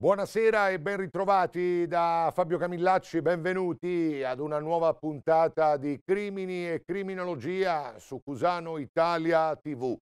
Buonasera e ben ritrovati da Fabio Camillacci, benvenuti ad una nuova puntata di Crimini e Criminologia su Cusano Italia TV.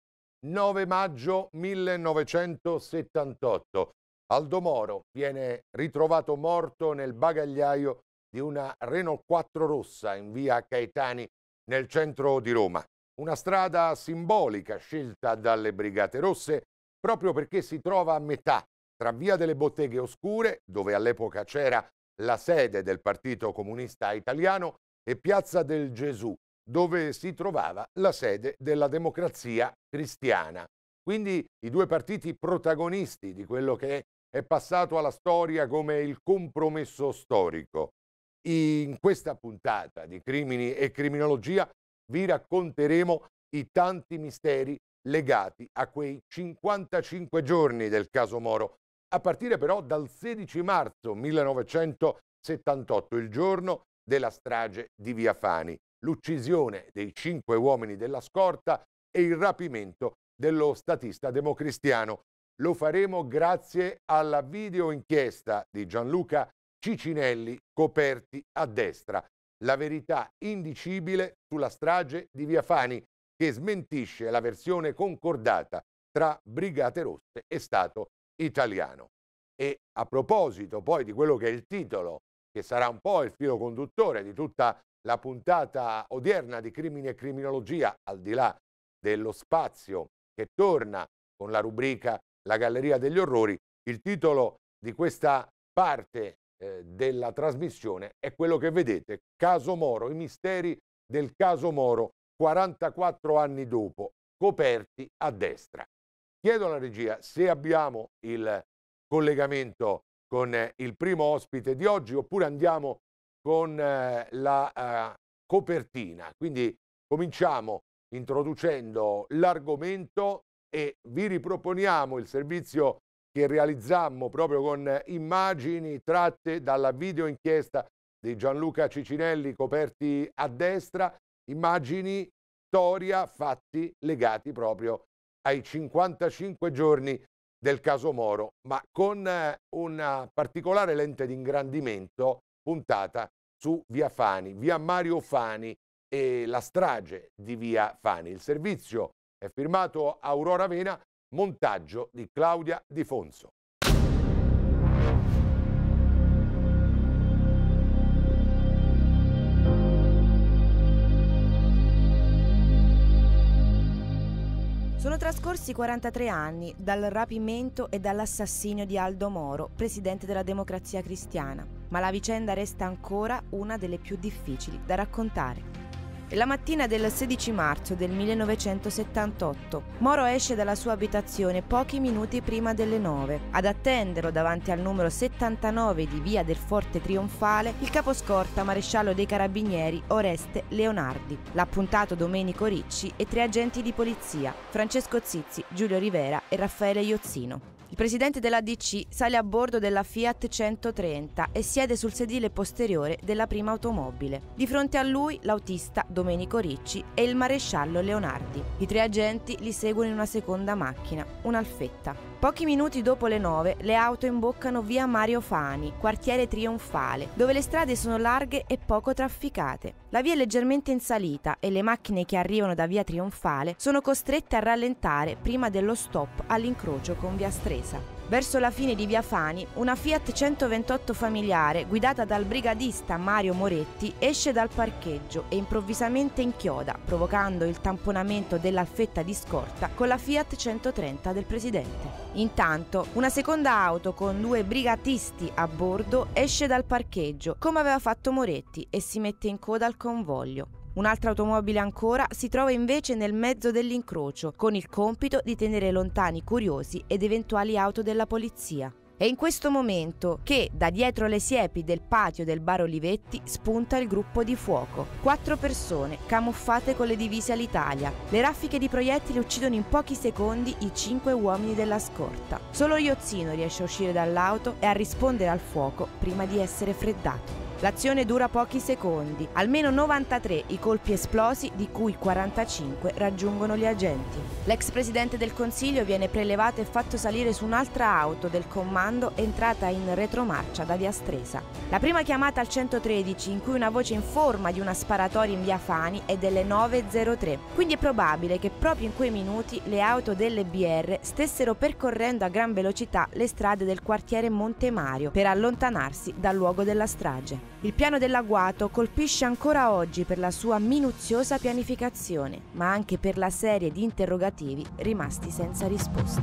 9 maggio 1978. Aldo Moro viene ritrovato morto nel bagagliaio di una Renault 4 rossa in via Caetani nel centro di Roma. Una strada simbolica scelta dalle Brigate Rosse proprio perché si trova a metà tra Via delle Botteghe Oscure, dove all'epoca c'era la sede del Partito Comunista Italiano, e Piazza del Gesù, dove si trovava la sede della Democrazia Cristiana. Quindi i due partiti protagonisti di quello che è passato alla storia come il compromesso storico. In questa puntata di Crimini e Criminologia vi racconteremo i tanti misteri legati a quei 55 giorni del caso Moro a partire però dal 16 marzo 1978, il giorno della strage di Via Fani, l'uccisione dei cinque uomini della scorta e il rapimento dello statista democristiano. Lo faremo grazie alla videoinchiesta di Gianluca Cicinelli, coperti a destra. La verità indicibile sulla strage di Via Fani, che smentisce la versione concordata tra Brigate Rosse e Stato italiano. E a proposito poi di quello che è il titolo, che sarà un po' il filo conduttore di tutta la puntata odierna di Crimine e Criminologia, al di là dello spazio che torna con la rubrica La Galleria degli Orrori, il titolo di questa parte eh, della trasmissione è quello che vedete, Caso Moro, i misteri del caso Moro 44 anni dopo, coperti a destra. Chiedo alla regia se abbiamo il collegamento con eh, il primo ospite di oggi oppure andiamo con eh, la eh, copertina. Quindi cominciamo introducendo l'argomento e vi riproponiamo il servizio che realizzammo proprio con immagini tratte dalla video inchiesta di Gianluca Cicinelli coperti a destra, immagini, storia, fatti legati proprio ai 55 giorni del caso Moro, ma con eh, una particolare lente di ingrandimento puntata su via Fani, via Mario Fani e la strage di via Fani. Il servizio è firmato Aurora Vena, montaggio di Claudia Di Fonso. Sono trascorsi 43 anni dal rapimento e dall'assassinio di Aldo Moro, presidente della Democrazia Cristiana, ma la vicenda resta ancora una delle più difficili da raccontare. È la mattina del 16 marzo del 1978. Moro esce dalla sua abitazione pochi minuti prima delle 9. Ad attenderlo davanti al numero 79 di Via del Forte Trionfale, il caposcorta maresciallo dei carabinieri Oreste Leonardi, l'appuntato Domenico Ricci e tre agenti di polizia, Francesco Zizzi, Giulio Rivera e Raffaele Iozzino. Il presidente della DC sale a bordo della Fiat 130 e siede sul sedile posteriore della prima automobile. Di fronte a lui l'autista Domenico Ricci e il maresciallo Leonardi. I tre agenti li seguono in una seconda macchina, un'alfetta. Pochi minuti dopo le 9 le auto imboccano via Mario Fani, quartiere trionfale, dove le strade sono larghe e poco trafficate. La via è leggermente in salita e le macchine che arrivano da via trionfale sono costrette a rallentare prima dello stop all'incrocio con via Stresa. Verso la fine di Via Fani, una Fiat 128 familiare guidata dal brigadista Mario Moretti esce dal parcheggio e improvvisamente inchioda, provocando il tamponamento della fetta di scorta con la Fiat 130 del presidente. Intanto, una seconda auto con due brigatisti a bordo esce dal parcheggio, come aveva fatto Moretti, e si mette in coda al convoglio. Un'altra automobile ancora si trova invece nel mezzo dell'incrocio, con il compito di tenere lontani curiosi ed eventuali auto della polizia. È in questo momento che, da dietro le siepi del patio del bar Olivetti, spunta il gruppo di fuoco. Quattro persone, camuffate con le divise all'Italia. Le raffiche di proiettili uccidono in pochi secondi i cinque uomini della scorta. Solo Iozzino riesce a uscire dall'auto e a rispondere al fuoco prima di essere freddato. L'azione dura pochi secondi, almeno 93 i colpi esplosi di cui 45 raggiungono gli agenti. L'ex presidente del Consiglio viene prelevato e fatto salire su un'altra auto del comando entrata in retromarcia da Via Stresa. La prima chiamata al 113 in cui una voce informa di una sparatoria in Via Fani è delle 9.03, quindi è probabile che proprio in quei minuti le auto delle BR stessero percorrendo a gran velocità le strade del quartiere Monte Mario per allontanarsi dal luogo della strage. Il piano dell'agguato colpisce ancora oggi per la sua minuziosa pianificazione, ma anche per la serie di interrogativi rimasti senza risposta.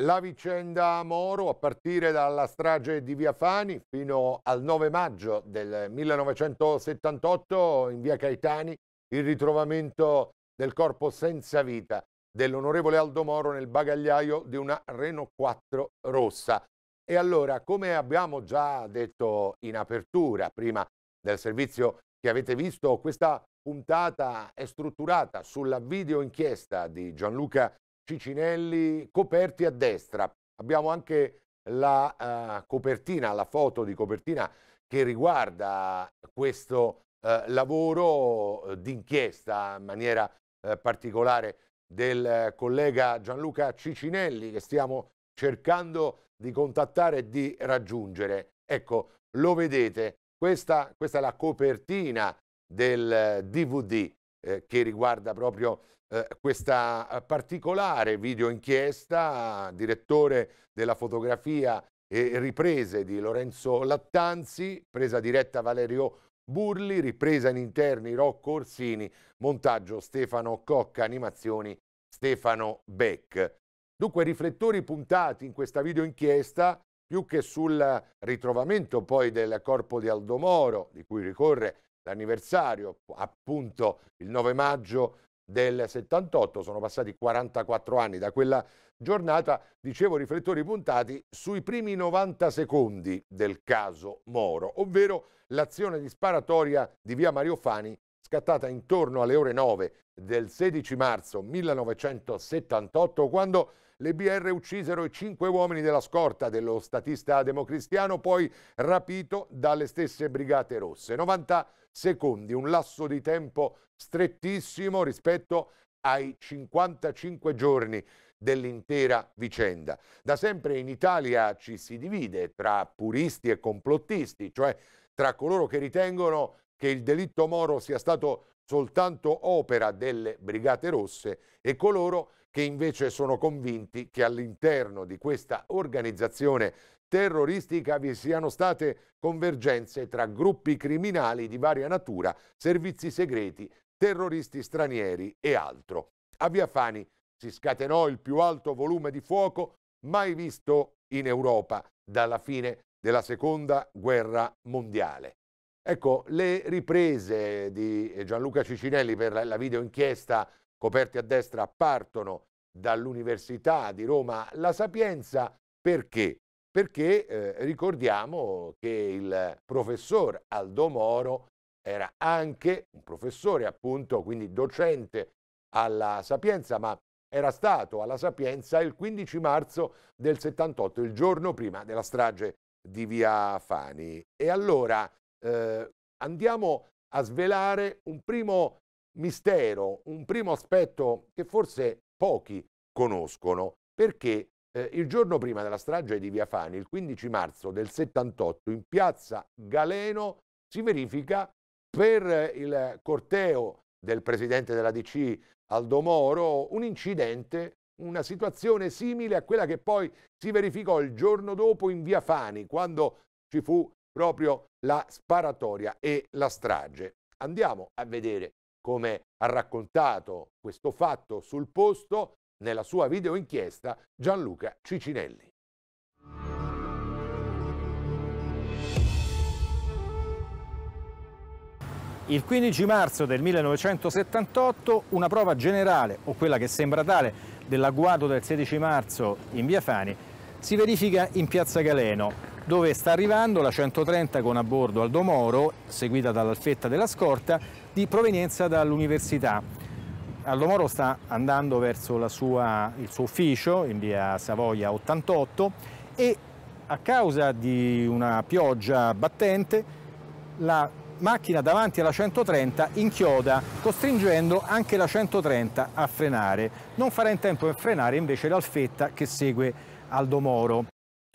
La vicenda Moro, a partire dalla strage di Via Fani fino al 9 maggio del 1978 in Via Caetani, il ritrovamento del corpo senza vita dell'onorevole Aldo Moro nel bagagliaio di una Renault 4 rossa. E allora, come abbiamo già detto in apertura, prima del servizio che avete visto, questa puntata è strutturata sulla video inchiesta di Gianluca Cicinelli, coperti a destra. Abbiamo anche la uh, copertina, la foto di copertina che riguarda questo uh, lavoro eh, d'inchiesta in maniera uh, particolare del collega Gianluca Cicinelli che stiamo cercando di contattare e di raggiungere. Ecco, lo vedete, questa, questa è la copertina del DVD eh, eh, che riguarda proprio eh, questa eh, particolare video inchiesta, direttore della fotografia e riprese di Lorenzo Lattanzi, presa diretta Valerio Burli, ripresa in interni Rocco Orsini, montaggio Stefano Cocca, animazioni Stefano Beck. Dunque riflettori puntati in questa video inchiesta più che sul ritrovamento poi del corpo di Aldo Moro, di cui ricorre l'anniversario, appunto il 9 maggio del 78, sono passati 44 anni da quella giornata, dicevo, riflettori puntati sui primi 90 secondi del caso Moro, ovvero l'azione di sparatoria di via Mario Fani scattata intorno alle ore 9 del 16 marzo 1978 quando le BR uccisero i cinque uomini della scorta dello statista democristiano poi rapito dalle stesse brigate rosse. 90 secondi, un lasso di tempo strettissimo rispetto ai 55 giorni dell'intera vicenda. Da sempre in Italia ci si divide tra puristi e complottisti, cioè tra coloro che ritengono che il delitto Moro sia stato soltanto opera delle Brigate Rosse e coloro che invece sono convinti che all'interno di questa organizzazione terroristica vi siano state convergenze tra gruppi criminali di varia natura, servizi segreti, terroristi stranieri e altro. A Via Fani si scatenò il più alto volume di fuoco mai visto in Europa dalla fine della seconda guerra mondiale. Ecco, le riprese di Gianluca Cicinelli per la videoinchiesta coperti a destra partono dall'Università di Roma La Sapienza perché? Perché eh, ricordiamo che il professor Aldo Moro era anche un professore, appunto, quindi docente alla Sapienza, ma era stato alla Sapienza il 15 marzo del 78, il giorno prima della strage di via Fani. E allora eh, andiamo a svelare un primo mistero, un primo aspetto che forse pochi conoscono, perché eh, il giorno prima della strage di via Fani, il 15 marzo del 78, in piazza Galeno si verifica per il corteo del presidente della DC Aldo Moro un incidente, una situazione simile a quella che poi si verificò il giorno dopo in via Fani, quando ci fu proprio la sparatoria e la strage. Andiamo a vedere come ha raccontato questo fatto sul posto nella sua videoinchiesta Gianluca Cicinelli. Il 15 marzo del 1978 una prova generale, o quella che sembra tale, dell'agguato del 16 marzo in via Fani si verifica in piazza Galeno dove sta arrivando la 130 con a bordo Aldo Moro, seguita dall'alfetta della scorta, di provenienza dall'università. Aldo Moro sta andando verso sua, il suo ufficio in via Savoia 88 e a causa di una pioggia battente la macchina davanti alla 130 inchioda, costringendo anche la 130 a frenare. Non farà in tempo a frenare invece l'alfetta che segue Aldo Moro.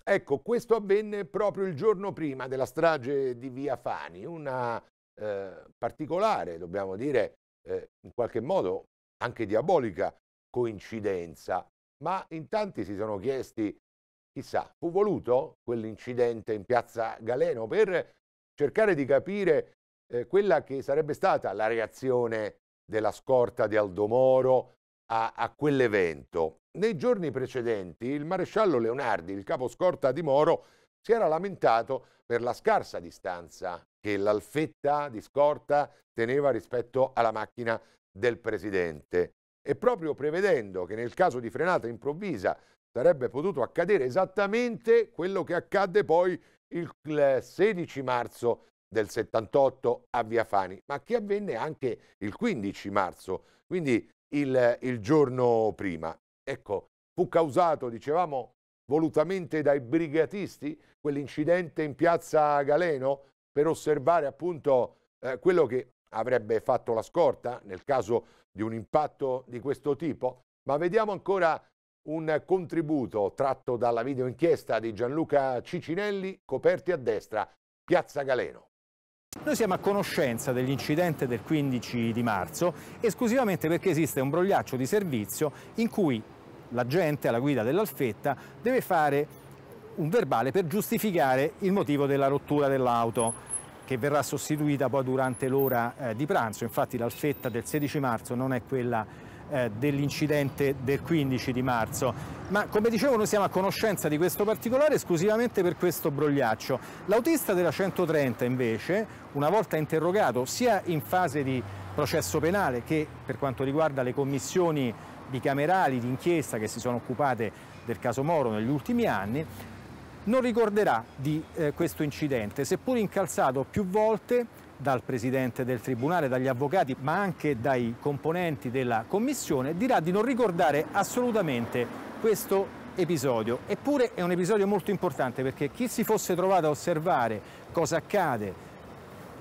Ecco, questo avvenne proprio il giorno prima della strage di Via Fani, una eh, particolare, dobbiamo dire, eh, in qualche modo anche diabolica coincidenza, ma in tanti si sono chiesti, chissà, fu voluto quell'incidente in piazza Galeno per cercare di capire eh, quella che sarebbe stata la reazione della scorta di Aldo Moro a, a quell'evento. Nei giorni precedenti il maresciallo Leonardi, il capo scorta di Moro, si era lamentato per la scarsa distanza che l'alfetta di scorta teneva rispetto alla macchina del presidente. E proprio prevedendo che nel caso di frenata improvvisa sarebbe potuto accadere esattamente quello che accadde poi il 16 marzo del 78 a Via Fani, ma che avvenne anche il 15 marzo, quindi il, il giorno prima. Ecco, fu causato, dicevamo, volutamente dai brigatisti quell'incidente in piazza Galeno per osservare appunto eh, quello che avrebbe fatto la scorta nel caso di un impatto di questo tipo, ma vediamo ancora un contributo tratto dalla video inchiesta di Gianluca Cicinelli, coperti a destra, Piazza Galeno. Noi siamo a conoscenza dell'incidente del 15 di marzo esclusivamente perché esiste un brogliaccio di servizio in cui l'agente alla guida dell'alfetta deve fare un verbale per giustificare il motivo della rottura dell'auto che verrà sostituita poi durante l'ora eh, di pranzo. Infatti l'alfetta del 16 marzo non è quella eh, dell'incidente del 15 di marzo. Ma come dicevo noi siamo a conoscenza di questo particolare esclusivamente per questo brogliaccio. L'autista della 130 invece, una volta interrogato sia in fase di processo penale che per quanto riguarda le commissioni bicamerali di inchiesta che si sono occupate del caso Moro negli ultimi anni, non ricorderà di eh, questo incidente, seppur incalzato più volte dal presidente del tribunale, dagli avvocati, ma anche dai componenti della commissione, dirà di non ricordare assolutamente questo episodio. Eppure è un episodio molto importante perché chi si fosse trovato a osservare cosa accade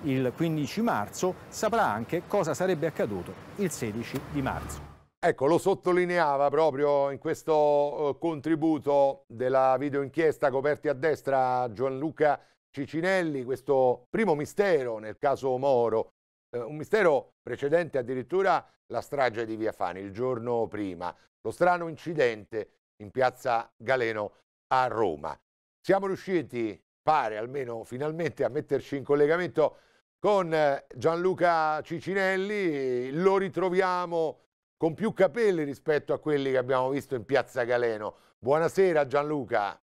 il 15 marzo saprà anche cosa sarebbe accaduto il 16 di marzo. Ecco, lo sottolineava proprio in questo eh, contributo della videoinchiesta coperti a destra Gianluca Cicinelli questo primo mistero nel caso Moro, eh, un mistero precedente addirittura la strage di Via Fani il giorno prima, lo strano incidente in piazza Galeno a Roma. Siamo riusciti, pare almeno finalmente, a metterci in collegamento con eh, Gianluca Cicinelli, lo ritroviamo con più capelli rispetto a quelli che abbiamo visto in piazza Galeno. Buonasera Gianluca.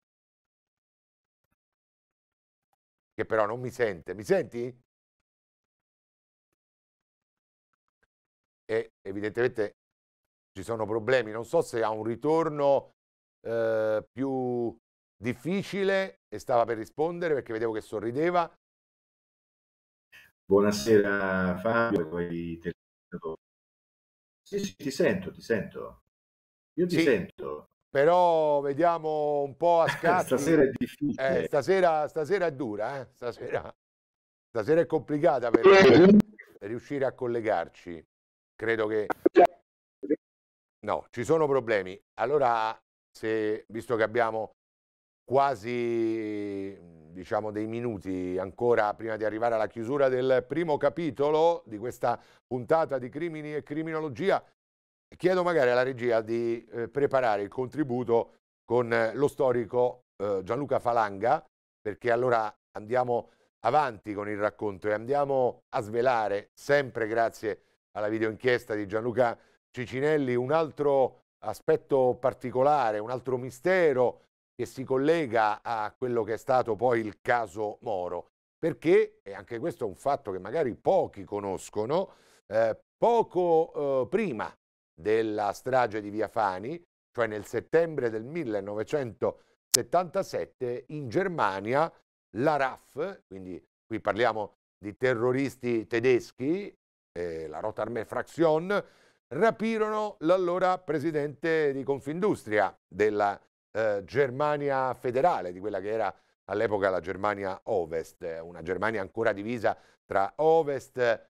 che però non mi sente. Mi senti? E evidentemente ci sono problemi. Non so se ha un ritorno eh, più difficile e stava per rispondere perché vedevo che sorrideva. Buonasera Fabio, poi sì, sì, ti sento, ti sento. Io ti sì. sento però vediamo un po' a eh, scatti. stasera è difficile. Eh, stasera, stasera, è dura, eh? stasera, stasera, è complicata per riuscire a collegarci. Credo che... No, ci sono problemi. Allora, se, visto che abbiamo quasi diciamo dei minuti ancora prima di arrivare alla chiusura del primo capitolo di questa puntata di crimini e criminologia chiedo magari alla regia di eh, preparare il contributo con eh, lo storico eh, Gianluca Falanga, perché allora andiamo avanti con il racconto e andiamo a svelare, sempre grazie alla videoinchiesta di Gianluca Cicinelli, un altro aspetto particolare, un altro mistero che si collega a quello che è stato poi il caso Moro, perché, e anche questo è un fatto che magari pochi conoscono, eh, poco eh, prima della strage di Via Fani, cioè nel settembre del 1977 in Germania la RAF, quindi qui parliamo di terroristi tedeschi, eh, la Rotarme Fraktion, rapirono l'allora presidente di Confindustria della eh, Germania federale, di quella che era all'epoca la Germania Ovest, una Germania ancora divisa tra Ovest,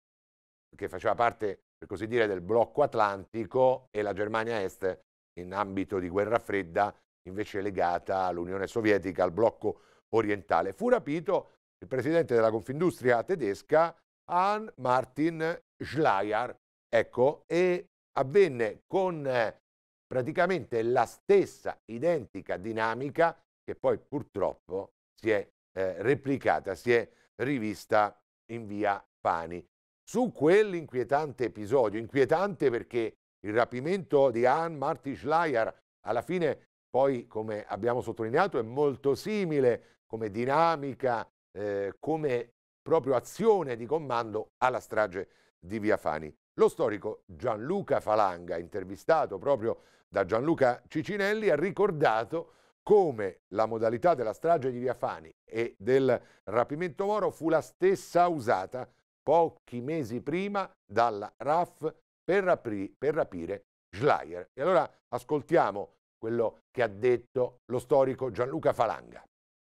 che faceva parte per così dire, del blocco atlantico e la Germania Est in ambito di guerra fredda invece legata all'Unione Sovietica, al blocco orientale. Fu rapito il presidente della Confindustria tedesca Hans Martin Schleyer, ecco, e avvenne con eh, praticamente la stessa identica dinamica che poi purtroppo si è eh, replicata, si è rivista in via Pani su quell'inquietante episodio, inquietante perché il rapimento di Anne Marty Schleyer alla fine poi, come abbiamo sottolineato, è molto simile come dinamica, eh, come proprio azione di comando alla strage di Via Fani. Lo storico Gianluca Falanga, intervistato proprio da Gianluca Cicinelli, ha ricordato come la modalità della strage di Via Fani e del rapimento Moro fu la stessa usata pochi mesi prima dalla RAF per, rapri, per rapire Schleier. E allora ascoltiamo quello che ha detto lo storico Gianluca Falanga.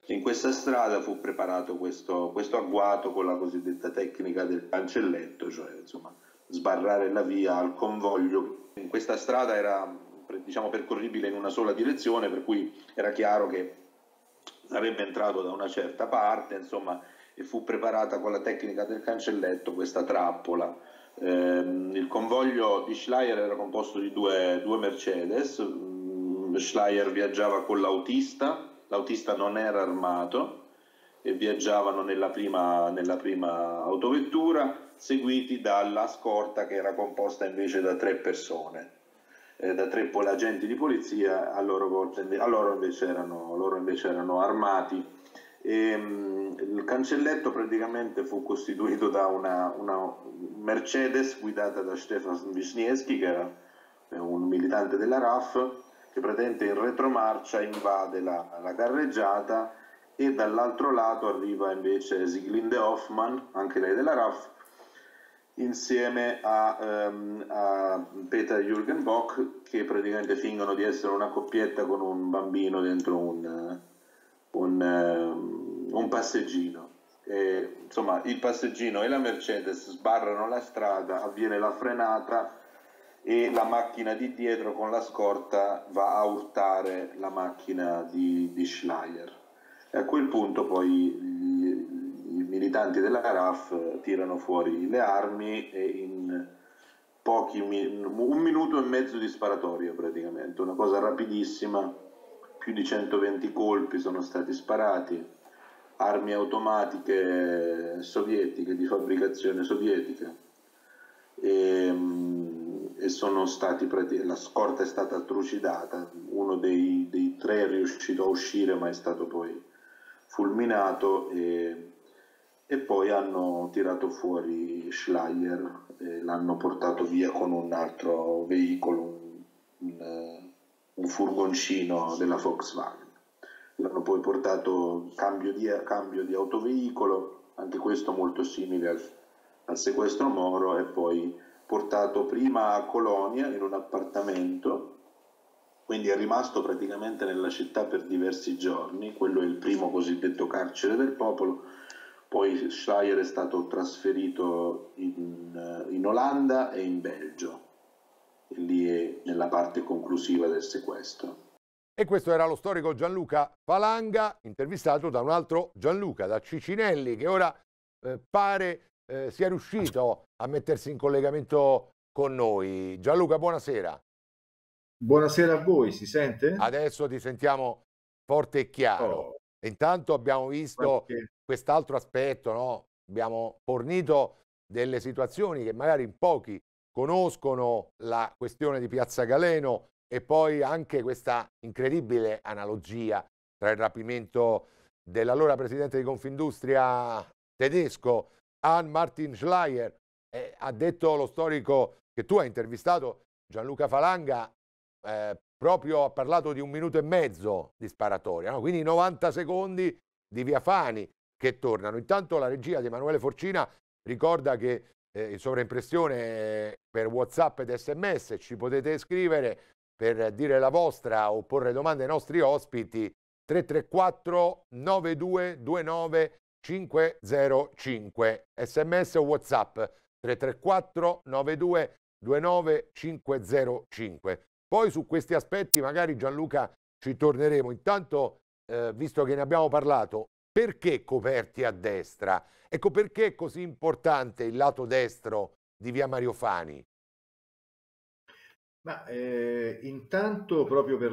In questa strada fu preparato questo, questo, agguato con la cosiddetta tecnica del cancelletto, cioè insomma, sbarrare la via al convoglio. In questa strada era diciamo, percorribile in una sola direzione, per cui era chiaro che sarebbe entrato da una certa parte, insomma, e fu preparata con la tecnica del cancelletto questa trappola. Ehm, il convoglio di Schleier era composto di due, due Mercedes, mm, Schleier viaggiava con l'autista, l'autista non era armato e viaggiavano nella prima, nella prima autovettura, seguiti dalla scorta che era composta invece da tre persone eh, da tre agenti di polizia, a loro, a loro, invece, erano, loro invece erano armati e, ehm, il cancelletto praticamente fu costituito da una, una Mercedes guidata da Stefan Wisniewski, che era eh, un militante della RAF, che praticamente in retromarcia invade la, la carreggiata e dall'altro lato arriva invece Siglinde Hoffman, anche lei della RAF, insieme a, um, a Peter Jürgen Bock che praticamente fingono di essere una coppietta con un bambino dentro un, eh, un, ehm, un passeggino. E, insomma, il passeggino e la Mercedes sbarrano la strada, avviene la frenata e la macchina di dietro con la scorta va a urtare la macchina di, di Schleier. E a quel punto poi i militanti della RAF tirano fuori le armi e in pochi, un minuto e mezzo di sparatoria praticamente, una cosa rapidissima più di 120 colpi sono stati sparati, armi automatiche sovietiche, di fabbricazione sovietica, ehm, e, e stati, la scorta è stata trucidata, uno dei, dei, tre è riuscito a uscire ma è stato poi fulminato e, e poi hanno tirato fuori Schleier e l'hanno portato via con un altro veicolo, un, un eh, un furgoncino della Volkswagen. L'hanno poi portato cambio di, cambio di autoveicolo, anche questo molto simile al, al sequestro Moro, e poi portato prima a Colonia in un appartamento, quindi è rimasto praticamente nella città per diversi giorni, quello è il primo cosiddetto carcere del popolo, poi Schreier è stato trasferito in, eh, in Olanda e in Belgio lì è nella parte conclusiva del sequestro. E questo era lo storico Gianluca Palanga, intervistato da un altro Gianluca, da Cicinelli, che ora eh, pare eh, sia riuscito a mettersi in collegamento con noi. Gianluca, buonasera. Buonasera a voi, si sente? Adesso ti sentiamo forte e chiaro. Oh. Intanto abbiamo visto Perché? quest'altro aspetto, no? abbiamo fornito delle situazioni che magari in pochi conoscono la questione di Piazza Galeno e poi anche questa incredibile analogia tra il rapimento dell'allora presidente di Confindustria tedesco Hans Martin Schleier. Eh, ha detto lo storico che tu hai intervistato, Gianluca Falanga, eh, proprio ha parlato di un minuto e mezzo di sparatoria, no? quindi 90 secondi di Via Fani che tornano. Intanto la regia di Emanuele Forcina ricorda che eh, in sovraimpressione eh, per WhatsApp ed SMS, ci potete scrivere per dire la vostra o porre domande ai nostri ospiti 334 9229 505 sms o whatsapp 334 92 29 505 poi su questi aspetti magari Gianluca ci torneremo intanto eh, visto che ne abbiamo parlato perché coperti a destra? Ecco perché è così importante il lato destro di via Mario Fani. Ma eh, intanto proprio per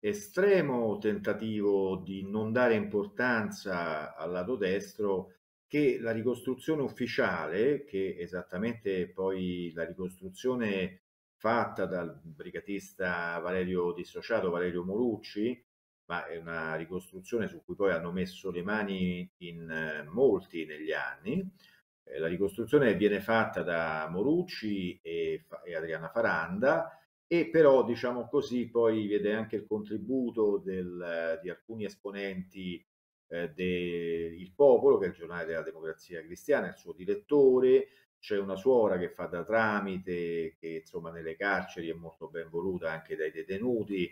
l'estremo mm, tentativo di non dare importanza al lato destro che la ricostruzione ufficiale, che esattamente poi la ricostruzione fatta dal brigatista Valerio Dissociato, Valerio Morucci, ma è una ricostruzione su cui poi hanno messo le mani in eh, molti negli anni. Eh, la ricostruzione viene fatta da Morucci e, e Adriana Faranda e però, diciamo così, poi vede anche il contributo del, di alcuni esponenti eh, del Popolo, che è il giornale della democrazia cristiana, il suo direttore, c'è una suora che fa da tramite, che insomma nelle carceri è molto ben voluta anche dai detenuti,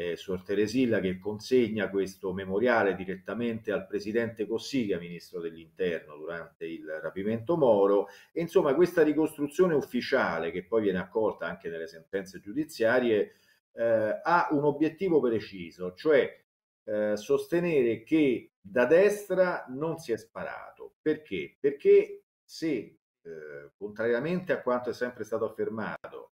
eh, Suor Teresilla che consegna questo memoriale direttamente al presidente Cossiga, ministro dell'interno, durante il rapimento Moro. E insomma questa ricostruzione ufficiale, che poi viene accolta anche nelle sentenze giudiziarie, eh, ha un obiettivo preciso, cioè eh, sostenere che da destra non si è sparato. Perché? Perché se, eh, contrariamente a quanto è sempre stato affermato,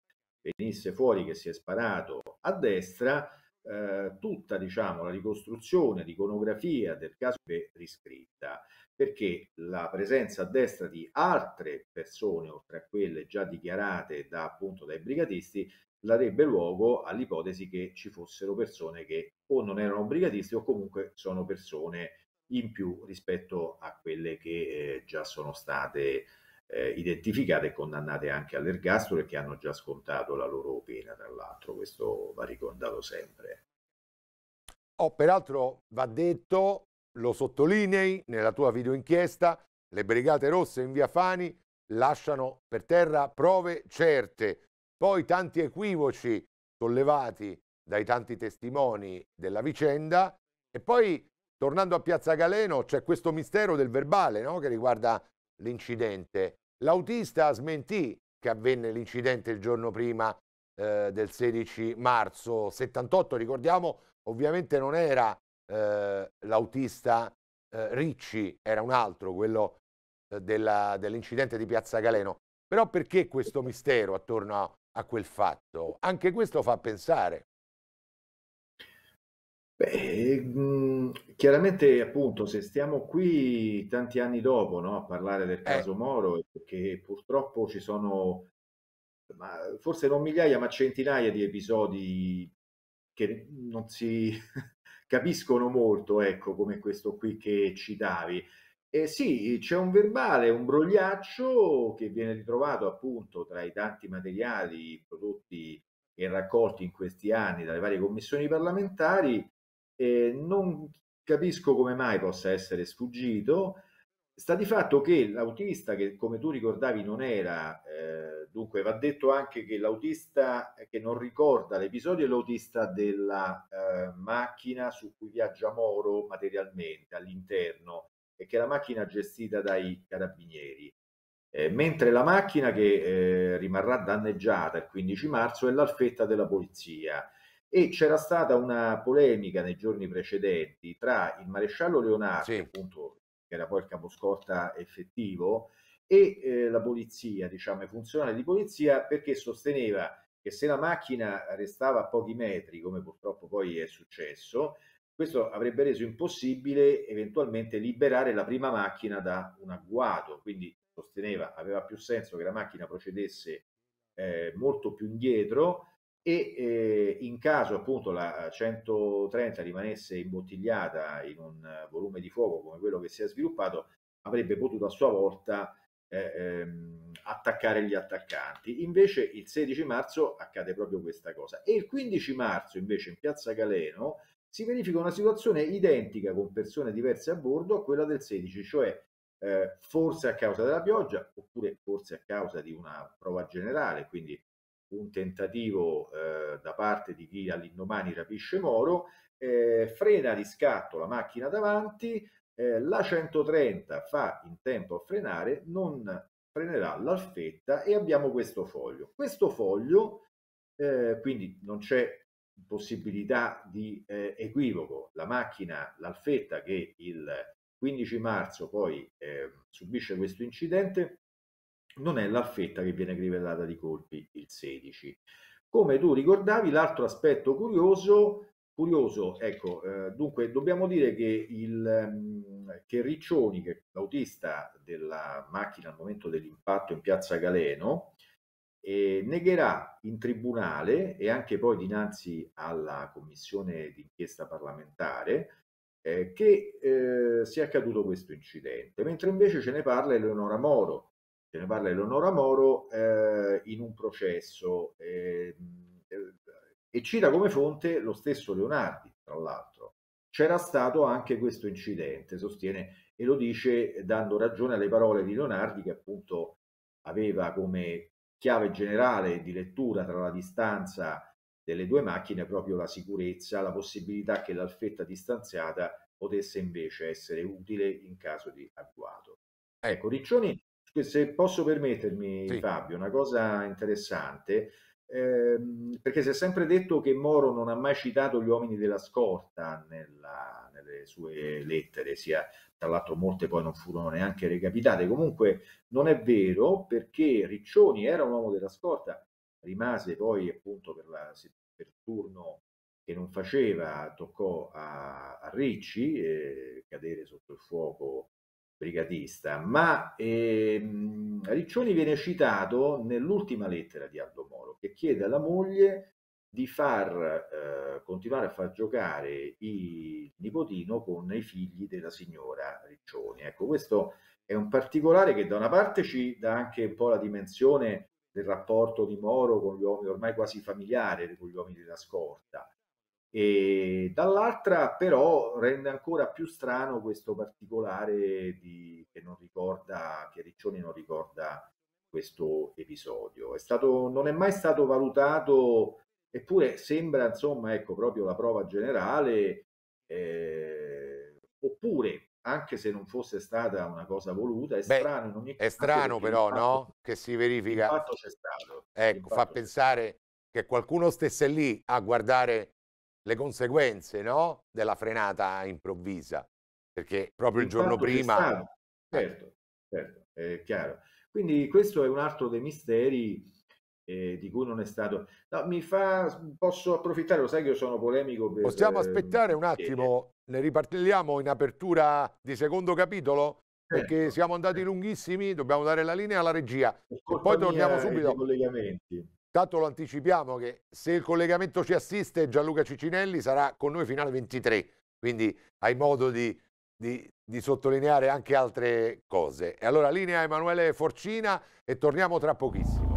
venisse fuori che si è sparato a destra, eh, tutta diciamo, la ricostruzione, l'iconografia del caso è riscritta, perché la presenza a destra di altre persone, oltre a quelle già dichiarate da, appunto dai brigatisti, darebbe luogo all'ipotesi che ci fossero persone che o non erano brigatisti o comunque sono persone in più rispetto a quelle che eh, già sono state eh, identificate e condannate anche all'ergastolo e che hanno già scontato la loro pena, tra l'altro, questo va ricordato sempre. Oh, peraltro va detto, lo sottolinei nella tua videoinchiesta, le Brigate Rosse in via Fani lasciano per terra prove certe, poi tanti equivoci sollevati dai tanti testimoni della vicenda e poi tornando a Piazza Galeno c'è questo mistero del verbale no? che riguarda l'incidente. L'autista smentì che avvenne l'incidente il giorno prima eh, del 16 marzo 78, ricordiamo ovviamente non era eh, l'autista eh, Ricci, era un altro, quello eh, dell'incidente di Piazza Galeno. Però perché questo mistero attorno a quel fatto? Anche questo fa pensare. Beh, mm, chiaramente appunto se stiamo qui tanti anni dopo no, a parlare del Eh, caso Moro, che purtroppo ci sono ma forse non migliaia, ma centinaia di episodi che non si capiscono molto, ecco, come questo qui che citavi. Eh sì, c'è un verbale, un brogliaccio che viene ritrovato appunto tra i tanti materiali prodotti e raccolti in questi anni dalle varie commissioni parlamentari eh, non capisco come mai possa essere sfuggito. Sta di fatto che l'autista, che come tu ricordavi non era, eh, dunque va detto anche che l'autista eh, che non ricorda l'episodio è l'autista della eh, macchina su cui viaggia Moro materialmente all'interno e che è la macchina gestita dai carabinieri. Eh, mentre la macchina che eh, rimarrà danneggiata il 15 marzo è l'alfetta della polizia e c'era stata una polemica nei giorni precedenti tra il maresciallo Leonardo, sì. appunto, che era poi il caposcorta effettivo, e eh, la polizia, diciamo, i funzionari di polizia, perché sosteneva che se la macchina restava a pochi metri, come purtroppo poi è successo, questo avrebbe reso impossibile eventualmente liberare la prima macchina da un agguato, quindi sosteneva aveva più senso che la macchina procedesse eh, molto più indietro e eh, in caso appunto la 130 rimanesse imbottigliata in un volume di fuoco come quello che si è sviluppato, avrebbe potuto a sua volta eh, ehm, attaccare gli attaccanti. Invece il 16 marzo accade proprio questa cosa e il 15 marzo invece in piazza Galeno si verifica una situazione identica con persone diverse a bordo a quella del 16, cioè eh, forse a causa della pioggia oppure forse a causa di una prova generale, quindi un tentativo eh, da parte di chi all'indomani rapisce Moro, eh, frena di scatto la macchina davanti, eh, la 130 fa in tempo a frenare, non frenerà l'alfetta e abbiamo questo foglio. Questo foglio, eh, quindi non c'è possibilità di eh, equivoco, la macchina, l'alfetta che il 15 marzo poi eh, subisce questo incidente, non è la fetta che viene crivellata di colpi il 16. Come tu ricordavi, l'altro aspetto curioso, curioso ecco, eh, dunque dobbiamo dire che, il, ehm, che Riccioni, che è l'autista della macchina al momento dell'impatto in piazza Galeno, eh, negherà in tribunale e anche poi dinanzi alla commissione d'inchiesta parlamentare eh, che eh, sia accaduto questo incidente, mentre invece ce ne parla Eleonora Moro, ce ne parla Eleonora Moro, eh, in un processo eh, eh, e cita come fonte lo stesso Leonardi, tra l'altro. C'era stato anche questo incidente, sostiene, e lo dice dando ragione alle parole di Leonardi che appunto aveva come chiave generale di lettura tra la distanza delle due macchine proprio la sicurezza, la possibilità che l'alfetta distanziata potesse invece essere utile in caso di agguato. Ecco, Riccioni se posso permettermi, sì. Fabio, una cosa interessante, ehm, perché si è sempre detto che Moro non ha mai citato gli uomini della scorta nella, nelle sue lettere, sia tra l'altro molte poi non furono neanche recapitate. Comunque non è vero perché Riccioni era un uomo della scorta, rimase poi appunto per, la, per turno che non faceva, toccò a, a Ricci eh, cadere sotto il fuoco brigatista, ma ehm, Riccioni viene citato nell'ultima lettera di Aldo Moro che chiede alla moglie di far eh, continuare a far giocare il nipotino con i figli della signora Riccioni. Ecco, questo è un particolare che da una parte ci dà anche un po' la dimensione del rapporto di Moro con gli uomini ormai quasi familiare, con gli uomini della scorta, e dall'altra però rende ancora più strano questo particolare di, che non ricorda, che Riccioni non ricorda questo episodio. È stato, non è mai stato valutato, eppure sembra insomma ecco proprio la prova generale, eh, oppure anche se non fosse stata una cosa voluta, è Beh, strano in ogni caso. È strano però fatto, no? Che si verifica. fatto c'è stato. Ecco, fa pensare che qualcuno stesse lì a guardare le conseguenze no? della frenata improvvisa, perché proprio il, il giorno prima... Eh. certo, certo, è chiaro. Quindi questo è un altro dei misteri eh, di cui non è stato... No, mi fa... posso approfittare, lo sai che io sono polemico per... Possiamo ehm, aspettare un eh, attimo, eh. ne ripartiamo in apertura di secondo capitolo? perché certo, siamo andati certo. lunghissimi, dobbiamo dare la linea alla regia. poi torniamo subito. Tanto lo anticipiamo che se il collegamento ci assiste Gianluca Cicinelli sarà con noi fino alle 23, quindi hai modo di, di, di sottolineare anche altre cose. E allora linea Emanuele Forcina e torniamo tra pochissimo.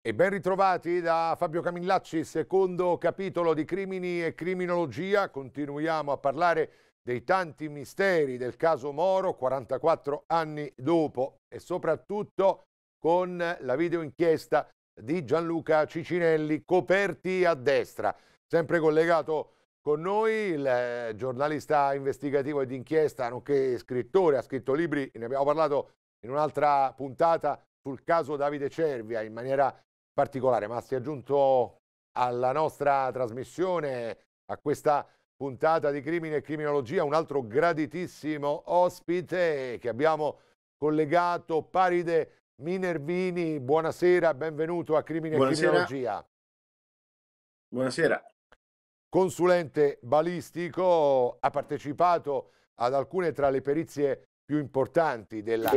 E ben ritrovati da Fabio Camillacci, secondo capitolo di Crimini e Criminologia. Continuiamo a parlare dei tanti misteri del caso Moro 44 anni dopo e soprattutto con la videoinchiesta di Gianluca Cicinelli coperti a destra. Sempre collegato con noi il eh, giornalista investigativo e d'inchiesta, nonché scrittore, ha scritto libri, ne abbiamo parlato in un'altra puntata sul caso Davide Cervia in maniera particolare, ma si è aggiunto alla nostra trasmissione, a questa puntata di Crimine e Criminologia, un altro graditissimo ospite che abbiamo collegato, Paride Minervini. Buonasera, benvenuto a Crimine Buonasera. e Criminologia. Buonasera. Consulente balistico, ha partecipato ad alcune tra le perizie più importanti della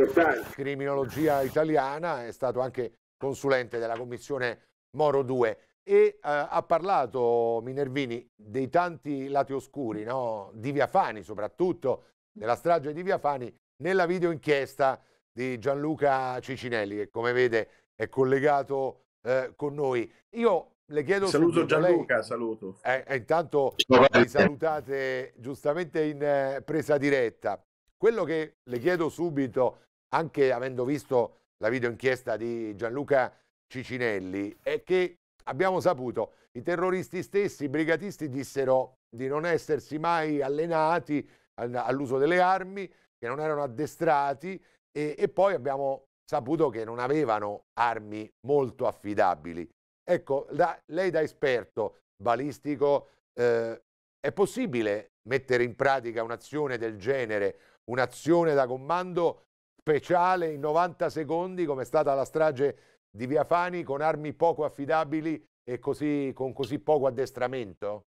criminologia italiana, è stato anche consulente della commissione Moro 2 e eh, ha parlato Minervini dei tanti lati oscuri, no? di Viafani soprattutto, della strage di Viafani, nella videoinchiesta di Gianluca Cicinelli, che come vede è collegato eh, con noi. Io le chiedo saluto Gianluca, lei, saluto. Eh, eh intanto vi salutate giustamente in eh, presa diretta. Quello che le chiedo subito, anche avendo visto la videoinchiesta di Gianluca Cicinelli, è che abbiamo saputo, i terroristi stessi, i brigatisti dissero di non essersi mai allenati all'uso delle armi, che non erano addestrati e, e poi abbiamo saputo che non avevano armi molto affidabili. Ecco, da, lei da esperto balistico, eh, è possibile mettere in pratica un'azione del genere, un'azione da comando speciale in 90 secondi come è stata la strage di Viafani con armi poco affidabili e così, con così poco addestramento?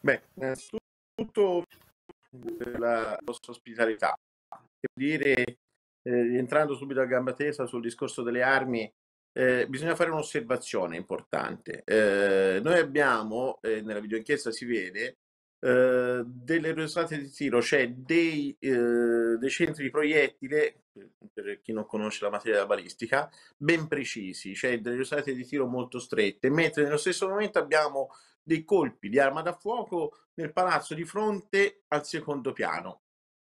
Beh, innanzitutto per la vostra ospitalità. Devo dire, eh, entrando subito a gamba tesa sul discorso delle armi, eh, bisogna fare un'osservazione importante. Eh, noi abbiamo, eh, nella videoinchiesta si vede, eh, delle risate di tiro, cioè dei, eh, dei centri di proiettile, per chi non conosce la materia della balistica, ben precisi, cioè delle risate di tiro molto strette, mentre nello stesso momento abbiamo dei colpi di arma da fuoco nel palazzo di fronte al secondo piano.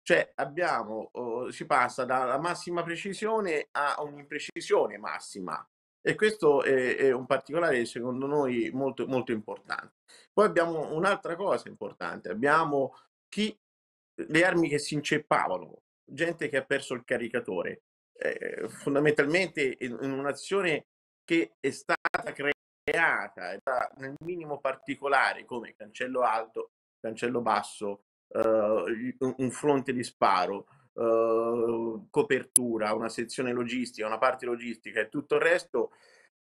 Cioè abbiamo, oh, si passa dalla massima precisione a un'imprecisione massima, e questo è, è un particolare secondo noi molto, molto importante. Poi abbiamo un'altra cosa importante, abbiamo chi, le armi che si inceppavano, gente che ha perso il caricatore, eh, fondamentalmente in, in un'azione che è stata creata è nel minimo particolare come cancello alto, cancello basso, eh, un fronte di sparo, Uhm, copertura, una sezione logistica, una parte logistica e tutto il resto,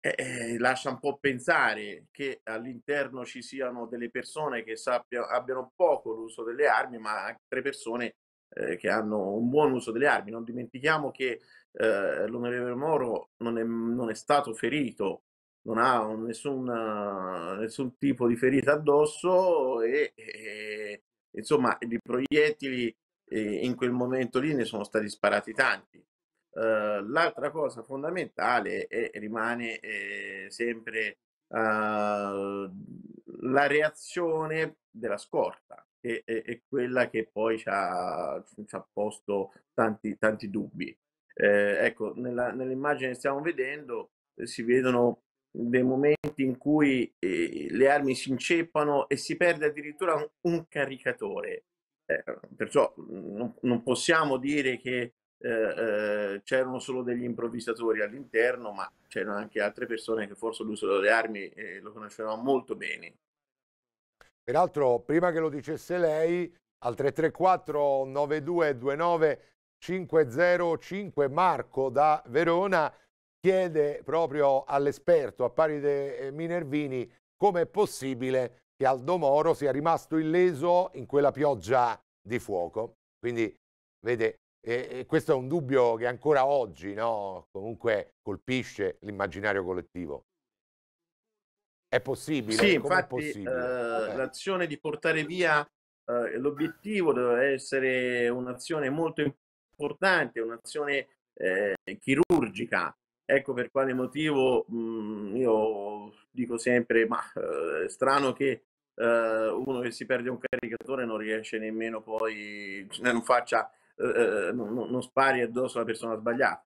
eh, eh, lascia un po' pensare che all'interno ci siano delle persone che sappia, abbiano poco l'uso delle armi, ma altre persone eh, che hanno un buon uso delle armi. Non dimentichiamo che eh, l'onorevole Moro non è, non è, stato ferito, non ha nessun, nessun tipo di ferita addosso e, e insomma i proiettili e in quel momento lì ne sono stati sparati tanti. Uh, l'altra cosa fondamentale è, rimane eh, sempre uh, la reazione della scorta, che è, è quella che poi ci ha, ci ha posto tanti, tanti dubbi. Eh, ecco, nella, nell'immagine che stiamo vedendo eh, si vedono dei momenti in cui eh, le armi si inceppano e si perde addirittura un, un caricatore eh, perciò mhmm, non, non, possiamo dire che eh, eh, c'erano solo degli improvvisatori all'interno, ma c'erano anche altre persone che forse l'uso delle armi eh, lo conoscevano molto bene. Peraltro, prima che lo dicesse lei, al 334 9229 505 Marco da Verona chiede proprio all'esperto, a pari di eh, Minervini, come è possibile che Aldo Moro sia rimasto illeso in quella pioggia di fuoco. Quindi, vede, eh, questo è un dubbio che ancora oggi no, comunque colpisce l'immaginario collettivo. È possibile? Sì, Com'è infatti possibile? Eh, eh. l'azione di portare via eh, l'obiettivo doveva essere un'azione molto importante, un'azione eh, chirurgica, Ecco per quale motivo mh, mhmm, io dico sempre, ma eh, è strano che Uh, uno che si perde un caricatore non riesce nemmeno poi cioè, non faccia uh, non, non, spari addosso alla persona sbagliata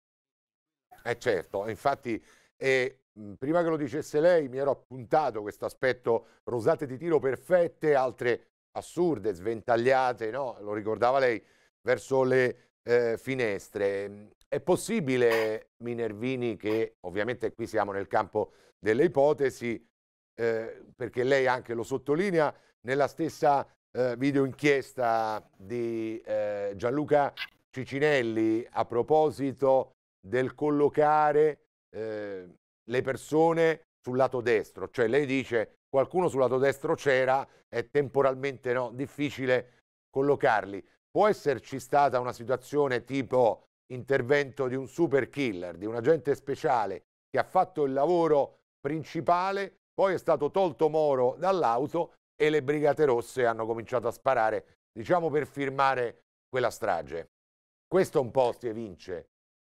eh certo infatti eh, prima che lo dicesse lei mi ero appuntato questo aspetto rosate di tiro perfette altre assurde sventagliate no? lo ricordava lei verso le eh, finestre. Mm, è possibile, Minervini, che ovviamente qui siamo nel campo delle ipotesi, eh, perché lei anche lo sottolinea nella stessa eh, video inchiesta di eh, Gianluca Cicinelli a proposito del collocare eh, le persone sul lato destro, cioè lei dice qualcuno sul lato destro c'era, è temporalmente no, difficile collocarli può esserci stata una situazione tipo intervento di un super killer, di un agente speciale che ha fatto il lavoro principale, poi è stato tolto Moro dall'auto e le Brigate Rosse hanno cominciato a sparare, diciamo per firmare quella strage. Questo un po' si evince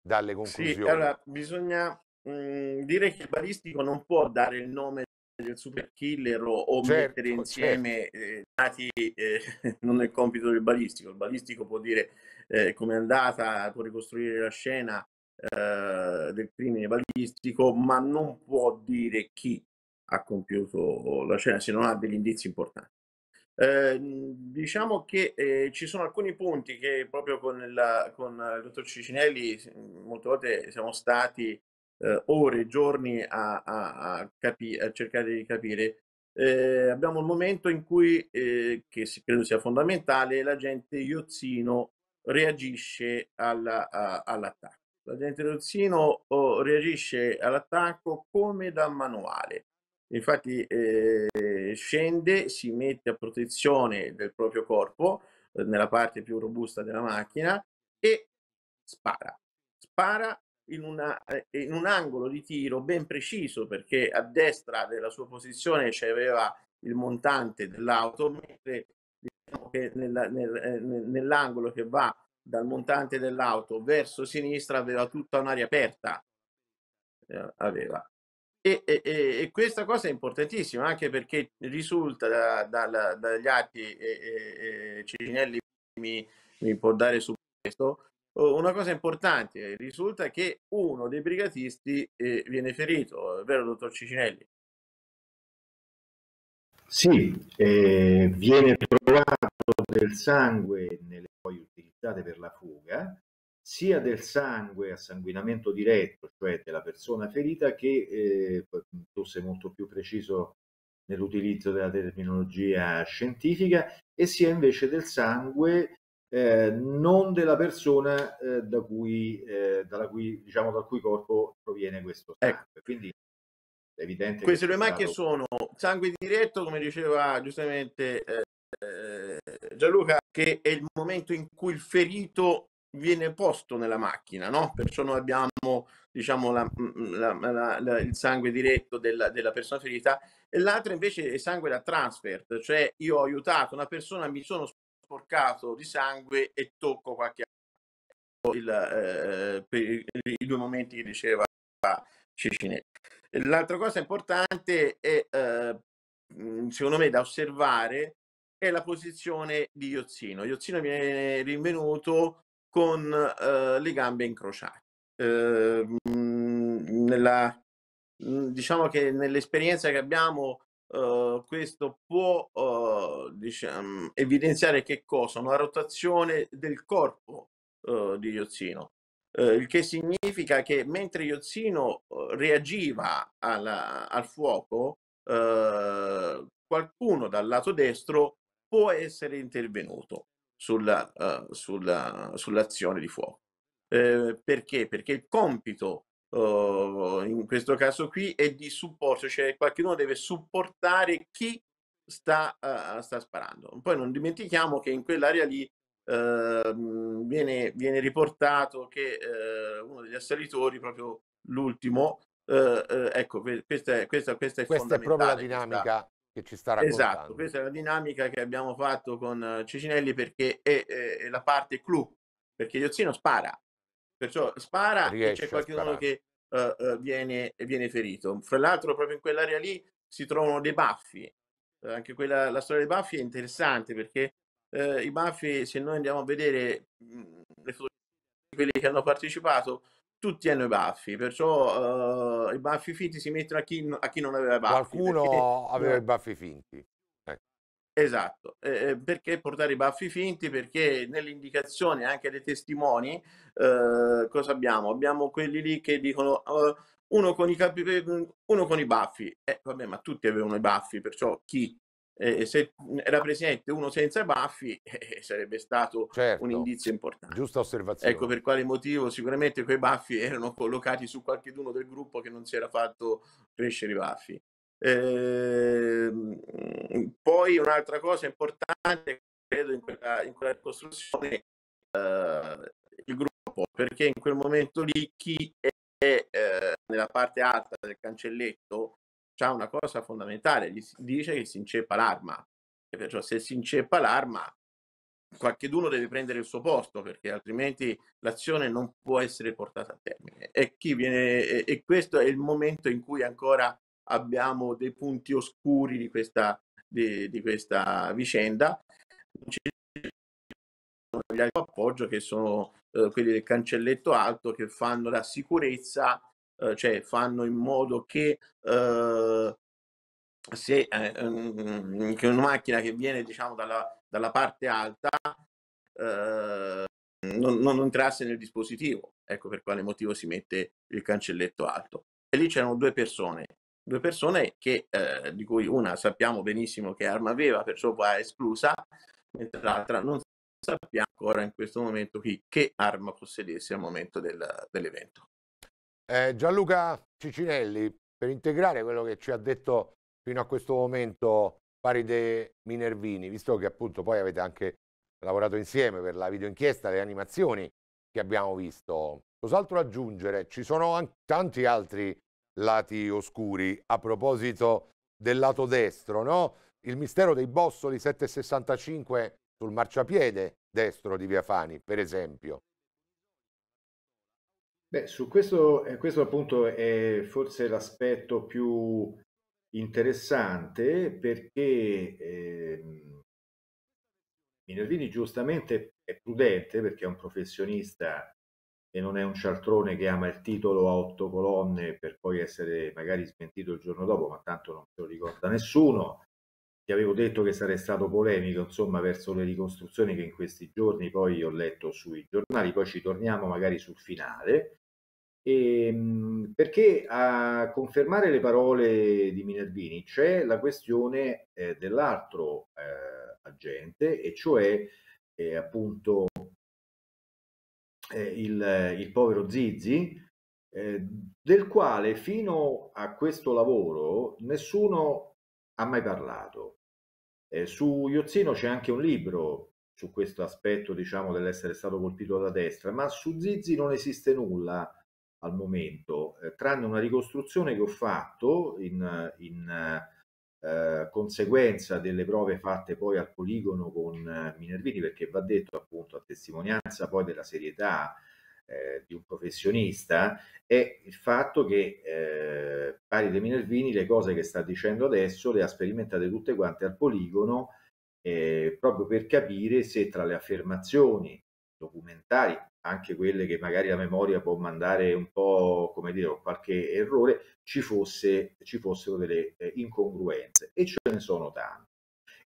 dalle conclusioni. Sì, allora bisogna mh, mm, dire che il Baristico non può dare il nome del super killer o, certo, mettere certo. insieme certo. eh, dati eh, non è compito del balistico. Il balistico può dire eh, come è andata, può ricostruire la scena eh, del crimine balistico, ma non può dire chi ha compiuto la scena se non ha degli indizi importanti. Eh, diciamo che eh, ci sono alcuni punti che proprio con, la, con il eh, dottor Cicinelli molte volte siamo stati eh, ore, giorni a, a, a, capi- a, cercare di capire. Eh, abbiamo un momento in cui, eh, che credo sia fondamentale, l'agente Iozzino reagisce alla, all'attacco. L'agente Iozzino oh, reagisce all'attacco come da manuale. Infatti eh, scende, si mette a protezione del proprio corpo eh, nella parte più robusta della macchina e spara. Spara in, una, eh, in, un angolo di tiro ben preciso perché a destra della sua posizione c'aveva il montante dell'auto, mentre diciamo che nella, nel, eh, nell'angolo che va dal montante dell'auto verso sinistra aveva tutta un'aria aperta. Eh, aveva. E, e, e, questa cosa è importantissima anche perché risulta da, da, da, dagli atti e, e, Cicinelli mi, mi può dare su questo una cosa importante, eh, risulta che uno dei brigatisti eh, viene ferito, è vero dottor Cicinelli? Sì, eh, viene trovato del sangue nelle poi utilizzate per la fuga, sia del sangue a sanguinamento diretto, cioè della persona ferita, che eh, tu sei molto più preciso nell'utilizzo della terminologia scientifica, e sia invece del sangue eh, non della persona eh, da cui, eh, cui, diciamo, dal cui corpo proviene questo sangue. Ecco. Quindi è evidente Queste due macchie stato... sono sangue diretto, come diceva giustamente eh, eh, Gianluca, che è il momento in cui il ferito viene posto nella macchina, no? Perciò noi abbiamo, diciamo, la, mm, mm, la, la, il sangue diretto della, della, persona ferita e l'altra invece è sangue da transfert, cioè io ho aiutato una persona, mi sono sporcato di sangue e tocco qualche altro il, eh, eh per i due momenti che diceva Cicinetti. L'altra cosa importante è, eh, secondo me, da osservare è la posizione di Iozzino. Iozzino viene rinvenuto con eh, le gambe incrociate. Eh, nella, diciamo che nell'esperienza che abbiamo Uhm, questo può uh, diciamo, evidenziare che cosa? Una rotazione del corpo uh, di Iozzino, uhm, il che significa che mentre Iozzino uhm, reagiva alla, al fuoco, qualcuno dal lato destro può essere intervenuto sulla, sulla, sull'azione di fuoco. perché? Perché il compito Uhm, in questo caso qui, è di supporto, cioè qualcuno deve supportare chi sta, uh, sta sparando. Poi non dimentichiamo che in quell'area lì uh, viene, viene, riportato che uhm, uno degli assalitori, proprio l'ultimo, uhm, ecco, questa è, questa, questa è, questa è proprio la dinamica. che ci sta esatto, raccontando. Esatto, questa è la dinamica che abbiamo fatto con Cicinelli perché è, è, è la parte clou, perché Iozzino spara, Perciò spara Riesce e c'è qualcuno che uh, viene, viene, ferito. Fra l'altro, proprio in quell'area lì si trovano dei baffi. Uh, anche quella, la storia dei baffi è interessante perché uh, i baffi, se noi andiamo a vedere mh, mm, le fotografie di quelli che hanno partecipato, tutti hanno i baffi, perciò uh, i baffi finti si mettono a chi, a chi non aveva i baffi. Qualcuno perché, aveva no, i baffi finti. Esatto, eh, perché portare i baffi finti? Perché nell'indicazione anche dei testimoni, eh, cosa abbiamo? Abbiamo quelli lì che dicono uh, uno, con i capi, mm, uno con i baffi, eh, vabbè ma tutti avevano i baffi, perciò chi? Eh, se mm, era presente uno senza i baffi eh, sarebbe stato certo. un indizio importante. Giusta osservazione. Ecco per quale motivo sicuramente quei baffi erano collocati su qualche del gruppo che non si era fatto crescere i baffi. Eh, poi un'altra cosa importante, credo, in quella, in quella costruzione eh, il gruppo, perché in quel momento lì chi è eh, nella parte alta del cancelletto c'ha una cosa fondamentale, gli dice che si inceppa l'arma, perciò cioè, se si inceppa l'arma qualcheduno deve prendere il suo posto perché altrimenti l'azione non può essere portata a termine e, viene, e questo è il momento in cui ancora abbiamo dei punti oscuri di questa, di, di questa vicenda. Ci sono gli appoggio che sono eh, quelli del cancelletto alto che fanno la sicurezza, eh, cioè fanno in modo che eh, se eh, che una macchina che viene diciamo dalla, dalla parte alta eh, non, non entrasse nel dispositivo, ecco per quale motivo si mette il cancelletto alto. E lì c'erano due persone, due persone che, eh, di cui una sappiamo benissimo che arma aveva, perciò va esclusa, mentre l'altra non sappiamo ancora in questo momento chi, che arma possedesse al momento del, dell'evento. Eh, Gianluca Cicinelli, per integrare quello che ci ha detto fino a questo momento Paride Minervini, visto che appunto poi avete anche lavorato insieme per la videoinchiesta, le animazioni che abbiamo visto, cos'altro aggiungere? Ci sono tanti altri lati oscuri. A proposito del lato destro, no? Il mistero dei bossoli 765 sul marciapiede destro di Via Fani, per esempio. Beh, su questo, eh, questo appunto è forse l'aspetto più interessante perché eh, Minervini giustamente è prudente perché è un professionista e non è un cialtrone che ama il titolo a otto colonne per poi essere magari smentito il giorno dopo, ma tanto non se lo ricorda nessuno. Ti avevo detto che sarei stato polemico, insomma, verso le ricostruzioni che in questi giorni poi ho letto sui giornali, poi ci torniamo magari sul finale. E, ehm, perché a confermare le parole di Minervini c'è la questione eh, dell'altro eh, agente, e cioè eh, appunto eh, il, il, povero Zizi, eh, del quale fino a questo lavoro nessuno ha mai parlato. Eh, su Iozzino c'è anche un libro su questo aspetto, diciamo, dell'essere stato colpito da destra, ma su Zizi non esiste nulla al momento, eh, tranne una ricostruzione che ho fatto in, in eh, conseguenza delle prove fatte poi al poligono con eh, Minervini, perché va detto appunto a testimonianza poi della serietà eh, di un professionista, è il fatto che eh, Pari di Minervini le cose che sta dicendo adesso le ha sperimentate tutte quante al poligono eh, proprio per capire se tra le affermazioni documentari anche quelle che magari la memoria può mandare un po', come dire, qualche errore, ci, fosse, ci fossero delle eh, incongruenze e ce ne sono tante.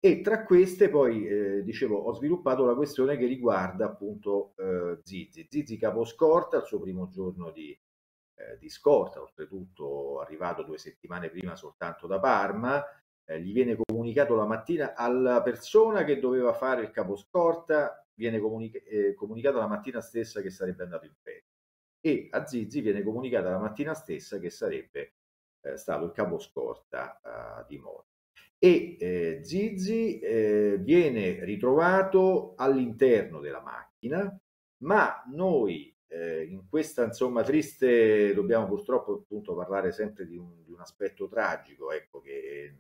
E tra queste poi, eh, dicevo, ho sviluppato la questione che riguarda appunto eh, Zizi. Zizi caposcorta, il suo primo giorno di, eh, di scorta, oltretutto arrivato due settimane prima soltanto da Parma, eh, gli viene comunicato la mattina alla persona che doveva fare il caposcorta viene comunica eh, comunicato la mattina stessa che sarebbe andato in ferie e a Zizi viene comunicata la mattina stessa che sarebbe eh, stato il caposcorta eh, di Moro. E eh, Zizi eh, viene ritrovato all'interno della macchina, ma noi eh, in questa insomma triste dobbiamo purtroppo appunto parlare sempre di un, di un aspetto tragico, ecco che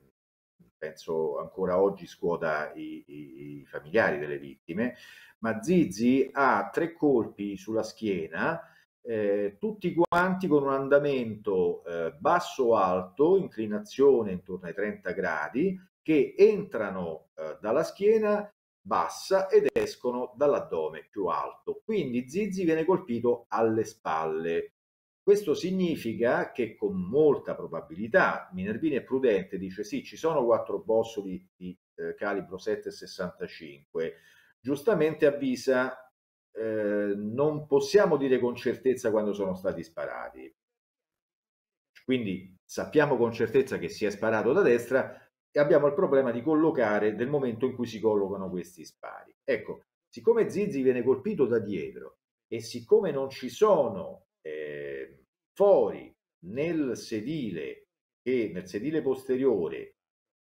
penso ancora oggi scuota i, i, i familiari delle vittime, ma Zizi ha tre colpi sulla schiena, eh, tutti quanti con un andamento eh, basso-alto, inclinazione intorno ai 30 gradi, che entrano eh, dalla schiena bassa ed escono dall'addome più alto. Quindi Zizi viene colpito alle spalle. Questo significa che con molta probabilità Minervini è prudente, dice sì, ci sono quattro bossoli di eh, calibro 7,65. Giustamente avvisa, eh, non possiamo dire con certezza quando sono stati sparati. Quindi sappiamo con certezza che si è sparato da destra e abbiamo il problema di collocare del momento in cui si collocano questi spari. Ecco, siccome Zizi viene colpito da dietro e siccome non ci sono... Eh, fuori nel sedile, che, nel sedile posteriore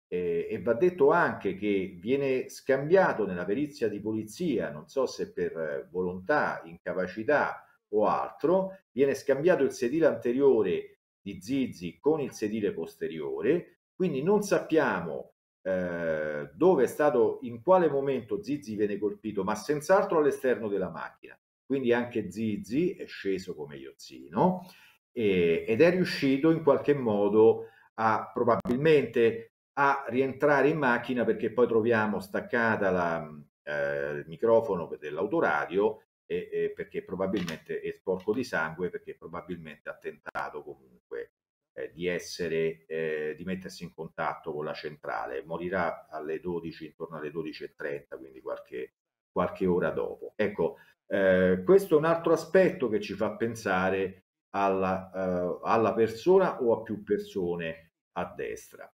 eh, e va detto anche che viene scambiato nella perizia di polizia, non so se per eh, volontà, incapacità o altro, viene scambiato il sedile anteriore di Zizi con il sedile posteriore, quindi non sappiamo eh, dove è stato, in quale momento Zizi viene colpito, ma senz'altro all'esterno della macchina. Quindi anche Zizi è sceso come iozzino eh, ed è riuscito in qualche modo a probabilmente a rientrare in macchina perché poi troviamo staccata la, eh, il microfono dell'autoradio e, e perché probabilmente è sporco di sangue perché probabilmente ha tentato comunque eh, di essere eh, di mettersi in contatto con la centrale morirà alle 12 intorno alle 12.30 quindi qualche, qualche ora dopo ecco eh, questo è un altro aspetto che ci fa pensare alla, eh, alla persona o a più persone a destra.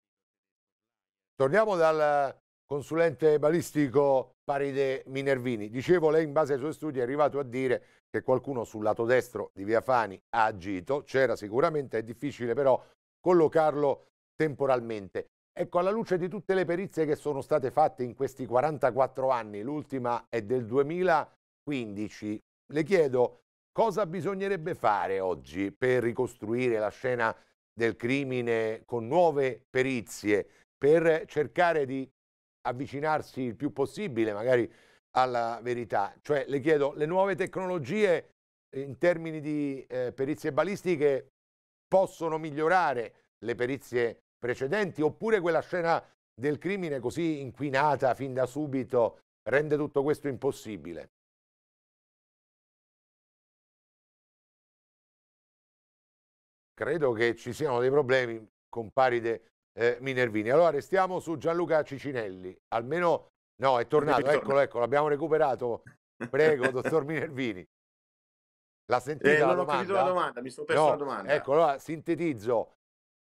Torniamo dal consulente balistico Paride Minervini. Dicevo, lei in base ai suoi studi è arrivato a dire che qualcuno sul lato destro di Via Fani ha agito, c'era sicuramente, è difficile però collocarlo temporalmente. Ecco, alla luce di tutte le perizie che sono state fatte in questi 44 anni, l'ultima è del 2015, le chiedo Cosa bisognerebbe fare oggi per ricostruire la scena del crimine con nuove perizie, per cercare di avvicinarsi il più possibile magari alla verità? Cioè, le chiedo, le nuove tecnologie eh, in termini di eh, perizie balistiche possono migliorare le perizie precedenti oppure quella scena del crimine così inquinata fin da subito rende tutto questo impossibile? credo che ci siano dei problemi con Paride eh, Minervini. Allora restiamo su Gianluca Cicinelli, almeno no, è tornato, eccolo, eccolo, l'abbiamo recuperato. Prego, dottor Minervini. Eh, la sentite eh, la, domanda? la domanda? mi sono perso no, la domanda. Ecco, allora sintetizzo.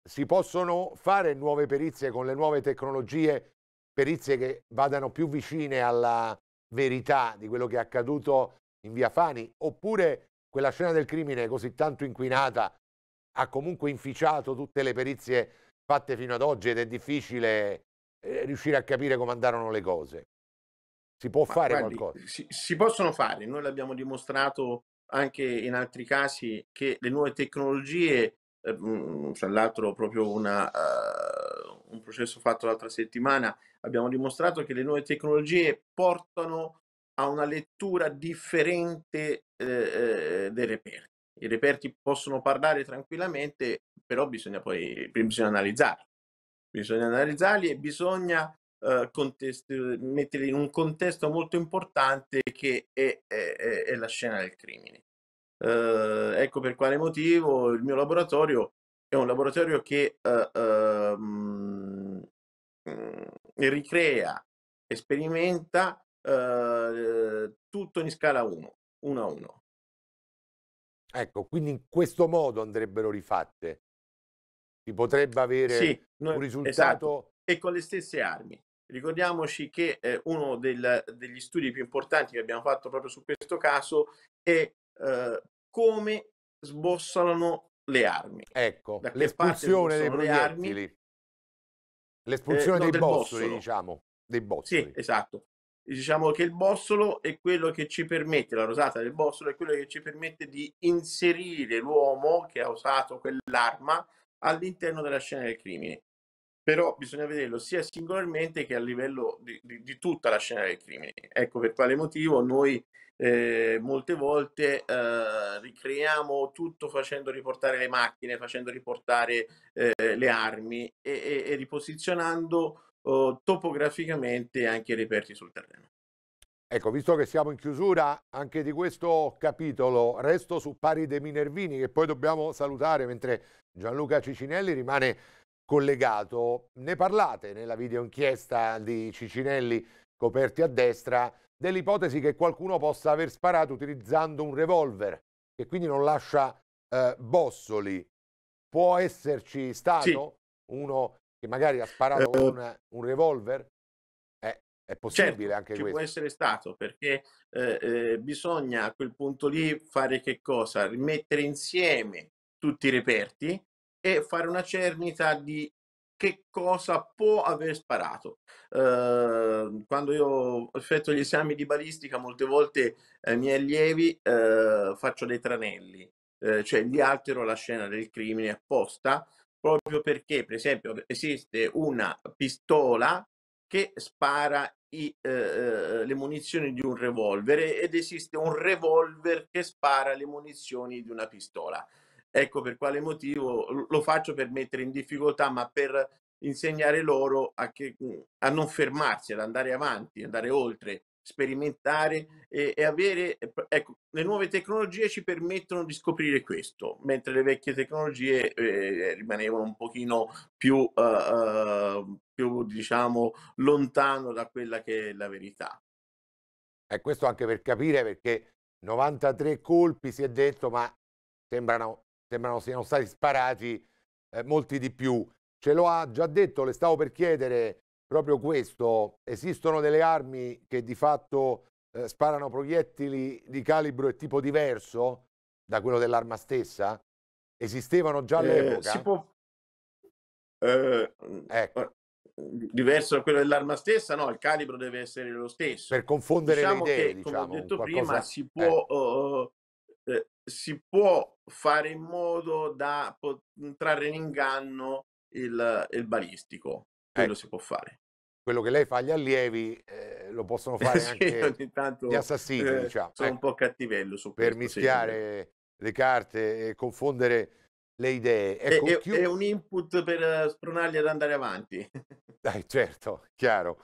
Si possono fare nuove perizie con le nuove tecnologie, perizie che vadano più vicine alla verità di quello che è accaduto in via Fani, oppure quella scena del crimine così tanto inquinata ha comunque inficiato tutte le perizie fatte fino ad oggi ed è difficile eh, riuscire a capire come andarono le cose. Si può Ma fare guardi, qualcosa? Si, si, possono fare, noi l'abbiamo dimostrato anche in altri casi che le nuove tecnologie, eh, mh, mm, tra mm, l'altro proprio una, uh, un processo fatto l'altra settimana, abbiamo dimostrato che le nuove tecnologie portano a una lettura differente eh, eh dei reperti i reperti possono parlare tranquillamente, però bisogna poi bisogna analizzarli. Bisogna analizzarli e bisogna eh, contest- metterli in un contesto molto importante che è, è, è la scena del crimine. Eh, ecco per quale motivo il mio laboratorio è un laboratorio che eh, ehm, mm, eh, ricrea e sperimenta tutto in scala 1, 1 a 1. Ecco, quindi in questo modo andrebbero rifatte. Si potrebbe avere sì, noi, un esatto, risultato... Esatto. E con le stesse armi. Ricordiamoci che eh, uno del, degli studi più importanti che abbiamo fatto proprio su questo caso è eh, come sbossolano le armi. Ecco, l'espulsione dei proiettili. L'espulsione eh, no, dei bossoli, bossolo. diciamo. Dei bossoli. Sì, esatto diciamo che il bossolo è quello che ci permette, la rosata del bossolo è quello che ci permette di inserire l'uomo che ha usato quell'arma all'interno della scena del crimine. Però bisogna vederlo sia singolarmente che a livello di, di, di tutta la scena del crimine. Ecco per quale motivo noi eh, molte volte eh, ricreiamo tutto facendo riportare le macchine, facendo riportare eh, le armi e, e, e riposizionando topograficamente anche reperti sul terreno. Ecco, visto che siamo in chiusura anche di questo capitolo, resto su Pari dei Minervini che poi dobbiamo salutare mentre Gianluca Cicinelli rimane collegato. Ne parlate nella video inchiesta di Cicinelli coperti a destra dell'ipotesi che qualcuno possa aver sparato utilizzando un revolver che quindi non lascia eh, bossoli. Può esserci stato sì. uno che magari ha sparato con ehm un revolver, eh, è possibile certo, anche questo. può essere stato, perché eh, eh, bisogna a quel punto lì fare che cosa? Rimettere insieme tutti i reperti e fare una cernita di che cosa può aver sparato. Eh, quando io effetto gli esami di balistica, molte volte ai eh, miei allievi eh, faccio dei tranelli, eh, cioè gli altero la scena del crimine apposta proprio perché, per esempio, esiste una pistola che spara i, eh, eh le munizioni di un revolver ed esiste un revolver che spara le munizioni di una pistola. Ecco per quale motivo lo faccio per mettere in difficoltà, ma per insegnare loro a, che, a non fermarsi, ad andare avanti, andare oltre, sperimentare e, e avere, ecco, le nuove tecnologie ci permettono di scoprire questo, mentre le vecchie tecnologie eh, rimanevano un pochino più, eh, ehm, più, diciamo, lontano da quella che è la verità. E questo anche per capire perché 93 colpi si è detto, ma sembrano, sembrano siano stati sparati eh, molti di più. Ce lo ha già detto, le stavo per chiedere proprio questo, esistono delle armi che di fatto eh, sparano proiettili di calibro e tipo diverso da quello dell'arma stessa? Esistevano già eh, all'epoca? Eh, può... eh, ecco. Diverso da quello dell'arma stessa, no, il calibro deve essere lo stesso. Per confondere diciamo le idee, che, diciamo, come ho diciamo, detto qualcosa... prima, si eh. può, uh, si può fare in modo da entrare in inganno il, il balistico quello ecco. si può fare quello che lei fa agli allievi eh, lo possono fare sì, anche tanto, gli assassini. Eh, diciamo. Sono ecco, un po' cattivello su per questo. mischiare sì. le carte e confondere le idee. Ecco, è, chiud... è, un input per eh, spronarli ad andare avanti. Dai, certo, chiaro.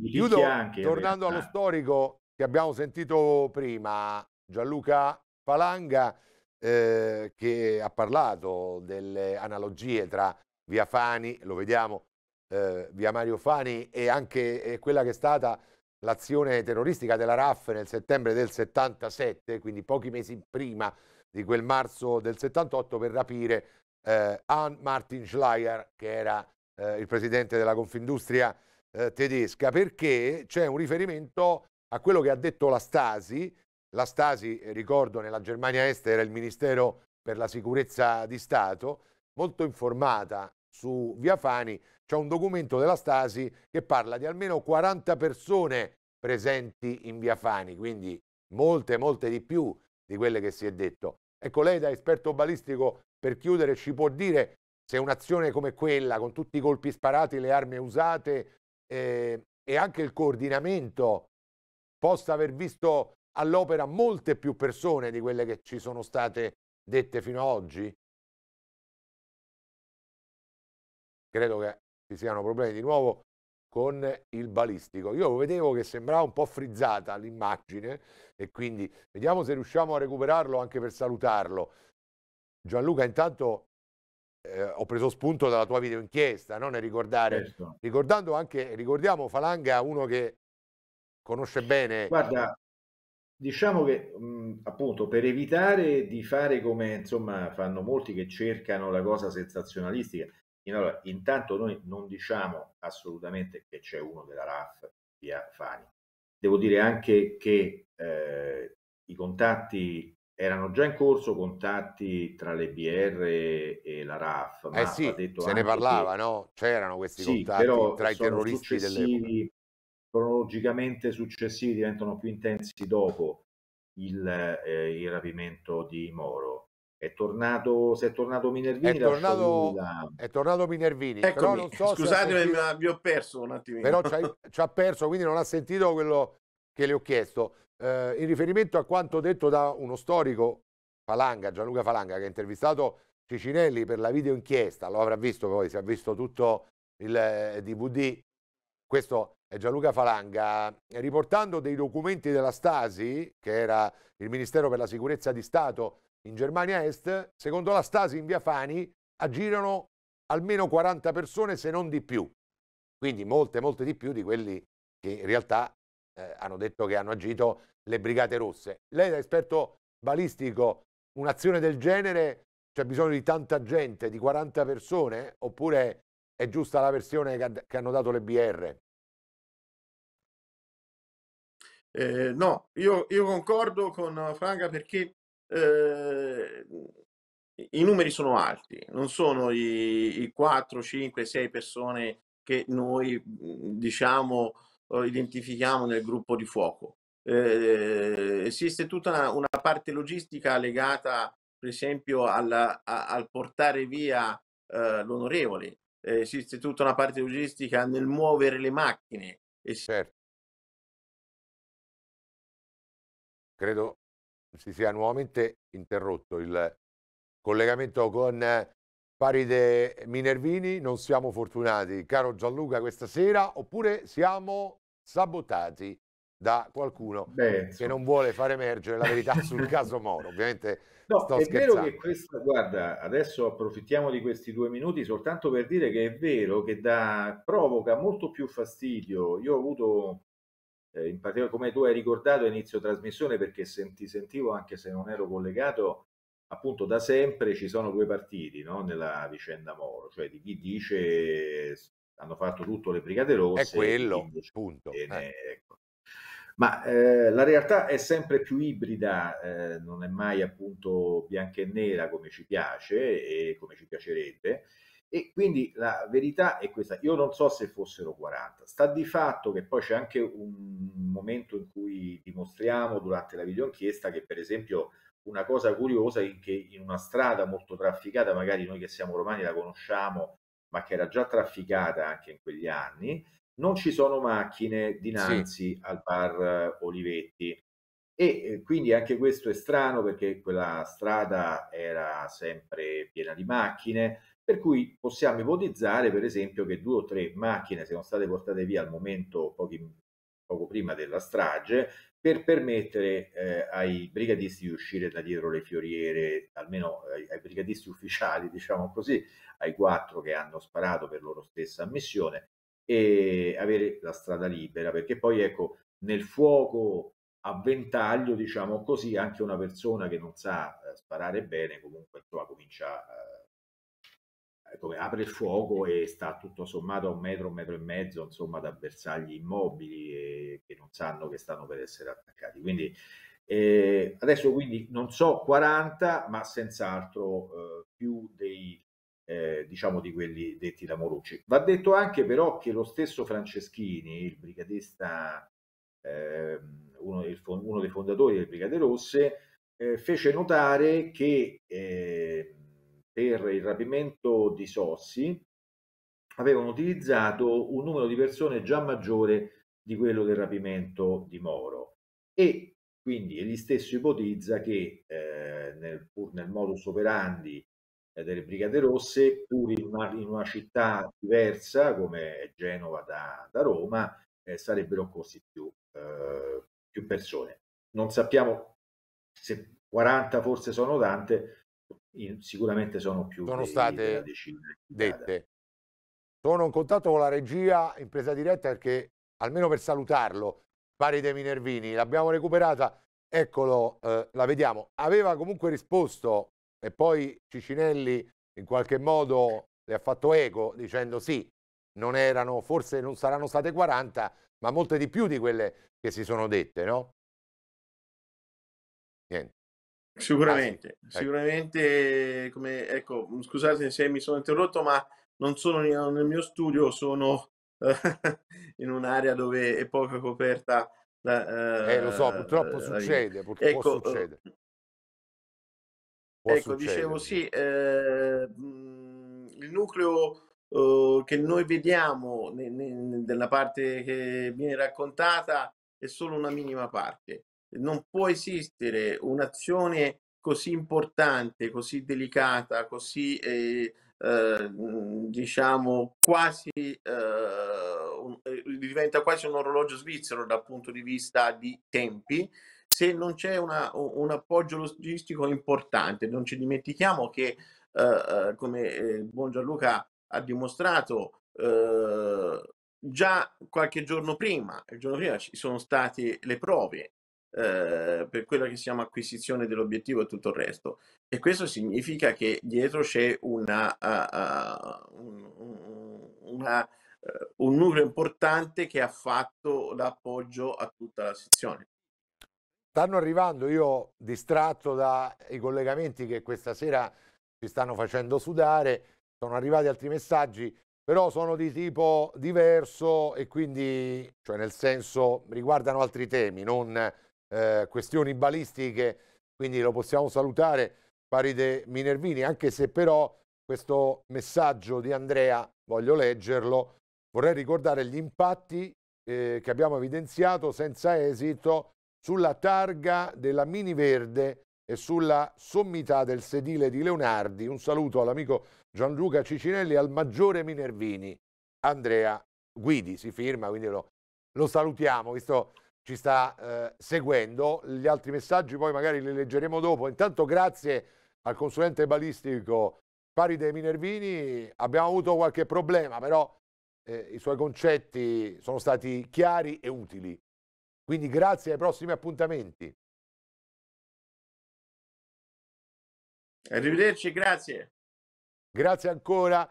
Chiudo anche, tornando allo ah. storico che abbiamo sentito prima, Gianluca Palanga, eh, che ha parlato delle analogie tra Via Fani, lo vediamo eh, via Mario Fani e anche eh, quella che è stata l'azione terroristica della RAF nel settembre del 77, quindi pochi mesi prima di quel marzo del 78 per rapire eh, Ann Martin Schleier che era eh, il presidente della Confindustria eh, tedesca perché c'è un riferimento a quello che ha detto la Stasi, la Stasi eh, ricordo nella Germania Est era il Ministero per la Sicurezza di Stato, molto informata su Via Fani c'è un documento della Stasi che parla di almeno 40 persone presenti in via Fani, quindi molte, molte di più di quelle che si è detto. Ecco, lei da esperto balistico, per chiudere, ci può dire se un'azione come quella, con tutti i colpi sparati, le armi usate eh, e anche il coordinamento, possa aver visto all'opera molte più persone di quelle che ci sono state dette fino ad oggi? Credo che ci siano problemi di nuovo con il balistico. Io vedevo che sembrava un po' frizzata l'immagine e quindi vediamo se riusciamo a recuperarlo anche per salutarlo. Gianluca, intanto eh, ho preso spunto dalla tua video inchiesta, no? Nel ricordare, certo. ricordando anche, ricordiamo Falanga, uno che conosce bene. Guarda, diciamo che mh, mm, appunto per evitare di fare come insomma fanno molti che cercano la cosa sensazionalistica, allora, intanto noi non diciamo assolutamente che c'è uno della RAF via Fani. Devo dire anche che eh, i contatti erano già in corso, contatti tra le BR e la RAF. Ma eh sì, detto se ne parlava, che... no? C'erano questi sì, contatti tra i terroristi dell'epoca. Cronologicamente successivi diventano più intensi dopo il, eh, il rapimento di Moro è tornato, se è tornato Minervini, è tornato, è tornato Minervini. Eccomi, so scusatemi, sentito, ma vi ho perso un attimino. Però ci ha perso, quindi non ha sentito quello che le ho chiesto. Eh, in riferimento a quanto detto da uno storico, Falanga, Gianluca Falanga, che ha intervistato Cicinelli per la video inchiesta, lo avrà visto poi, si è visto tutto il DVD. Eh, Questo è Gianluca Falanga, riportando dei documenti della Stasi, che era il Ministero per la Sicurezza di Stato in Germania Est, secondo la Stasi in via Fani agirono almeno 40 persone se non di più, quindi molte, molte di più di quelli che in realtà eh, hanno detto che hanno agito le Brigate Rosse. Lei da esperto balistico, un'azione del genere c'è bisogno di tanta gente, di 40 persone, oppure è giusta la versione che, che hanno dato le BR? Eh, no, io, io, concordo con Franca perché eh, i numeri sono alti, non sono i, i 4, 5, 6 persone che noi mhmm, diciamo identifichiamo nel gruppo di fuoco. Eh, esiste tutta una, una, parte logistica legata per esempio alla, a, al portare via eh, l'onorevole, eh, esiste tutta una parte logistica nel muovere le macchine. Esiste... Certo. Credo si sia nuovamente interrotto il collegamento con Paride Minervini. Non siamo fortunati, caro Gianluca, questa sera, oppure siamo sabotati da qualcuno Beh, che non vuole far emergere la verità sul caso Moro. Ovviamente no, sto è scherzando. vero che questa, guarda, adesso approfittiamo di questi due minuti soltanto per dire che è vero che da, provoca molto più fastidio. Io ho avuto eh, in particolare come tu hai ricordato inizio trasmissione, perché senti, sentivo anche se non ero collegato, appunto da sempre ci sono due partiti no? nella vicenda Moro, cioè di chi dice hanno fatto tutto le Brigate Rosse. È quello, punto. Bene, eh. ecco. Ma eh, la realtà è sempre più ibrida, eh, non è mai appunto bianca e nera come ci piace e come ci piacerebbe. E quindi la verità è questa, io non so se fossero 40, sta di fatto che poi c'è anche un momento in cui dimostriamo durante la videoinchiesta che per esempio una cosa curiosa è che in una strada molto trafficata, magari noi che siamo romani la conosciamo, ma che era già trafficata anche in quegli anni, non ci sono macchine dinanzi sì. al bar eh, Olivetti e eh, quindi anche questo è strano perché quella strada era sempre piena di macchine per cui possiamo ipotizzare, per esempio, che due o tre macchine siano state portate via al momento pochi, poco prima della strage per permettere eh, ai brigadisti di uscire da dietro le fioriere, almeno ai, ai brigadisti ufficiali, diciamo così, ai quattro che hanno sparato per loro stessa ammissione e avere la strada libera, perché poi ecco, nel fuoco a ventaglio, diciamo così, anche una persona che non sa eh, sparare bene comunque insomma, comincia a eh, dove apre il fuoco e sta tutto sommato a un metro, un metro e mezzo, insomma, da bersagli immobili che non sanno che stanno per essere attaccati. Quindi eh, adesso quindi non so 40, ma senz'altro eh, più dei eh, diciamo di quelli detti da Morucci. Va detto anche però che lo stesso Franceschini, il brigadista, eh, uno, del, uno, dei fondatori del Brigade Rosse, eh, fece notare che eh, per il rapimento di Sossi avevano utilizzato un numero di persone già maggiore di quello del rapimento di Moro e quindi egli stesso ipotizza che eh, nel, pur nel modus operandi eh, delle Brigate Rosse, pur in una, in una, città diversa come Genova da, da Roma, eh, sarebbero così più, eh, più persone. Non sappiamo se 40 forse sono tante, sicuramente sono più sono dei, state dette. Sono in contatto con la regia in presa diretta perché almeno per salutarlo, pari dei Minervini, l'abbiamo recuperata, eccolo, eh, la vediamo. Aveva comunque risposto e poi Cicinelli in qualche modo le ha fatto eco dicendo sì, non erano, forse non saranno state 40, ma molte di più di quelle che si sono dette, no? Niente. Sicuramente, Basta. Ecco. sicuramente, come, ecco, mm, scusate se mi sono interrotto, ma non sono nel mio studio, sono eh, in un'area dove è poco coperta. Da, eh, eh, lo so, purtroppo eh, succede, purtroppo ecco, succede. Può ecco, eh, succedere. Ecco, dicevo sì, mm, il nucleo oh, che noi vediamo nella parte che viene raccontata è solo una minima parte non può esistere un'azione così importante, così delicata, così eh, eh, diciamo quasi eh, un, eh, diventa quasi un orologio svizzero dal punto di vista di tempi se non c'è una, un appoggio logistico importante. Non ci dimentichiamo che, eh, eh, come il buon Gianluca ha dimostrato, già qualche giorno prima, il giorno prima ci sono state le prove eh, per quella che si chiama acquisizione dell'obiettivo e tutto il resto. E questo significa che dietro c'è una, uh, uh, una, uh, un nucleo importante che ha fatto l'appoggio a tutta la sezione. Stanno arrivando, io distratto dai collegamenti che questa sera ci stanno facendo sudare, sono arrivati altri messaggi, però sono di tipo diverso e quindi, cioè nel senso, riguardano altri temi, non eh, questioni balistiche, quindi lo possiamo salutare Paride Minervini, anche se però questo messaggio di Andrea, voglio leggerlo, vorrei ricordare gli impatti eh, che abbiamo evidenziato senza esito sulla targa della Mini Verde e sulla sommità del sedile di Leonardi. Un saluto all'amico Gianluca Cicinelli e al maggiore Minervini, Andrea Guidi, si firma, quindi lo, lo salutiamo, visto ci sta eh, seguendo. Gli altri messaggi poi magari li leggeremo dopo. Intanto grazie al consulente balistico Paride Minervini. Abbiamo avuto qualche problema, però eh, i suoi concetti sono stati chiari e utili. Quindi grazie ai prossimi appuntamenti. Arrivederci, grazie. Grazie ancora.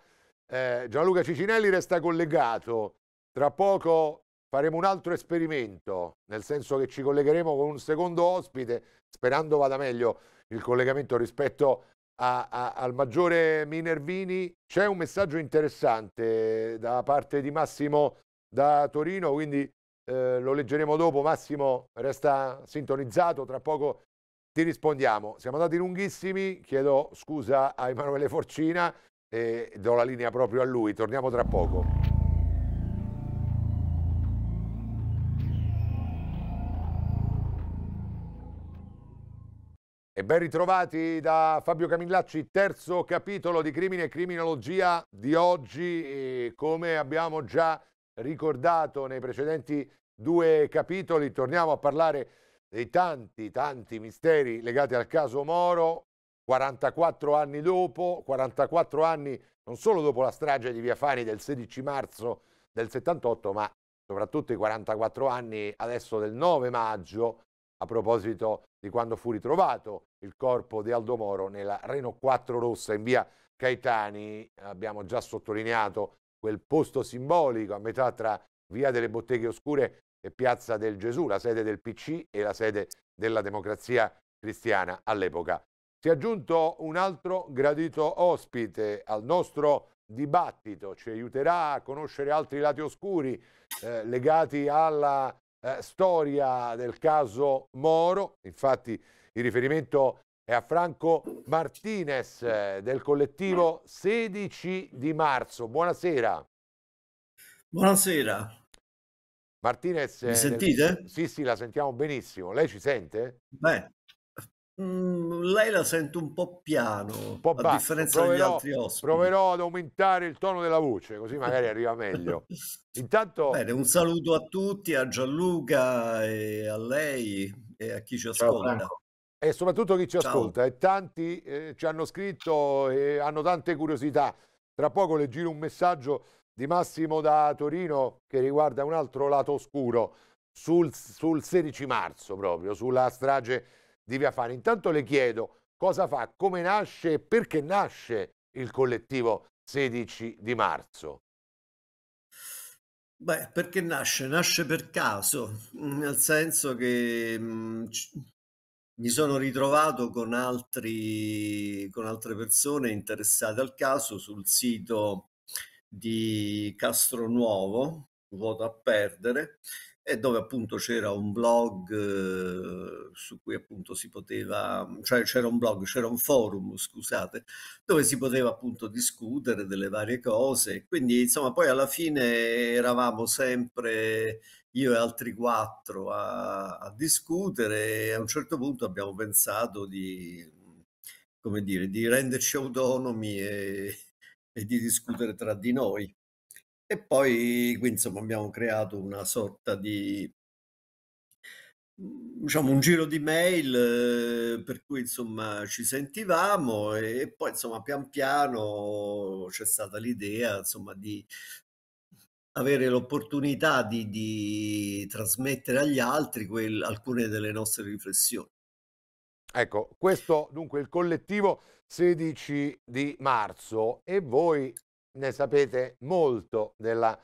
Eh, Gianluca Cicinelli resta collegato. Tra poco faremo un altro esperimento, nel senso che ci collegheremo con un secondo ospite, sperando vada meglio il collegamento rispetto a, a, al maggiore Minervini. C'è un messaggio interessante da parte di Massimo da Torino, quindi eh, lo leggeremo dopo. Massimo resta sintonizzato, tra poco ti rispondiamo. Siamo andati lunghissimi, chiedo scusa a Emanuele Forcina e do la linea proprio a lui. Torniamo tra poco. E ben ritrovati da Fabio Camillacci, terzo capitolo di Crimine e Criminologia di oggi. E come abbiamo già ricordato nei precedenti due capitoli, torniamo a parlare dei tanti, tanti misteri legati al caso Moro. 44 anni dopo, 44 anni non solo dopo la strage di Via Fani del 16 marzo del 78, ma soprattutto i 44 anni adesso del 9 maggio a proposito di quando fu ritrovato il corpo di Aldo Moro nella Reno 4 Rossa in via Caetani, abbiamo già sottolineato quel posto simbolico a metà tra via delle Botteghe Oscure e piazza del Gesù, la sede del PC e la sede della democrazia cristiana all'epoca. Si è aggiunto un altro gradito ospite al nostro dibattito, ci aiuterà a conoscere altri lati oscuri eh, legati alla eh, storia del caso Moro, infatti il riferimento è a Franco Martinez eh, del collettivo 16 di marzo. Buonasera. Buonasera. Martinez, Mi eh, sentite? Sì, sì, la sentiamo benissimo. Lei ci sente? Beh, Mm, lei la sento un po' piano, un po basso. a differenza proverò, degli altri ospiti. Proverò ad aumentare il tono della voce, così magari arriva meglio. Intanto... Bene, un saluto a tutti, a Gianluca e a lei e a chi ci ascolta. Ciao, e soprattutto chi ci Ciao. ascolta. E eh, tanti eh, ci hanno scritto e hanno tante curiosità. Tra poco le giro un messaggio di Massimo da Torino che riguarda un altro lato oscuro sul, sul 16 marzo proprio, sulla strage di Via Fani. Intanto le chiedo cosa fa, come nasce e perché nasce il collettivo 16 di marzo. Beh, perché nasce? Nasce per caso, mm, nel senso che mh, mm, mi sono ritrovato con, altri, con altre persone interessate al caso sul sito di Castronuovo, Vuoto a Perdere, e dove appunto c'era un blog eh, su cui appunto si poteva, cioè c'era un blog, c'era un forum, scusate, dove si poteva appunto discutere delle varie cose. Quindi insomma poi alla fine eravamo sempre io e altri quattro a, a discutere e a un certo punto abbiamo pensato di, come dire, di renderci autonomi e, e di discutere tra di noi. E poi, insomma, abbiamo creato una sorta di diciamo un giro di mail eh, per cui insomma ci sentivamo e, e poi insomma pian piano c'è stata l'idea insomma di avere l'opportunità di, di trasmettere agli altri quel, alcune delle nostre riflessioni. Ecco, questo dunque il collettivo 16 di marzo e voi ne sapete molto della,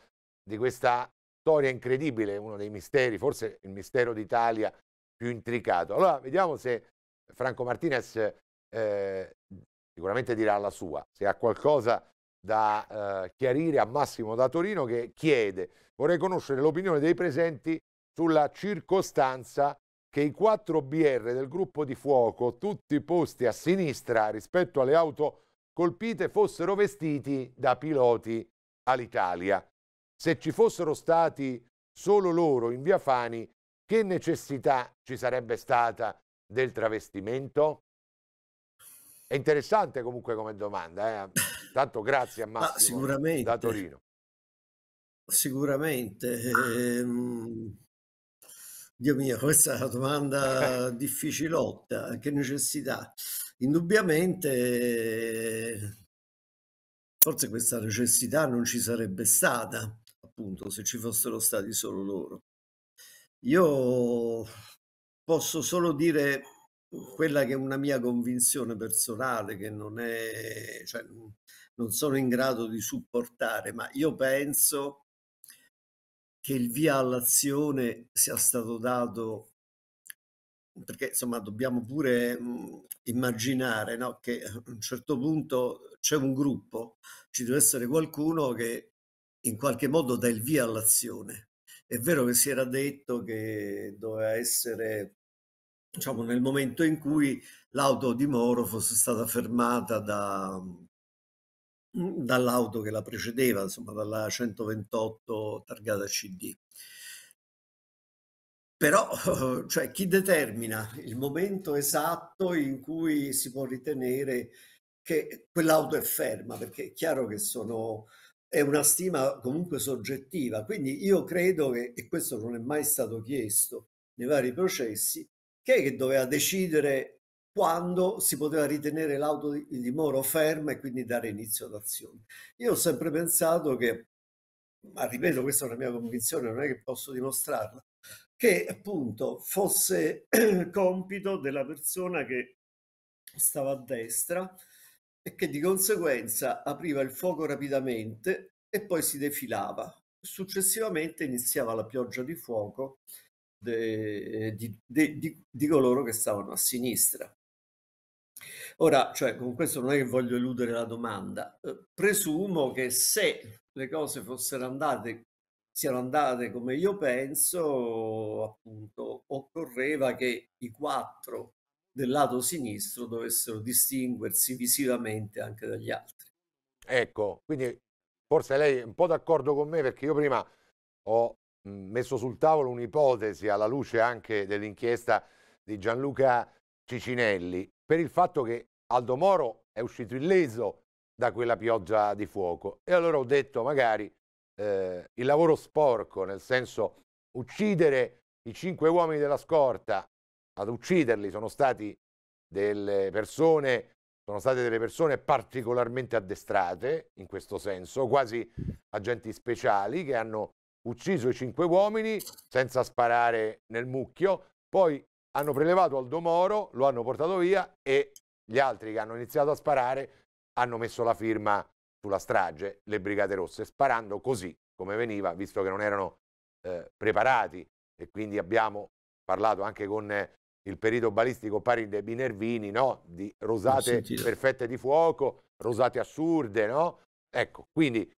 di questa storia incredibile, uno dei misteri, forse il mistero d'Italia più intricato. Allora vediamo se Franco Martinez eh, sicuramente dirà la sua, se ha qualcosa da eh, chiarire a Massimo da Torino che chiede, vorrei conoscere l'opinione dei presenti sulla circostanza che i quattro BR del gruppo di fuoco, tutti posti a sinistra rispetto alle auto colpite fossero vestiti da piloti all'Italia. Se ci fossero stati solo loro in via Fani, che necessità ci sarebbe stata del travestimento? È interessante comunque come domanda, eh? tanto grazie a Massimo ah, da Torino. Sicuramente. Ehm... Dio mio, questa è una domanda difficilotta, che necessità. Indubbiamente, forse questa necessità non ci sarebbe stata, appunto, se ci fossero stati solo loro. Io posso solo dire quella che è una mia convinzione personale, che non è, cioè, non sono in grado di supportare, ma io penso che il via all'azione sia stato dato perché insomma dobbiamo pure mh, mhmm, immaginare no, che a un certo punto c'è un gruppo, ci deve essere qualcuno che in qualche modo dà il via all'azione. È vero che si era detto che doveva essere diciamo, nel momento in cui l'auto di Moro fosse stata fermata da, mhmm, dall'auto che la precedeva, insomma dalla 128 targata CD però cioè, chi determina il momento esatto in cui si può ritenere che quell'auto è ferma? Perché è chiaro che sono, è una stima comunque soggettiva, quindi io credo che, e questo non è mai stato chiesto nei vari processi, che, che doveva decidere quando si poteva ritenere l'auto di, di Moro ferma e quindi dare inizio ad azioni. Io ho sempre pensato che, ma ripeto, questa è una mia convinzione, non è che posso dimostrarla, che appunto fosse compito della persona che stava a destra e che di conseguenza apriva il fuoco rapidamente e poi si defilava. Successivamente iniziava la pioggia di fuoco de, de, de, di coloro che stavano a sinistra. Ora, cioè, con questo non è che voglio eludere la domanda, eh, presumo che se le cose fossero andate siano andate come io penso, appunto, occorreva che i quattro del lato sinistro dovessero distinguersi visivamente anche dagli altri. Ecco, quindi forse lei è un po' d'accordo con me perché io prima ho messo sul tavolo un'ipotesi alla luce anche dell'inchiesta di Gianluca Cicinelli per il fatto che Aldo Moro è uscito illeso da quella pioggia di fuoco e allora ho detto magari eh, il lavoro sporco, nel senso uccidere i cinque uomini della scorta, ad ucciderli sono stati delle persone sono state delle persone particolarmente addestrate in questo senso, quasi agenti speciali che hanno ucciso i cinque uomini senza sparare nel mucchio, poi hanno prelevato Aldo Moro, lo hanno portato via e gli altri che hanno iniziato a sparare hanno messo la firma sulla strage le Brigate Rosse, sparando così come veniva, visto che non erano eh, preparati e quindi abbiamo parlato anche con eh, il perito balistico Pari Paride Binervini, no? di rosate perfette di fuoco, rosate assurde, no? Ecco, quindi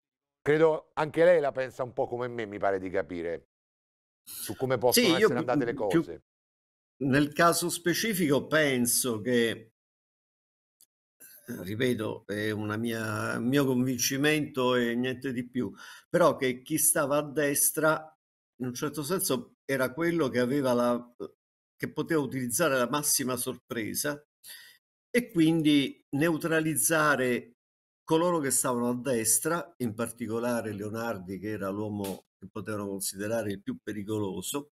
credo anche lei la pensa un po' come me, mi pare di capire, su come possono sì, essere io, andate le cose. Più, nel caso specifico penso che ripeto, è un mio convincimento e niente di più, però che chi stava a destra in un certo senso era quello che aveva la che poteva utilizzare la massima sorpresa e quindi neutralizzare coloro che stavano a destra, in particolare Leonardi che era l'uomo che potevano considerare il più pericoloso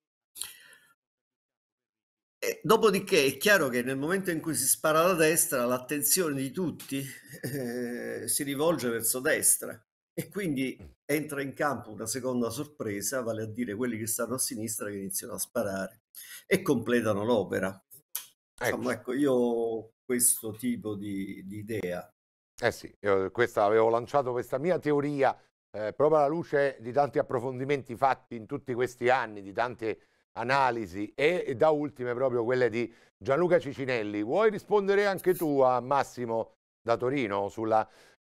dopodiché è chiaro che nel momento in cui si spara da destra, l'attenzione di tutti eh, si rivolge verso destra e quindi entra in campo una seconda sorpresa, vale a dire quelli che stanno a sinistra che iniziano a sparare e completano l'opera. Ecco. Insomma, ecco, io ho questo tipo di, di idea. Eh sì, questa, avevo lanciato questa mia teoria eh, proprio alla luce di tanti approfondimenti fatti in tutti questi anni, di tante analisi e da ultime proprio quelle di Gianluca Cicinelli. Vuoi rispondere anche tu a Massimo da Torino sulla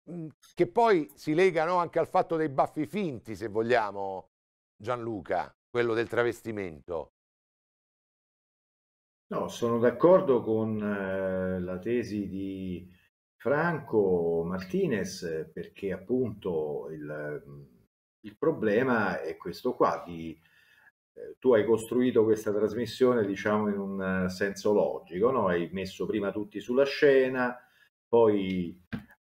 mm, che poi si legano anche al fatto dei baffi finti, se vogliamo, Gianluca, quello del travestimento. No, sono d'accordo con eh, la tesi di Franco Martinez perché appunto il, mm, il problema è questo qua di eh, tu hai costruito questa trasmissione, diciamo, in un eh, senso logico, no? hai messo prima tutti sulla scena, poi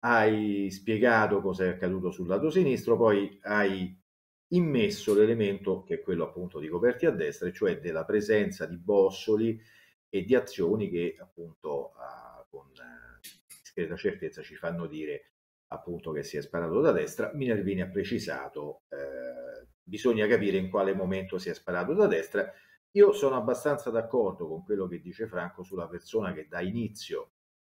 hai spiegato cosa è accaduto sul lato sinistro, poi hai immesso l'elemento che è quello appunto di coperti a destra, cioè della presenza di bossoli e di azioni che appunto con uh, discreta certezza ci fanno dire appunto che si è sparato da destra. Minervini ha precisato eh, bisogna capire in quale momento si è sparato da destra. Io sono abbastanza d'accordo con quello che dice Franco sulla persona che dà inizio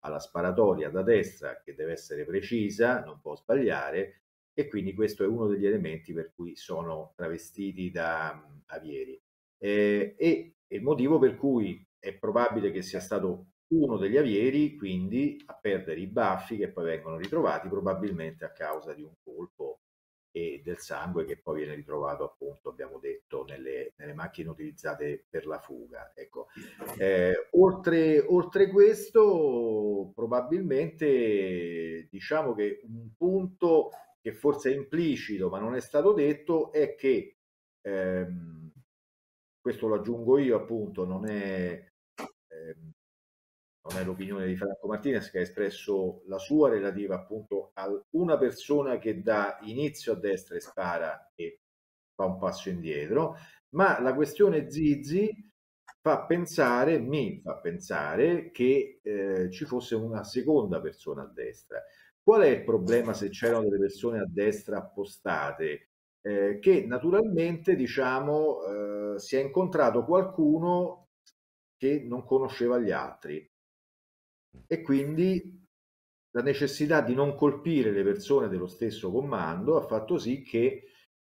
alla sparatoria da destra, che deve essere precisa, non può sbagliare, e quindi questo è uno degli elementi per cui sono travestiti da um, Avieri. Eh, e il motivo per cui è probabile che sia stato uno degli avieri, quindi a perdere i baffi che poi vengono ritrovati probabilmente a causa di un colpo e del sangue che poi viene ritrovato appunto abbiamo detto nelle, nelle macchine utilizzate per la fuga ecco eh, oltre, oltre questo probabilmente diciamo che un punto che forse è implicito ma non è stato detto è che ehm, questo lo aggiungo io appunto non è ehm, non è l'opinione di Franco Martinez che ha espresso la sua relativa appunto a una persona che da inizio a destra e spara e fa un passo indietro, ma la questione Zizi fa pensare, mi fa pensare che eh, ci fosse una seconda persona a destra. Qual è il problema se c'erano delle persone a destra appostate? Eh, che naturalmente diciamo eh, si è incontrato qualcuno che non conosceva gli altri e quindi la necessità di non colpire le persone dello stesso comando ha fatto sì che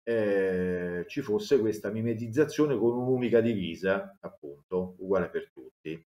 eh, ci fosse questa mimetizzazione con un'unica divisa, appunto, uguale per tutti.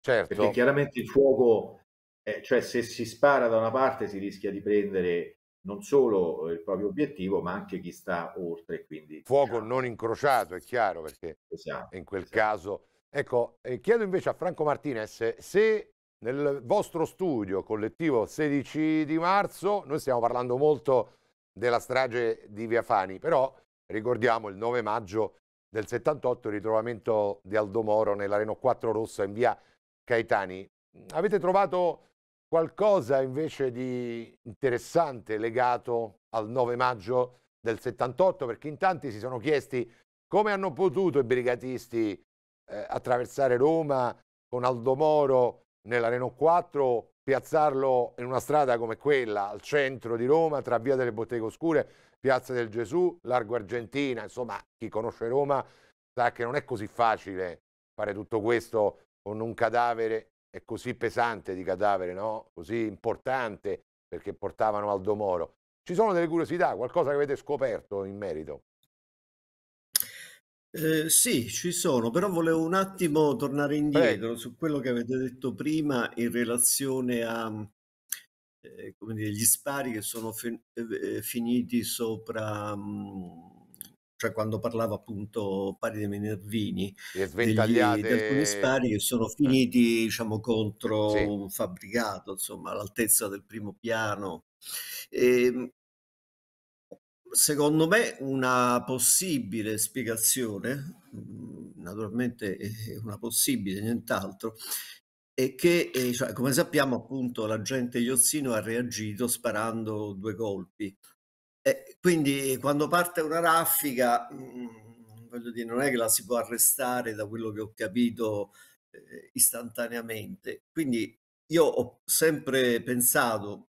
Certo. Perché chiaramente il fuoco, eh, cioè se si spara da una parte si rischia di prendere non solo eh, il proprio obiettivo, ma anche chi sta oltre. Quindi, fuoco diciamo. non incrociato, è chiaro, perché esatto, in quel esatto. caso Ecco, eh, chiedo invece a Franco Martinez se nel vostro studio collettivo 16 di marzo, noi stiamo parlando molto della strage di Via Fani, però ricordiamo il 9 maggio del 78 il ritrovamento di Aldo Moro nell'Areno 4 Rossa in via Caetani. Avete trovato qualcosa invece di interessante legato al 9 maggio del 78? Perché in tanti si sono chiesti come hanno potuto i brigatisti eh, attraversare Roma con Aldo Moro nella Renault 4, piazzarlo in una strada come quella, al centro di Roma, tra Via delle Botteghe Oscure, Piazza del Gesù, Largo Argentina, insomma chi conosce Roma sa che non è così facile fare tutto questo con un cadavere è così pesante di cadavere, no? così importante perché portavano Aldo Moro. Ci sono delle curiosità, qualcosa che avete scoperto in merito? Eh, sì, ci sono, però volevo un attimo tornare indietro su quello che avete detto prima in relazione a, eh, come dire, gli spari che sono fin- eh, eh finiti sopra, mh, mm, cioè quando parlava appunto Pari dei Minervini, Le degli- di alcuni sventagliate... spari che sono eh. finiti, diciamo, contro un fabbricato, insomma, all'altezza del primo piano. Ehm, secondo me una possibile spiegazione, mm, naturalmente una possibile, nient'altro, è che, eh, cioè, come sappiamo, appunto, l'agente Iozzino ha reagito sparando due colpi. E quindi quando parte una raffica, mm, voglio dire, non è che la si può arrestare da quello che ho capito eh, istantaneamente. Quindi io ho sempre pensato,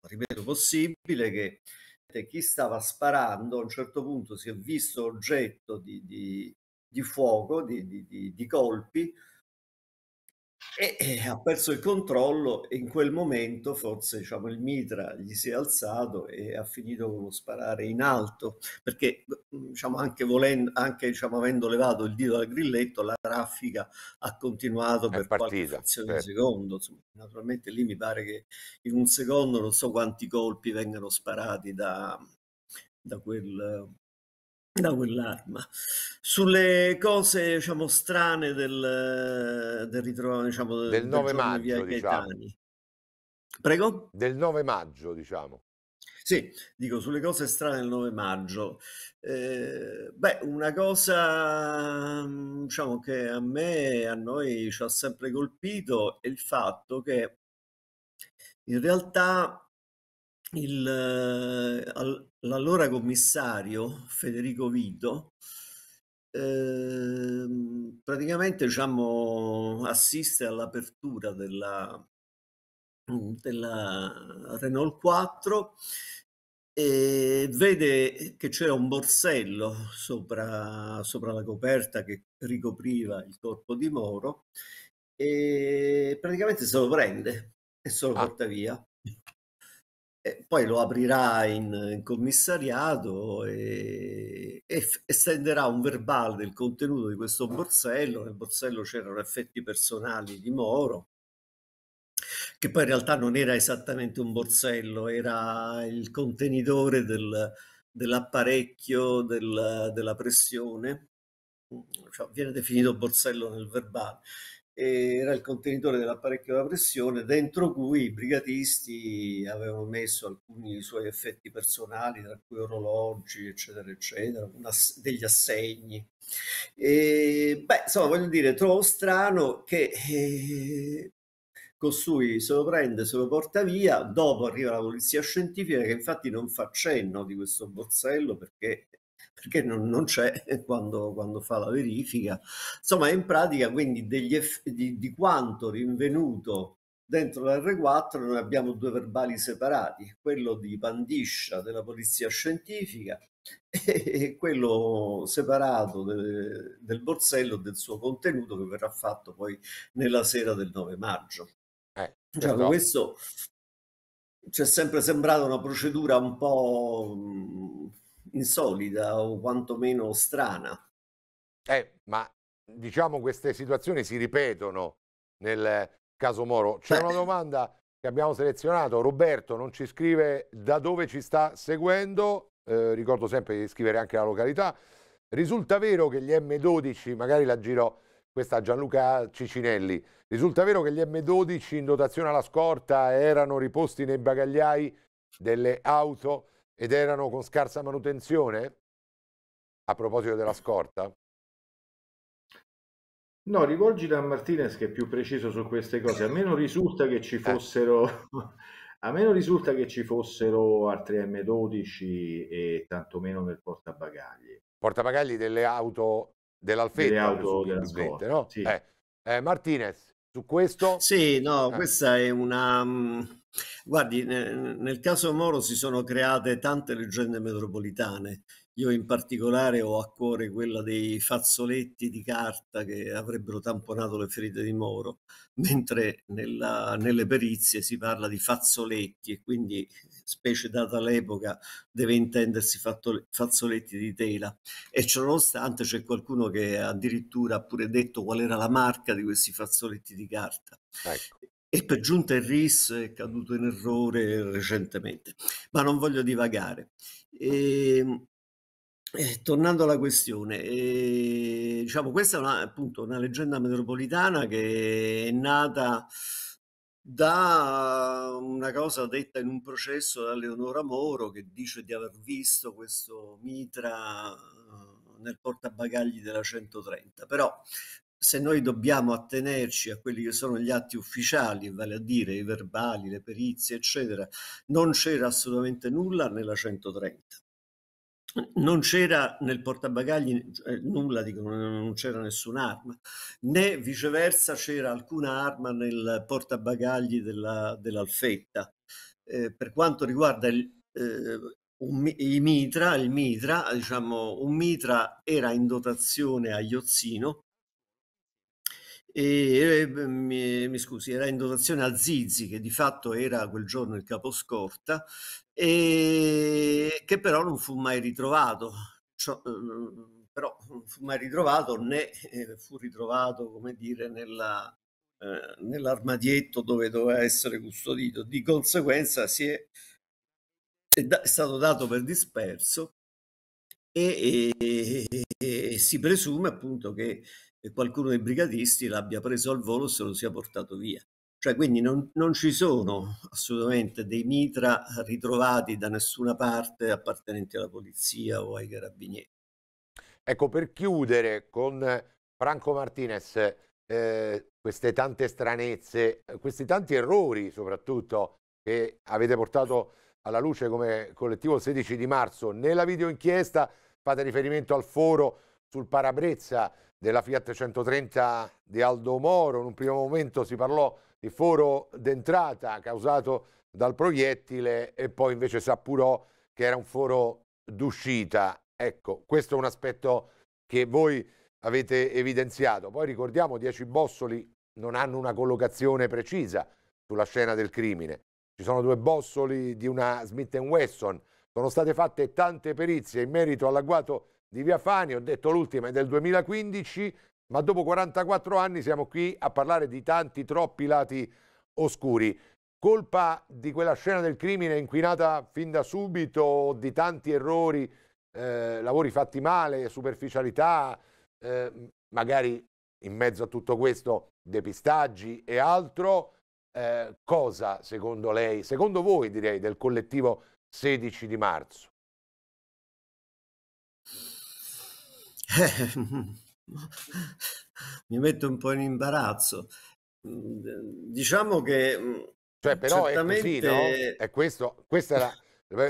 ripeto, possibile che chi stava sparando a un certo punto si è visto oggetto di, di, di fuoco, di, di colpi, e, e, ha perso il controllo e in quel momento forse diciamo, il mitra gli si è alzato e ha finito con lo sparare in alto perché mhmm, diciamo, anche, volendo, anche diciamo, avendo levato il dito dal grilletto la raffica ha continuato per partita, qualche frazione certo. di secondo Insomma, naturalmente lì mi pare che in un secondo non so quanti colpi vengano sparati da, da quel da quell'arma. Sulle cose diciamo, strane del, del ritrovamento diciamo, del, del 9 maggio, diciamo. Prego? Del 9 maggio, diciamo. Sì, dico sulle cose strane del 9 maggio. Eh, beh, una cosa mm, diciamo che a me, a noi ci ha sempre colpito è il fatto che in realtà il, eh, l'allora commissario Federico Vito eh, praticamente diciamo, assiste all'apertura della, della Renault 4 e vede che c'era un borsello sopra, sopra la coperta che ricopriva il corpo di Moro e praticamente se lo prende e se lo ah. porta via e poi lo aprirà in, in commissariato e, e, e stenderà un verbale del contenuto di questo borsello. Nel borsello c'erano effetti personali di Moro, che poi in realtà non era esattamente un borsello, era il contenitore del, dell'apparecchio del, della pressione. Cioè, viene definito borsello nel verbale era il contenitore dell'apparecchio da pressione dentro cui i brigatisti avevano messo alcuni suoi effetti personali, tra cui orologi, eccetera, eccetera, una, degli assegni. E, beh, insomma, voglio dire, trovo strano che eh, costui se lo prende, se lo porta via, dopo arriva la polizia scientifica che infatti non fa cenno di questo borsello perché perché non, non c'è quando, quando, fa la verifica. Insomma, in pratica quindi degli eff- di, di quanto rinvenuto dentro l'R4 noi abbiamo due verbali separati, quello di Pandiscia della Polizia Scientifica e quello separato de, del borsello del suo contenuto che verrà fatto poi nella sera del 9 maggio. Eh, diciamo certo. cioè, questo ci è sempre sembrata una procedura un po' insolita o quantomeno strana. Eh, ma diciamo queste situazioni si ripetono nel caso Moro. C'è una domanda che abbiamo selezionato. Roberto non ci scrive da dove ci sta seguendo. Eh, ricordo sempre di scrivere anche la località. Risulta vero che gli M12, magari la giro questa Gianluca Cicinelli, risulta vero che gli M12 in dotazione alla scorta erano riposti nei bagagliai delle auto ed erano con scarsa manutenzione? A proposito della scorta? No, rivolgiti a Martinez che è più preciso su queste cose. A me non risulta che ci eh. fossero, a me non risulta che ci fossero altri M12 e tantomeno nel portabagagli. Portabagagli delle auto dell'Alfetta. Delle auto della scorta, no? Sì. Eh. Eh, Martinez, su questo? Sì, no, eh. questa è una... Mm, Guardi, nel caso Moro si sono create tante leggende metropolitane. Io in particolare ho a cuore quella dei fazzoletti di carta che avrebbero tamponato le ferite di Moro, mentre nella, nelle perizie si parla di fazzoletti e quindi, specie data l'epoca, deve intendersi fatto, fazzoletti di tela. E ciononostante c'è qualcuno che addirittura ha pure detto qual era la marca di questi fazzoletti di carta. Ecco e per giunta il RIS è caduto in errore recentemente, ma non voglio divagare. E, ehm, eh, tornando alla questione, eh, diciamo, questa è una, appunto una leggenda metropolitana che è nata da una cosa detta in un processo da Leonora Moro che dice di aver visto questo mitra eh, nel portabagagli della 130, però se noi dobbiamo attenerci a quelli che sono gli atti ufficiali, vale a dire i verbali, le perizie, eccetera, non c'era assolutamente nulla nella 130. Non c'era nel portabagagli eh, nulla, dico, non c'era nessun'arma, né viceversa c'era alcuna arma nel portabagagli della, dell'Alfetta. Eh, per quanto riguarda il, eh, un, i mitra, il mitra, diciamo, un mitra era in dotazione a Iozzino, e, e mi, mi, scusi, era in dotazione a Zizi, che di fatto era quel giorno il caposcorta, e che però non fu mai ritrovato. Cioè, però non fu mai ritrovato né eh, fu ritrovato, come dire, nella, eh, nell'armadietto dove doveva essere custodito. Di conseguenza si è, è, da, è stato dato per disperso e, e, e, si presume appunto che e qualcuno dei brigadisti l'abbia preso al volo e se lo sia portato via. Cioè, quindi non, non, ci sono assolutamente dei mitra ritrovati da nessuna parte appartenenti alla polizia o ai carabinieri. Ecco, per chiudere con Franco Martinez, eh, queste tante stranezze, questi tanti errori soprattutto che avete portato alla luce come collettivo il 16 di marzo. Nella video inchiesta fate riferimento al foro sul parabrezza della Fiat 130 di Aldo Moro. In un primo momento si parlò di foro d'entrata causato dal proiettile e poi invece si appurò che era un foro d'uscita. Ecco, questo è un aspetto che voi avete evidenziato. Poi ricordiamo, dieci bossoli non hanno una collocazione precisa sulla scena del crimine. Ci sono due bossoli di una Smith Wesson. Sono state fatte tante perizie in merito all'agguato di Via Fani, ho detto l'ultima è del 2015, ma dopo 44 anni siamo qui a parlare di tanti troppi lati oscuri. Colpa di quella scena del crimine inquinata fin da subito, di tanti errori, eh, lavori fatti male, superficialità, eh, magari in mezzo a tutto questo depistaggi e altro, eh, cosa secondo lei, secondo voi direi, del collettivo 16 di marzo? mi metto un po' in imbarazzo. Mm, diciamo che... Mm, cioè, però certamente... è così, no? È questo, questa era...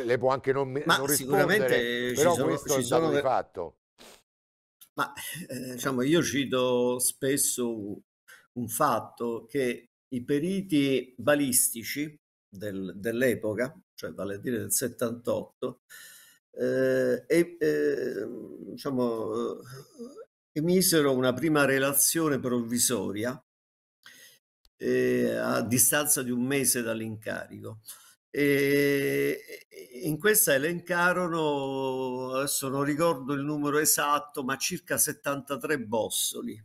Le può anche non, Ma non rispondere, però sono, questo è stato di fatto. Ma eh, diciamo, io cito spesso un fatto che i periti balistici del, dell'epoca, cioè vale a dire del 78, Ehm, ehm, diciamo, eh, e eh, diciamo, emisero una prima relazione provvisoria eh, a distanza di un mese dall'incarico. E ehm, in questa elencarono, adesso non ricordo il numero esatto, ma circa 73 bossoli,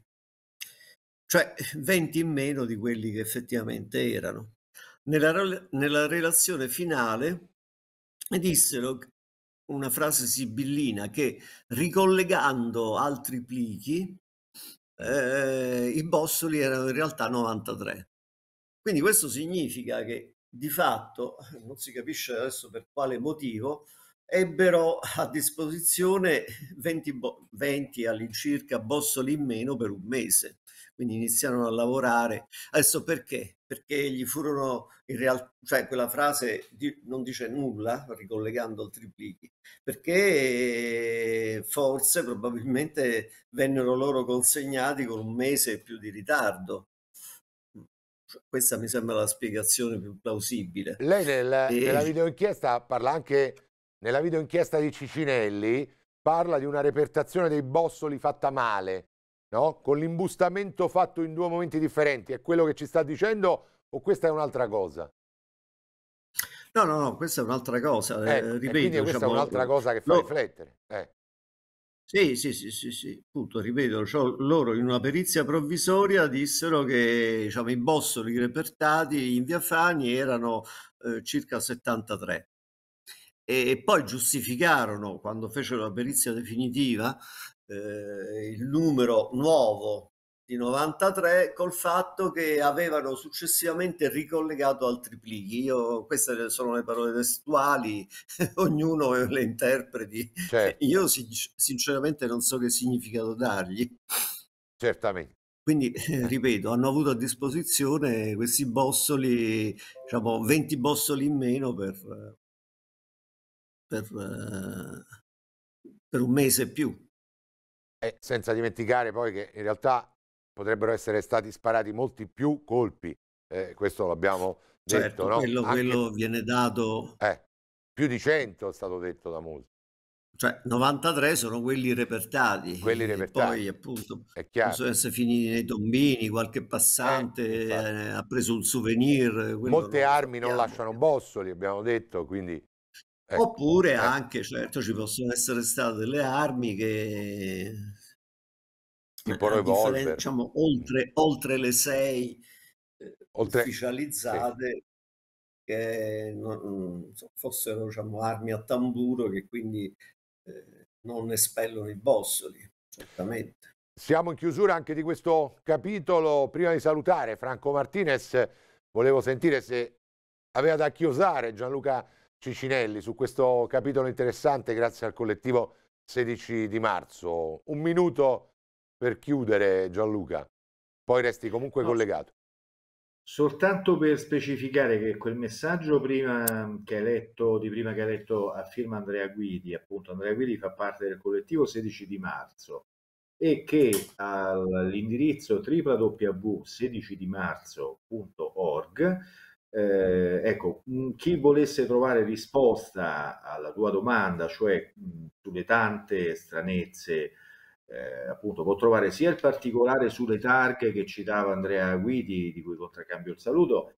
cioè 20 in meno di quelli che effettivamente erano. Nella, nella relazione finale dissero una frase sibillina che ricollegando altri plichi eh, i bossoli erano in realtà 93. Quindi questo significa che di fatto, non si capisce adesso per quale motivo, ebbero a disposizione 20, bo- 20 all'incirca bossoli in meno per un mese. Quindi iniziarono a lavorare. Adesso perché? Perché gli furono in realtà, cioè quella frase di- non dice nulla, ricollegando al triplichi, perché eh, forse probabilmente vennero loro consegnati con un mese più di ritardo cioè, questa mi sembra la spiegazione più plausibile. Lei nel, e... nella videoinchiesta parla anche nella videoinchiesta di Cicinelli parla di una repertazione dei bossoli fatta male, no? con l'imbustamento fatto in due momenti differenti. È quello che ci sta dicendo o questa è un'altra cosa? No, no, no, questa è un'altra cosa. Eh, eh, ripeto, quindi questa diciamo, è un'altra cosa che fa no, riflettere. Eh. Sì, sì, sì, sì, sì, appunto, ripeto, cioè, loro in una perizia provvisoria dissero che diciamo, i bossoli repertati in via Fani erano eh, circa 73 e poi giustificarono quando fecero la perizia definitiva eh, il numero nuovo di 93 col fatto che avevano successivamente ricollegato altri plichi. Io, queste sono le parole testuali, ognuno le interpreti. Certo. Io sinc sinceramente non so che significato dargli. Certamente. Quindi, eh, ripeto, hanno avuto a disposizione questi bossoli, diciamo 20 bossoli in meno per, per, eh, per un mese e più. Eh, senza dimenticare poi che in realtà potrebbero essere stati sparati molti più colpi, eh, questo l'abbiamo certo, detto. No? Quello, Anche... quello, viene dato... Eh, più di 100 è stato detto da molti. Cioè 93 sono quelli repertati, quelli repertati. poi appunto possono essere finiti nei tombini, qualche passante eh, eh, ha preso un souvenir. Molte armi non lasciano bossoli, abbiamo detto, quindi Ecco. Oppure ecco. anche, certo, ci possono essere state delle armi che... Tipo eh, revolver. Diciamo, oltre, oltre le sei eh, oltre... ufficializzate, che non, fossero diciamo, armi a tamburo che quindi eh, non espellono i bossoli, certamente. Siamo in chiusura anche di questo capitolo. Prima di salutare Franco Martinez, volevo sentire se aveva da chiosare Gianluca Cicinelli su questo capitolo interessante grazie al collettivo 16 di marzo. Un minuto per chiudere Gianluca, poi resti comunque no, collegato. Soltanto per specificare che quel messaggio prima che hai letto, di prima che hai letto a firma Andrea Guidi, appunto Andrea Guidi fa parte del collettivo 16 di marzo e che all'indirizzo www.16dimarzo.org eh, ecco, mm, chi volesse trovare risposta alla tua domanda, cioè mh, mm, sulle tante stranezze, eh, appunto, può trovare sia il particolare sulle targhe che citava Andrea Guidi, di cui contraccambio il saluto,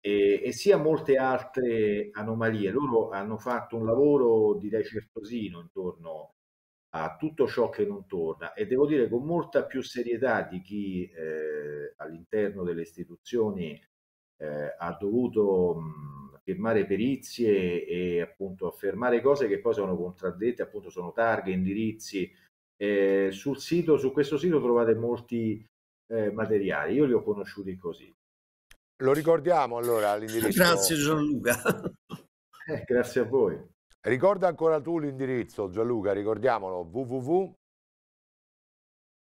e, e, sia molte altre anomalie. Loro hanno fatto un lavoro, direi, certosino intorno a tutto ciò che non torna e devo dire con molta più serietà di chi eh, all'interno delle istituzioni eh, ha dovuto mh, firmare perizie e appunto affermare cose che poi sono contraddette, appunto sono targhe, indirizzi. Eh, sul sito, su questo sito trovate molti eh, materiali, io li ho conosciuti così. Lo ricordiamo allora l'indirizzo. Grazie Gianluca. Eh, grazie a voi. Ricorda ancora tu l'indirizzo Gianluca, ricordiamolo, www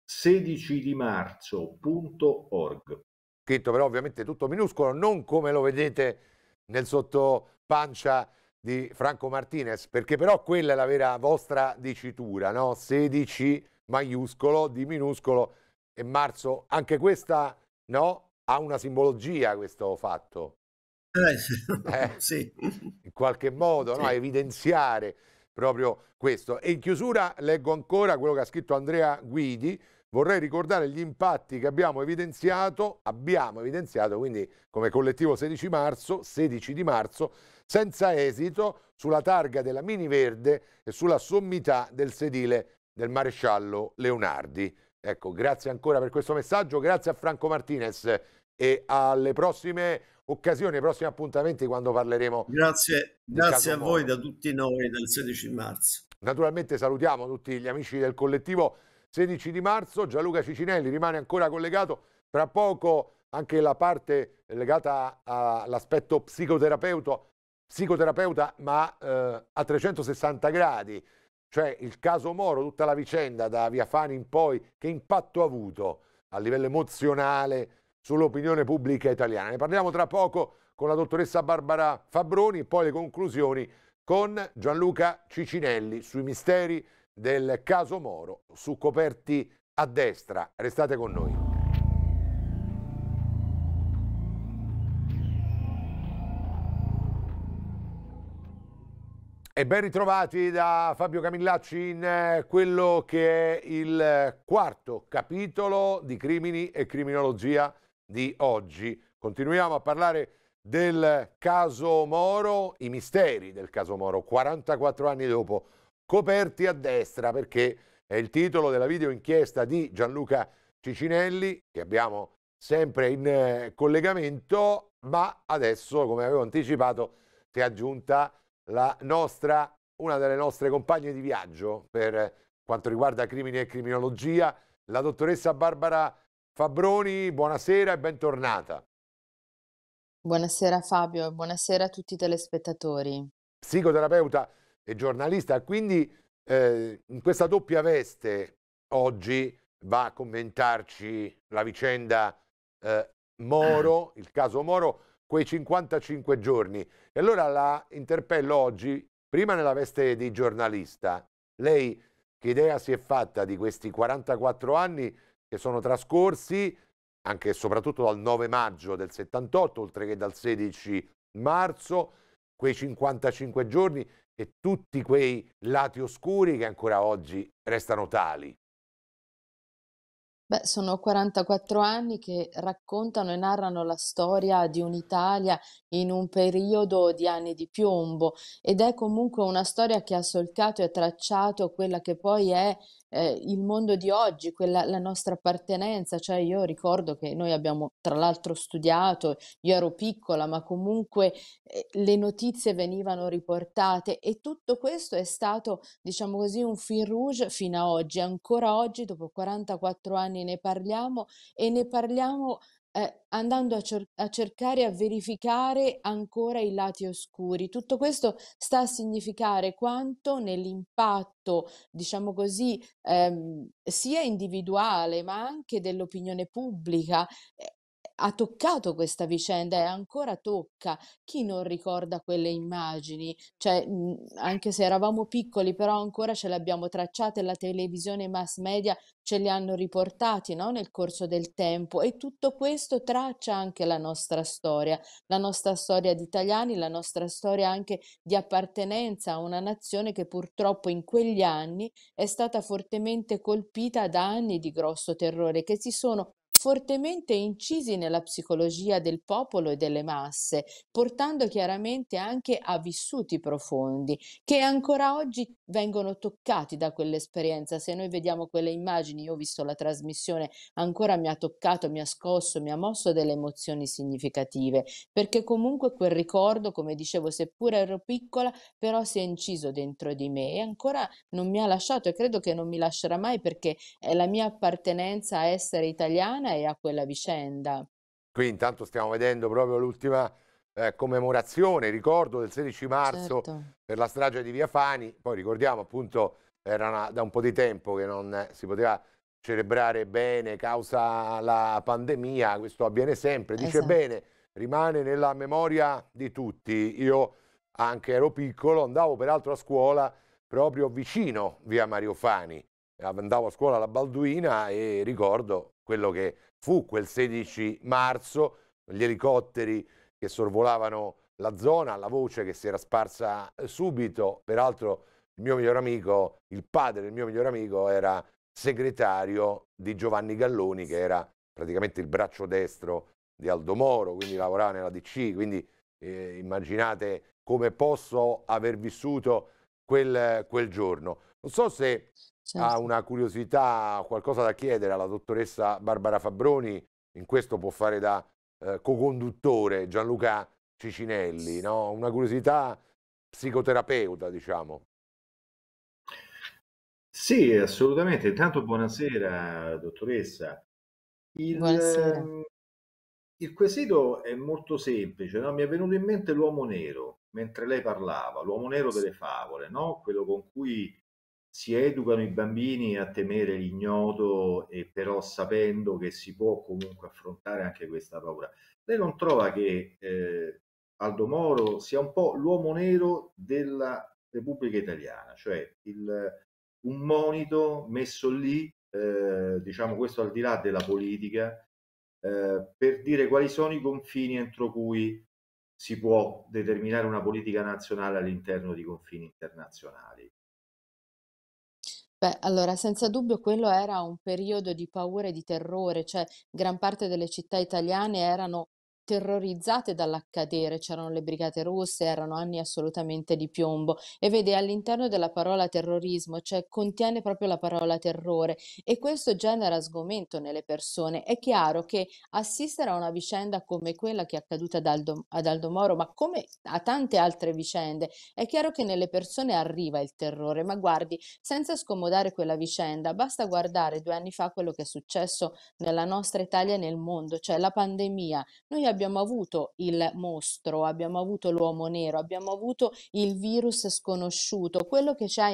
16 di marzo.org scritto però ovviamente tutto minuscolo, non come lo vedete nel sottopancia di Franco Martinez, perché però quella è la vera vostra dicitura, no? 16 maiuscolo di minuscolo e marzo, anche questa no? ha una simbologia questo fatto. Eh, sì. Eh, in qualche modo, sì. no? evidenziare proprio questo. E in chiusura leggo ancora quello che ha scritto Andrea Guidi, vorrei ricordare gli impatti che abbiamo evidenziato, abbiamo evidenziato quindi come collettivo 16 marzo, 16 di marzo, senza esito sulla targa della Mini Verde e sulla sommità del sedile del maresciallo Leonardi. Ecco, grazie ancora per questo messaggio, grazie a Franco Martinez e alle prossime occasioni, ai prossimi appuntamenti quando parleremo. Grazie, grazie a voi da tutti noi del 16 marzo. Naturalmente salutiamo tutti gli amici del collettivo 16 di marzo. Gianluca Cicinelli rimane ancora collegato. Tra poco anche la parte legata all'aspetto psicoterapeuta, ma eh, a 360 gradi, cioè il caso Moro, tutta la vicenda da Via Fani in poi, che impatto ha avuto a livello emozionale sull'opinione pubblica italiana. Ne parliamo tra poco con la dottoressa Barbara Fabroni, e poi le conclusioni con Gianluca Cicinelli sui misteri del caso Moro su Coperti a destra. Restate con noi. E ben ritrovati da Fabio Camillacci in eh, quello che è il quarto capitolo di Crimini e Criminologia di oggi. Continuiamo a parlare del caso Moro, i misteri del caso Moro, 44 anni dopo Coperti a destra, perché è il titolo della video inchiesta di Gianluca Cicinelli, che abbiamo sempre in eh, collegamento, ma adesso, come avevo anticipato, si è aggiunta la nostra, una delle nostre compagne di viaggio per eh, quanto riguarda crimini e criminologia, la dottoressa Barbara Fabroni. Buonasera e bentornata. Buonasera Fabio e buonasera a tutti i telespettatori. Psicoterapeuta e giornalista, quindi eh, in questa doppia veste oggi va a commentarci la vicenda eh, Moro, il caso Moro, quei 55 giorni. E allora la interpello oggi, prima nella veste di giornalista. Lei che idea si è fatta di questi 44 anni che sono trascorsi, anche e soprattutto dal 9 maggio del 78, oltre che dal 16 marzo, quei 55 giorni e tutti quei lati oscuri che ancora oggi restano tali? Beh, sono 44 anni che raccontano e narrano la storia di un'Italia in un periodo di anni di piombo ed è comunque una storia che ha solcato e tracciato quella che poi è eh, il mondo di oggi, quella, la nostra appartenenza, cioè io ricordo che noi abbiamo tra l'altro studiato, io ero piccola, ma comunque eh, le notizie venivano riportate e tutto questo è stato, diciamo così, un fil rouge fino a oggi, ancora oggi, dopo 44 anni ne parliamo e ne parliamo eh, andando a, cer- a cercare, a verificare ancora i lati oscuri. Tutto questo sta a significare quanto nell'impatto, diciamo così, ehm, sia individuale ma anche dell'opinione pubblica, eh, ha toccato questa vicenda e ancora tocca. Chi non ricorda quelle immagini? Cioè, mhmm, anche se eravamo piccoli, però ancora ce le abbiamo tracciate, la televisione e i mass media ce le hanno riportati, no? Nel corso del tempo e tutto questo traccia anche la nostra storia, la nostra storia di italiani, la nostra storia anche di appartenenza a una nazione che purtroppo in quegli anni è stata fortemente colpita da anni di grosso terrore che si sono fortemente incisi nella psicologia del popolo e delle masse, portando chiaramente anche a vissuti profondi che ancora oggi vengono toccati da quell'esperienza. Se noi vediamo quelle immagini, io ho visto la trasmissione, ancora mi ha toccato, mi ha scosso, mi ha mosso delle emozioni significative, perché comunque quel ricordo, come dicevo, seppure ero piccola, però si è inciso dentro di me e ancora non mi ha lasciato e credo che non mi lascerà mai perché è la mia appartenenza a essere italiana lei a quella vicenda. Qui intanto stiamo vedendo proprio l'ultima eh, commemorazione, ricordo del 16 marzo certo. per la strage di Via Fani, poi ricordiamo appunto era una, da un po' di tempo che non eh, si poteva celebrare bene causa la pandemia, questo avviene sempre, dice esatto. bene, rimane nella memoria di tutti. Io anche ero piccolo, andavo peraltro a scuola proprio vicino via Mario Fani, andavo a scuola alla Balduina e ricordo quello che fu quel 16 marzo, gli elicotteri che sorvolavano la zona, la voce che si era sparsa subito, peraltro il mio miglior amico, il padre del mio miglior amico era segretario di Giovanni Galloni che era praticamente il braccio destro di Aldo Moro, quindi lavorava nella DC, quindi eh, immaginate come posso aver vissuto quel, quel giorno. Non so se certo. ha una curiosità, qualcosa da chiedere alla dottoressa Barbara Fabroni, in questo può fare da eh, co-conduttore Gianluca Cicinelli, no? una curiosità psicoterapeuta, diciamo. Sì, assolutamente. Intanto buonasera, dottoressa. Il, buonasera. Ehm, il quesito è molto semplice, no? mi è venuto in mente l'uomo nero mentre lei parlava, l'uomo nero delle favole, no? quello con cui si educano i bambini a temere l'ignoto e però sapendo che si può comunque affrontare anche questa paura. Lei non trova che eh, Aldo Moro sia un po' l'uomo nero della Repubblica Italiana, cioè il, un monito messo lì, eh, diciamo questo al di là della politica, eh, per dire quali sono i confini entro cui si può determinare una politica nazionale all'interno di confini internazionali. Beh, allora senza dubbio quello era un periodo di paura e di terrore, cioè gran parte delle città italiane erano terrorizzate dall'accadere, c'erano le brigate rosse, erano anni assolutamente di piombo e vede all'interno della parola terrorismo, cioè contiene proprio la parola terrore e questo genera sgomento nelle persone. È chiaro che assistere a una vicenda come quella che è accaduta ad Aldo, ad Aldo Moro, ma come a tante altre vicende, è chiaro che nelle persone arriva il terrore, ma guardi, senza scomodare quella vicenda, basta guardare due anni fa quello che è successo nella nostra Italia e nel mondo, cioè la pandemia. Noi abbiamo avuto il mostro, abbiamo avuto l'uomo nero, abbiamo avuto il virus sconosciuto, quello che ci ha,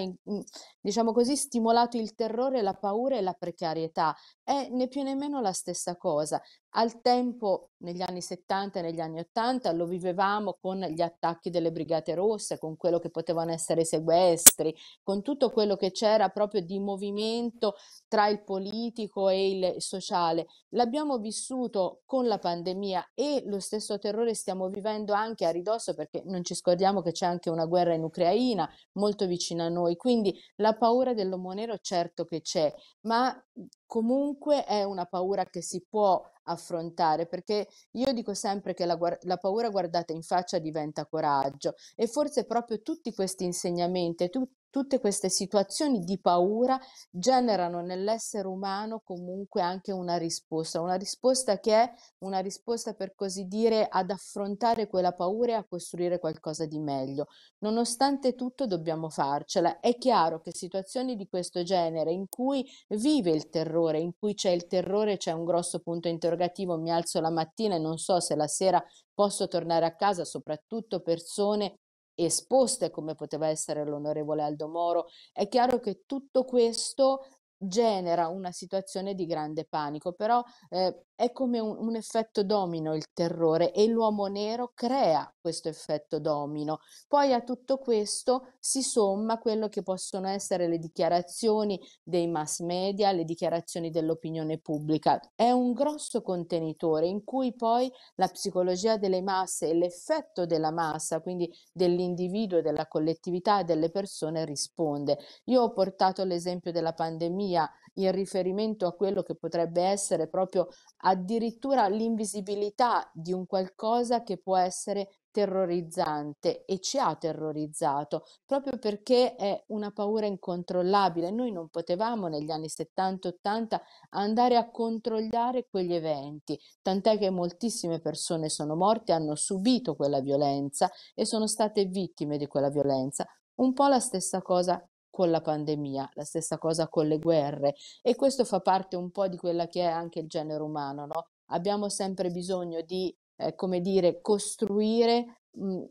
diciamo così, stimolato il terrore, la paura e la precarietà. È né più né meno la stessa cosa. Al tempo, negli anni 70 e negli anni 80, lo vivevamo con gli attacchi delle Brigate Rosse, con quello che potevano essere sequestri, con tutto quello che c'era proprio di movimento, tra il politico e il sociale. L'abbiamo vissuto con la pandemia e lo stesso terrore stiamo vivendo anche a ridosso perché non ci scordiamo che c'è anche una guerra in Ucraina molto vicina a noi, quindi la paura dell'uomo nero certo che c'è, ma mhmm, comunque è una paura che si può affrontare perché io dico sempre che la, la, paura guardata in faccia diventa coraggio e forse proprio tutti questi insegnamenti, tu- Tutte queste situazioni di paura generano nell'essere umano comunque anche una risposta, una risposta che è una risposta per così dire ad affrontare quella paura e a costruire qualcosa di meglio. Nonostante tutto dobbiamo farcela. È chiaro che situazioni di questo genere in cui vive il terrore, in cui c'è il terrore, c'è un grosso punto interrogativo, mi alzo la mattina e non so se la sera posso tornare a casa, soprattutto persone esposte come poteva essere l'onorevole Aldo Moro, è chiaro che tutto questo genera una situazione di grande panico, però eh, è come un, un effetto domino il terrore e l'uomo nero crea questo effetto domino. Poi a tutto questo si somma quello che possono essere le dichiarazioni dei mass media, le dichiarazioni dell'opinione pubblica. È un grosso contenitore in cui poi la psicologia delle masse e l'effetto della massa, quindi dell'individuo, della collettività delle persone risponde. Io ho portato l'esempio della pandemia in riferimento a quello che potrebbe essere proprio addirittura l'invisibilità di un qualcosa che può essere terrorizzante e ci ha terrorizzato proprio perché è una paura incontrollabile. Noi non potevamo negli anni 70-80 andare a controllare quegli eventi, tant'è che moltissime persone sono morte, hanno subito quella violenza e sono state vittime di quella violenza. Un po' la stessa cosa con la pandemia, la stessa cosa con le guerre e questo fa parte un po' di quella che è anche il genere umano, no? Abbiamo sempre bisogno di, eh, come dire, costruire mh, mm,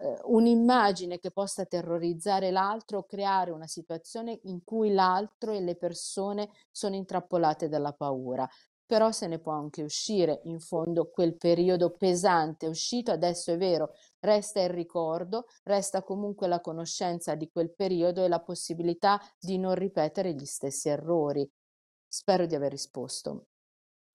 eh, un'immagine che possa terrorizzare l'altro, creare una situazione in cui l'altro e le persone sono intrappolate dalla paura però se ne può anche uscire in fondo quel periodo pesante uscito, adesso è vero, resta il ricordo, resta comunque la conoscenza di quel periodo e la possibilità di non ripetere gli stessi errori. Spero di aver risposto.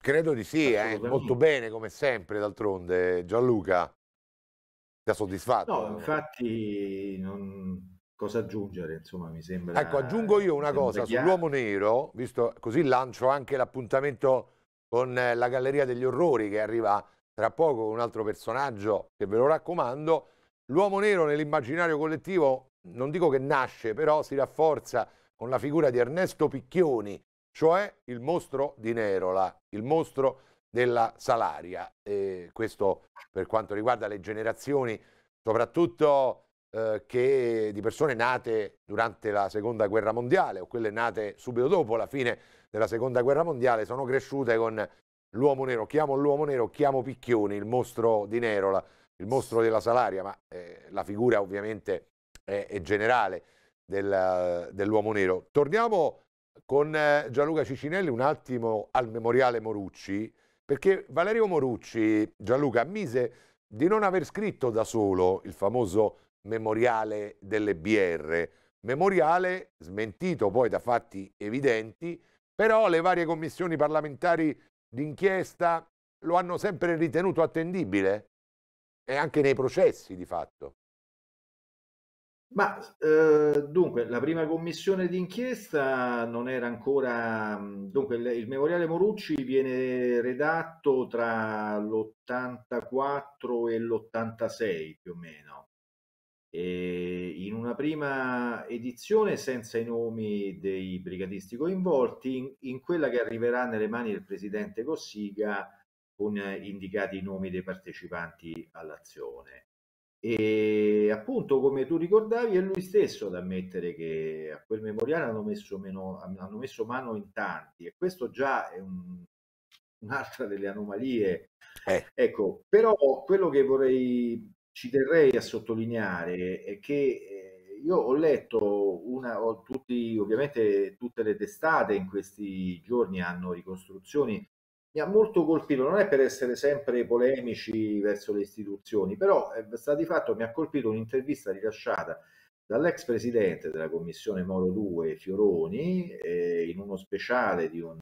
Credo di sì, eh, molto bene come sempre d'altronde Gianluca. Ti ha soddisfatto? No, infatti non, cosa aggiungere, insomma, mi sembra. Ecco, aggiungo io una cosa sull'uomo nero, visto così lancio anche l'appuntamento con eh, la Galleria degli Orrori che arriva tra poco, un altro personaggio che ve lo raccomando. L'uomo nero nell'immaginario collettivo, non dico che nasce, però si rafforza con la figura di Ernesto Picchioni, cioè il mostro di Nerola, il mostro della Salaria. E questo per quanto riguarda le generazioni, soprattutto eh, che, di persone nate durante la Seconda Guerra Mondiale o quelle nate subito dopo la fine della seconda guerra mondiale sono cresciute con l'uomo nero, chiamo l'uomo nero, chiamo Picchioni, il mostro di Nerola, il mostro della Salaria, ma eh, la figura ovviamente è, è generale del, dell'uomo nero. Torniamo con eh, Gianluca Cicinelli un attimo al memoriale Morucci, perché Valerio Morucci, Gianluca, ammise di non aver scritto da solo il famoso memoriale delle BR, memoriale smentito poi da fatti evidenti, però le varie commissioni parlamentari d'inchiesta lo hanno sempre ritenuto attendibile e anche nei processi di fatto. Ma eh, dunque, la prima commissione d'inchiesta non era ancora. Mm, dunque, il, il memoriale Morucci viene redatto tra l'84 e l'86 più o meno in una prima edizione senza i nomi dei brigadisti coinvolti, in, in quella che arriverà nelle mani del presidente Cossiga con eh, indicati i nomi dei partecipanti all'azione. E appunto, come tu ricordavi, è lui stesso ad ammettere che a quel memoriale hanno messo, meno, hanno messo mano in tanti, e questo già è un, un'altra delle anomalie. Eh. Ecco, però quello che vorrei ci terrei a sottolineare che eh, io ho letto una, ho tutti, ovviamente tutte le testate in questi giorni hanno ricostruzioni, mi ha molto colpito, non è per essere sempre polemici verso le istituzioni, però eh, sta di fatto mi ha colpito un'intervista rilasciata dall'ex presidente della commissione Moro 2 Fioroni eh, in uno speciale di un,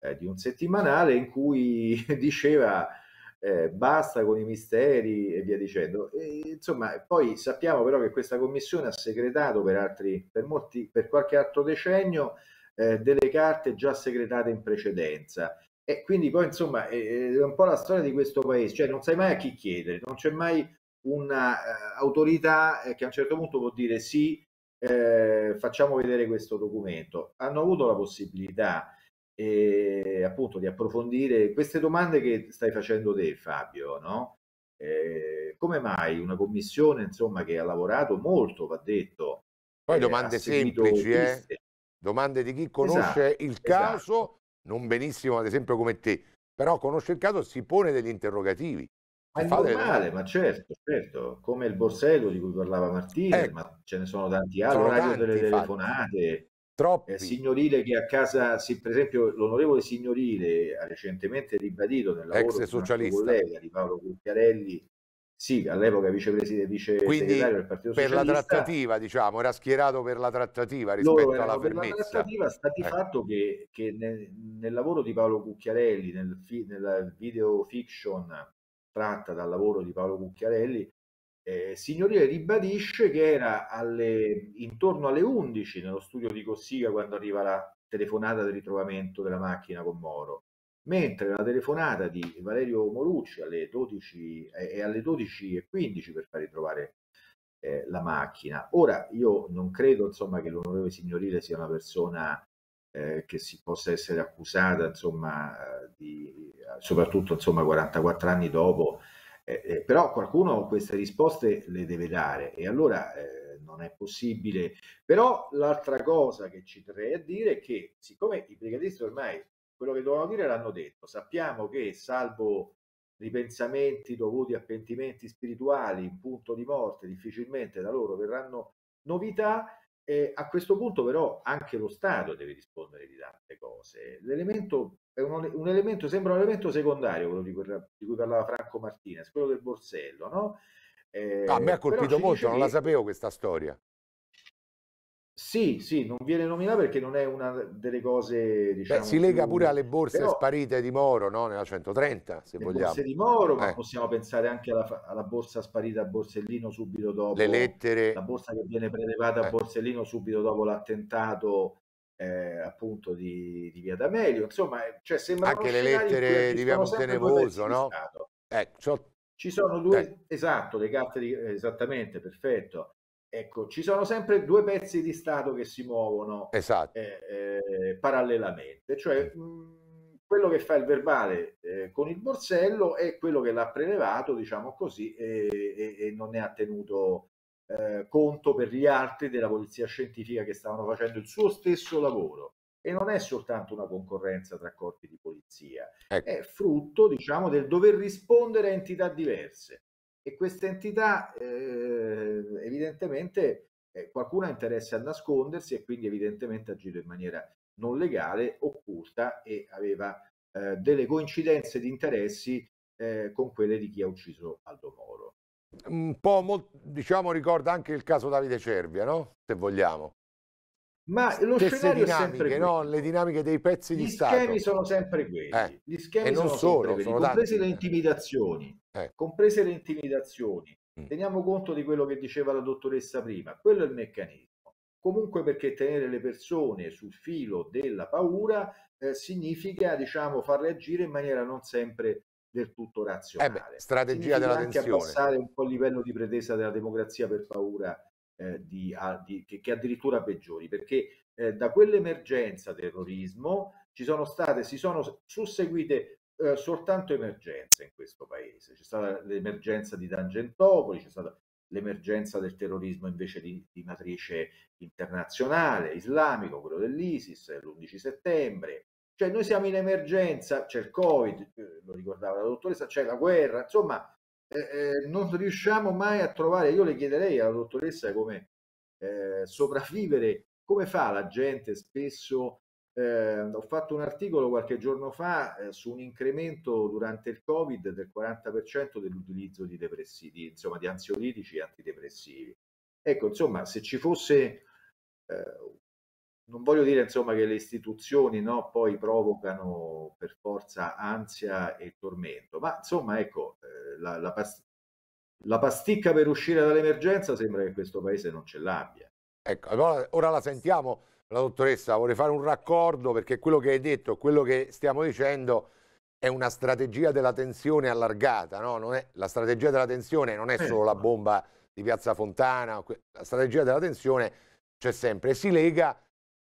eh, di un settimanale in cui diceva eh, basta con i misteri e via dicendo. E, insomma, poi sappiamo però che questa commissione ha segretato per, altri, per, molti, per qualche altro decennio eh, delle carte già segretate in precedenza. E quindi poi insomma è un po' la storia di questo paese, cioè non sai mai a chi chiedere, non c'è mai un'autorità eh, uh, eh, che a un certo punto può dire sì, eh, facciamo vedere questo documento. Hanno avuto la possibilità e appunto di approfondire queste domande che stai facendo te Fabio, no? Eh, come mai una commissione insomma, che ha lavorato molto, va detto. Poi eh, domande eh, semplici, eh? domande di chi esatto, conosce esatto, il caso, esatto. non benissimo ad esempio come te, però conosce il caso si pone degli interrogativi. Ma è normale, ma certo, certo, come il borsello di cui parlava Martina, ecco. Eh, ma ce ne sono tanti altri, sono tanti, delle infatti. telefonate Troppi. Eh, signorile che a casa, sì, per esempio, l'onorevole Signorile ha recentemente ribadito nel lavoro di un collega di Paolo Cucchiarelli, sì, all'epoca vicepresidente vice del Partito Socialista. Per la trattativa, diciamo, era schierato per la trattativa rispetto alla fermezza. Per la trattativa sta di ecco. fatto che, che nel, nel, lavoro di Paolo Cucchiarelli, nel, nella video fiction tratta dal lavoro di Paolo Cucchiarelli, eh, Signorile ribadisce che era alle, intorno alle 11 nello studio di Cossiga quando arriva la telefonata del ritrovamento della macchina con Moro, mentre la telefonata di Valerio Morucci alle 12 eh, è alle 12.15 per far ritrovare eh, la macchina. Ora io non credo insomma, che l'onorevole Signorile sia una persona eh, che si possa essere accusata, insomma, di, soprattutto insomma, 44 anni dopo, eh, eh, però qualcuno queste risposte le deve dare e allora eh, non è possibile. Però l'altra cosa che ci terrei a dire è che siccome i brigadisti ormai quello che dovevano dire l'hanno detto, sappiamo che salvo ripensamenti dovuti a pentimenti spirituali in punto di morte, difficilmente da loro verranno novità, eh, a questo punto però anche lo Stato deve rispondere di tante cose. L'elemento è un, un, elemento, sembra un elemento secondario quello di, quella, di cui parlava Franco Martinez, quello del borsello, no? Eh, ah, a me ha colpito molto, non che... la sapevo questa storia. Sì, sì, non viene nominata perché non è una delle cose, diciamo... Beh, si lega più... pure alle borse Però... sparite di Moro, no? Nella 130, se Le vogliamo. borse di Moro, eh. ma possiamo pensare anche alla, alla, borsa sparita a Borsellino subito dopo... Le lettere... La borsa che viene prelevata eh. a Borsellino subito dopo l'attentato eh, appunto di, di, Via D'Amelio, insomma, eh, cioè sembra anche le lettere di Via Montenevoso, no? Eh, so... Ci sono due, eh. esatto, le carte di, eh, esattamente, perfetto. Ecco, ci sono sempre due pezzi di Stato che si muovono esatto. Eh, parallelamente, cioè mh, quello che fa il verbale con il borsello e quello che l'ha prelevato, diciamo così, e, e, e non ne ha tenuto eh, conto per gli altri della polizia scientifica che stavano facendo il suo stesso lavoro. E non è soltanto una concorrenza tra corpi di polizia, ecco. è frutto diciamo, del dover rispondere a entità diverse. E queste entità eh, evidentemente eh, qualcuno ha interesse a nascondersi e quindi evidentemente ha agito in maniera non legale, occulta e aveva eh, delle coincidenze di interessi eh, con quelle di chi ha ucciso Aldo Moro un po' molto, diciamo ricorda anche il caso Davide Cervia, no? Se vogliamo. Ma lo Stesse scenario dinamiche, no? le dinamiche dei pezzi Gli di Stato. Gli schemi sono sempre quelli. Eh. Gli schemi e non sono, solo, sono comprese le intimidazioni. Eh. Comprese le intimidazioni. Mm. Teniamo conto di quello che diceva la dottoressa prima, quello è il meccanismo. Comunque perché tenere le persone sul filo della paura eh, significa, diciamo, farle agire in maniera non sempre del tutto razionale. Eh beh, strategia Significa della tensione. abbassare un po' il livello di pretesa della democrazia per paura eh, di, a, di, che, che, addirittura peggiori, perché eh, da quell'emergenza terrorismo ci sono state, si sono susseguite eh, soltanto emergenze in questo paese. C'è stata l'emergenza di Tangentopoli, c'è stata l'emergenza del terrorismo invece di, di matrice internazionale, islamico, quello dell'ISIS, l'11 settembre, cioè noi siamo in emergenza, c'è il Covid, eh, lo ricordava la dottoressa, c'è la guerra, insomma eh, eh, non riusciamo mai a trovare, io le chiederei alla dottoressa come eh, sopravvivere, come fa la gente spesso, eh, ho fatto un articolo qualche giorno fa eh, su un incremento durante il Covid del 40% dell'utilizzo di depressivi, insomma di ansiolitici e antidepressivi. Ecco, insomma, se ci fosse non voglio dire insomma che le istituzioni no, poi provocano per forza ansia e tormento, ma insomma ecco, eh, la, la, past la, pasticca per uscire dall'emergenza sembra che questo paese non ce l'abbia. Ecco, allora ora la sentiamo la dottoressa, vorrei fare un raccordo perché quello che hai detto, quello che stiamo dicendo è una strategia della tensione allargata, no? è, la strategia della tensione non è eh, solo la bomba di Piazza Fontana, la strategia della tensione c'è sempre, si lega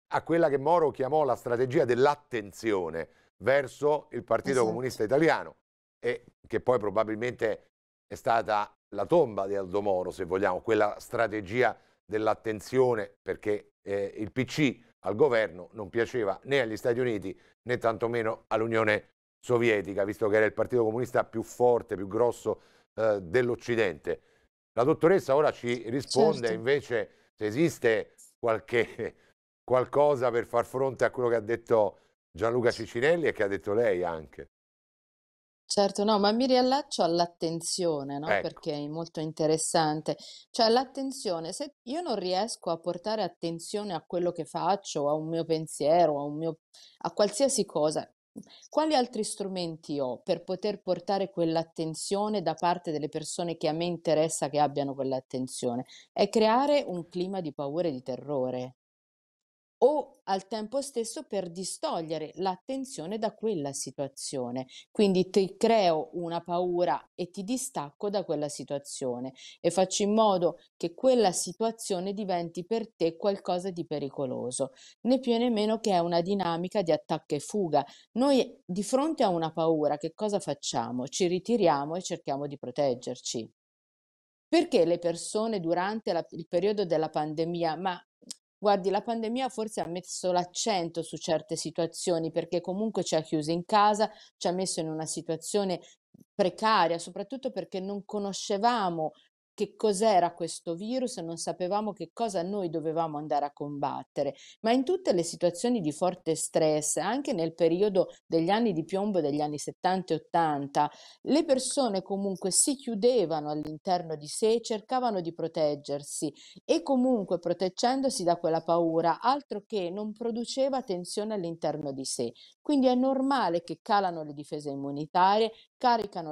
a quella che Moro chiamò la strategia dell'attenzione verso il Partito esatto. Comunista Italiano e che poi probabilmente è stata la tomba di Aldo Moro, se vogliamo, quella strategia dell'attenzione perché eh, il PC al governo non piaceva né agli Stati Uniti né tantomeno all'Unione Sovietica, visto che era il Partito Comunista più forte, più grosso eh, dell'Occidente. La dottoressa ora ci risponde certo. invece se esiste qualche qualcosa per far fronte a quello che ha detto Gianluca Cicinelli e che ha detto lei anche. Certo, no, ma mi riallaccio all'attenzione, no? ecco. Perché è molto interessante. Cioè, l'attenzione, se io non riesco a portare attenzione a quello che faccio, a un mio pensiero, a, un mio, a qualsiasi cosa, quali altri strumenti ho per poter portare quell'attenzione da parte delle persone che a me interessa che abbiano quell'attenzione? È creare un clima di paura e di terrore o al tempo stesso per distogliere l'attenzione da quella situazione. Quindi ti creo una paura e ti distacco da quella situazione e faccio in modo che quella situazione diventi per te qualcosa di pericoloso, né più né meno che è una dinamica di attacco e fuga. Noi di fronte a una paura che cosa facciamo? Ci ritiriamo e cerchiamo di proteggerci. Perché le persone durante la, il periodo della pandemia, ma Guardi, la pandemia forse ha messo l'accento su certe situazioni perché comunque ci ha chiusi in casa, ci ha messo in una situazione precaria, soprattutto perché non conoscevamo che cos'era questo virus, non sapevamo che cosa noi dovevamo andare a combattere, ma in tutte le situazioni di forte stress, anche nel periodo degli anni di piombo degli anni 70 e 80, le persone comunque si chiudevano all'interno di sé, cercavano di proteggersi e comunque proteggendosi da quella paura, altro che non produceva tensione all'interno di sé. Quindi è normale che calano le difese immunitarie,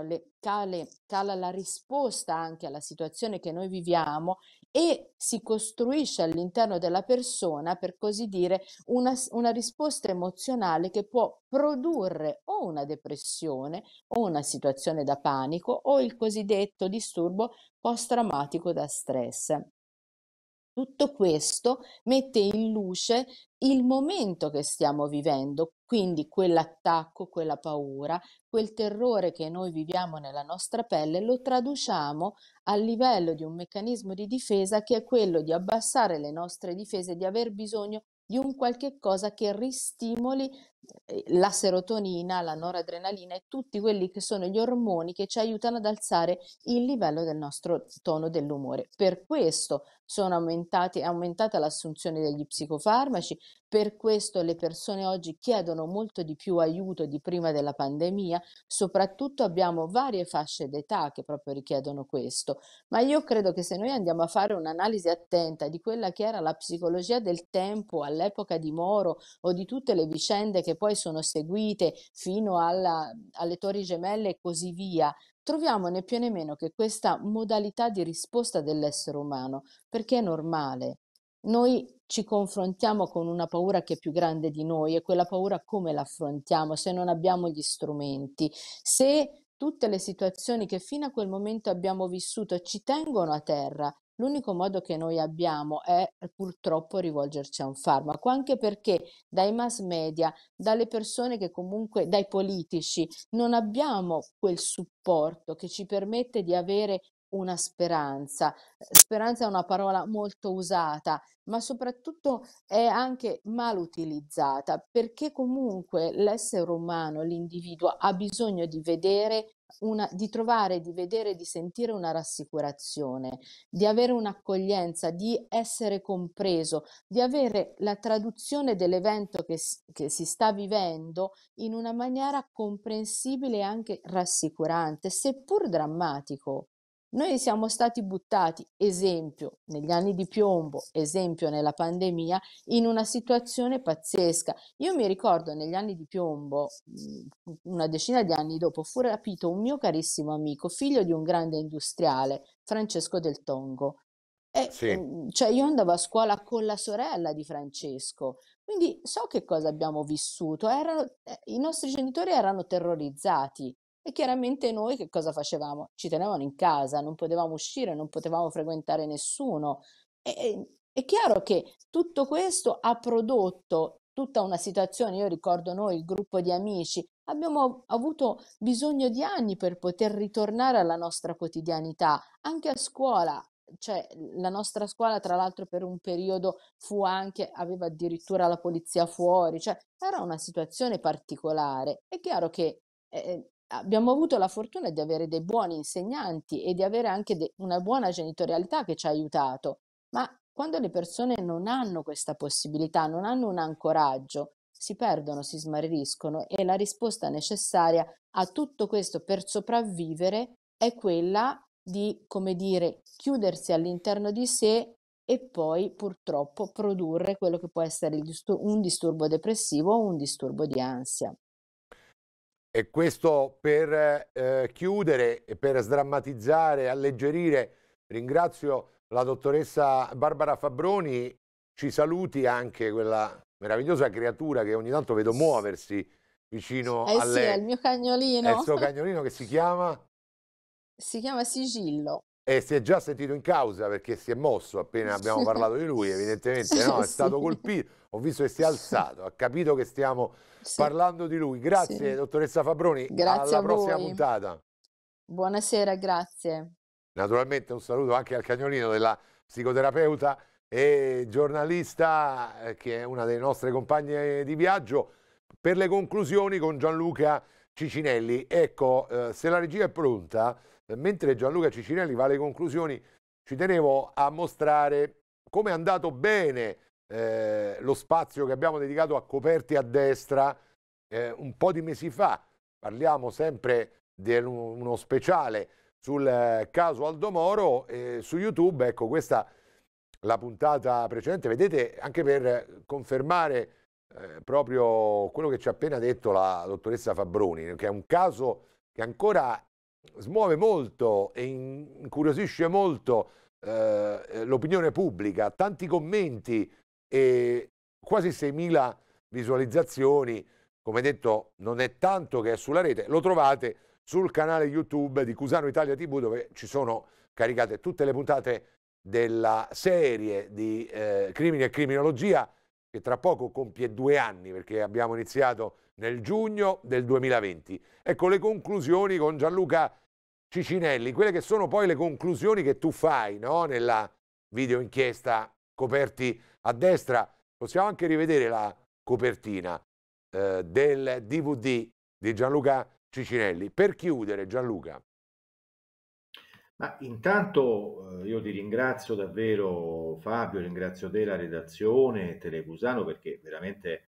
le, cale, cala la risposta anche alla situazione che noi viviamo e si costruisce all'interno della persona, per così dire, una, una risposta emozionale che può produrre o una depressione o una situazione da panico o il cosiddetto disturbo post-traumatico da stress. Tutto questo mette in luce il momento che stiamo vivendo, quindi quell'attacco, quella paura, quel terrore che noi viviamo nella nostra pelle, lo traduciamo a livello di un meccanismo di difesa che è quello di abbassare le nostre difese, di aver bisogno di un qualche cosa che ristimoli la serotonina, la noradrenalina e tutti quelli che sono gli ormoni che ci aiutano ad alzare il livello del nostro tono dell'umore. Per questo sono aumentate, è aumentata l'assunzione degli psicofarmaci, per questo le persone oggi chiedono molto di più aiuto di prima della pandemia, soprattutto abbiamo varie fasce d'età che proprio richiedono questo, ma io credo che se noi andiamo a fare un'analisi attenta di quella che era la psicologia del tempo all'epoca di Moro o di tutte le vicende che poi sono seguite fino alla, alle torri gemelle e così via, troviamo né più né meno che questa modalità di risposta dell'essere umano, perché è normale. Noi ci confrontiamo con una paura che è più grande di noi e quella paura come la affrontiamo se non abbiamo gli strumenti, se tutte le situazioni che fino a quel momento abbiamo vissuto ci tengono a terra l'unico modo che noi abbiamo è eh, purtroppo rivolgerci a un farmaco, anche perché dai mass media, dalle persone che comunque, dai politici, non abbiamo quel supporto che ci permette di avere una speranza. Eh, speranza è una parola molto usata, ma soprattutto è anche mal utilizzata, perché comunque l'essere umano, l'individuo, ha bisogno di vedere una, di trovare, di vedere, di sentire una rassicurazione, di avere un'accoglienza, di essere compreso, di avere la traduzione dell'evento che, che si sta vivendo in una maniera comprensibile e anche rassicurante, seppur drammatico. Noi siamo stati buttati, esempio, negli anni di piombo, esempio nella pandemia, in una situazione pazzesca. Io mi ricordo negli anni di piombo, mm, una decina di anni dopo, fu rapito un mio carissimo amico, figlio di un grande industriale, Francesco del Tongo. E, sì. Mm, cioè, io andavo a scuola con la sorella di Francesco, quindi so che cosa abbiamo vissuto. Erano, eh, I nostri genitori erano terrorizzati e chiaramente noi che cosa facevamo? Ci tenevano in casa, non potevamo uscire, non potevamo frequentare nessuno. E, è chiaro che tutto questo ha prodotto tutta una situazione, io ricordo noi, il gruppo di amici, abbiamo avuto bisogno di anni per poter ritornare alla nostra quotidianità, anche a scuola, cioè la nostra scuola tra l'altro per un periodo fu anche aveva addirittura la polizia fuori, cioè era una situazione particolare. È chiaro che eh, abbiamo avuto la fortuna di avere dei buoni insegnanti e di avere anche de- una buona genitorialità che ci ha aiutato, ma quando le persone non hanno questa possibilità, non hanno un ancoraggio, si perdono, si smarriscono e la risposta necessaria a tutto questo per sopravvivere è quella di, come dire, chiudersi all'interno di sé e poi purtroppo produrre quello che può essere un disturbo depressivo o un disturbo di ansia. E questo per eh, chiudere e per sdrammatizzare, alleggerire, ringrazio la dottoressa Barbara Fabroni, ci saluti anche quella meravigliosa creatura che ogni tanto vedo muoversi vicino eh alle... sì, il mio cagnolino. È il suo cagnolino che si chiama? Si chiama Sigillo. E si è già sentito in causa perché si è mosso appena abbiamo parlato di lui, evidentemente no? è stato colpito, ho visto che si è alzato, ha capito che stiamo sì. parlando di lui. Grazie sì. dottoressa Fabroni, Grazie alla prossima voi. puntata. Buonasera, grazie. Naturalmente un saluto anche al cagnolino della psicoterapeuta e giornalista eh, che è una delle nostre compagne di viaggio. Per le conclusioni con Gianluca Cicinelli, ecco eh, se la regia è pronta mentre Gianluca Cicinelli va alle conclusioni, ci tenevo a mostrare come è andato bene eh, lo spazio che abbiamo dedicato a coperti a destra eh, un po' di mesi fa. Parliamo sempre di uno speciale sul eh, caso Aldo Moro eh, su YouTube. Ecco, questa la puntata precedente, vedete, anche per confermare eh, proprio quello che ci ha appena detto la dottoressa Fabroni, che è un caso che ancora smuove molto e incuriosisce molto eh, l'opinione pubblica, tanti commenti e quasi 6.000 visualizzazioni, come detto non è tanto che è sulla rete, lo trovate sul canale YouTube di Cusano Italia TV dove ci sono caricate tutte le puntate della serie di eh, crimini e criminologia che tra poco compie due anni perché abbiamo iniziato nel giugno del 2020. Ecco le conclusioni con Gianluca Cicinelli, quelle che sono poi le conclusioni che tu fai no? nella video inchiesta coperti a destra. Possiamo anche rivedere la copertina eh, del DVD di Gianluca Cicinelli. Per chiudere, Gianluca. Ma intanto eh, io ti ringrazio davvero Fabio, ringrazio te la redazione Telecusano perché veramente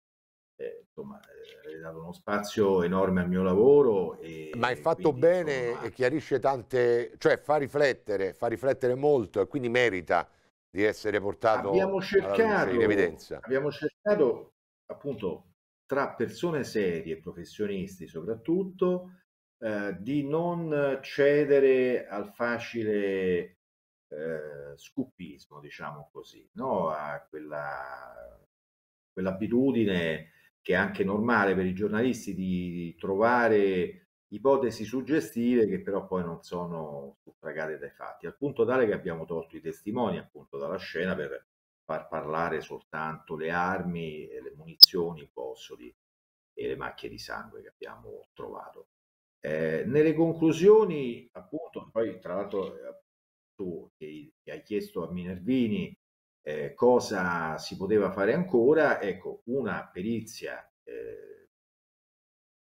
eh, insomma, eh, hai dato uno spazio enorme al mio lavoro. E, Ma hai fatto bene insomma... e chiarisce tante, cioè fa riflettere, fa riflettere molto e quindi merita di essere portato cercato, in evidenza. Abbiamo cercato appunto tra persone serie e professionisti soprattutto eh, di non cedere al facile eh, scuppismo, diciamo così, no? a quella quell'abitudine che è anche normale per i giornalisti di trovare ipotesi suggestive che però poi non sono suffragate dai fatti, al punto tale che abbiamo tolto i testimoni appunto dalla scena per far parlare soltanto le armi, e le munizioni, i bossoli e le macchie di sangue che abbiamo trovato. Eh, nelle conclusioni, appunto, poi tra l'altro eh, tu che hai chiesto a Minervini eh, cosa si poteva fare ancora? Ecco, una perizia eh,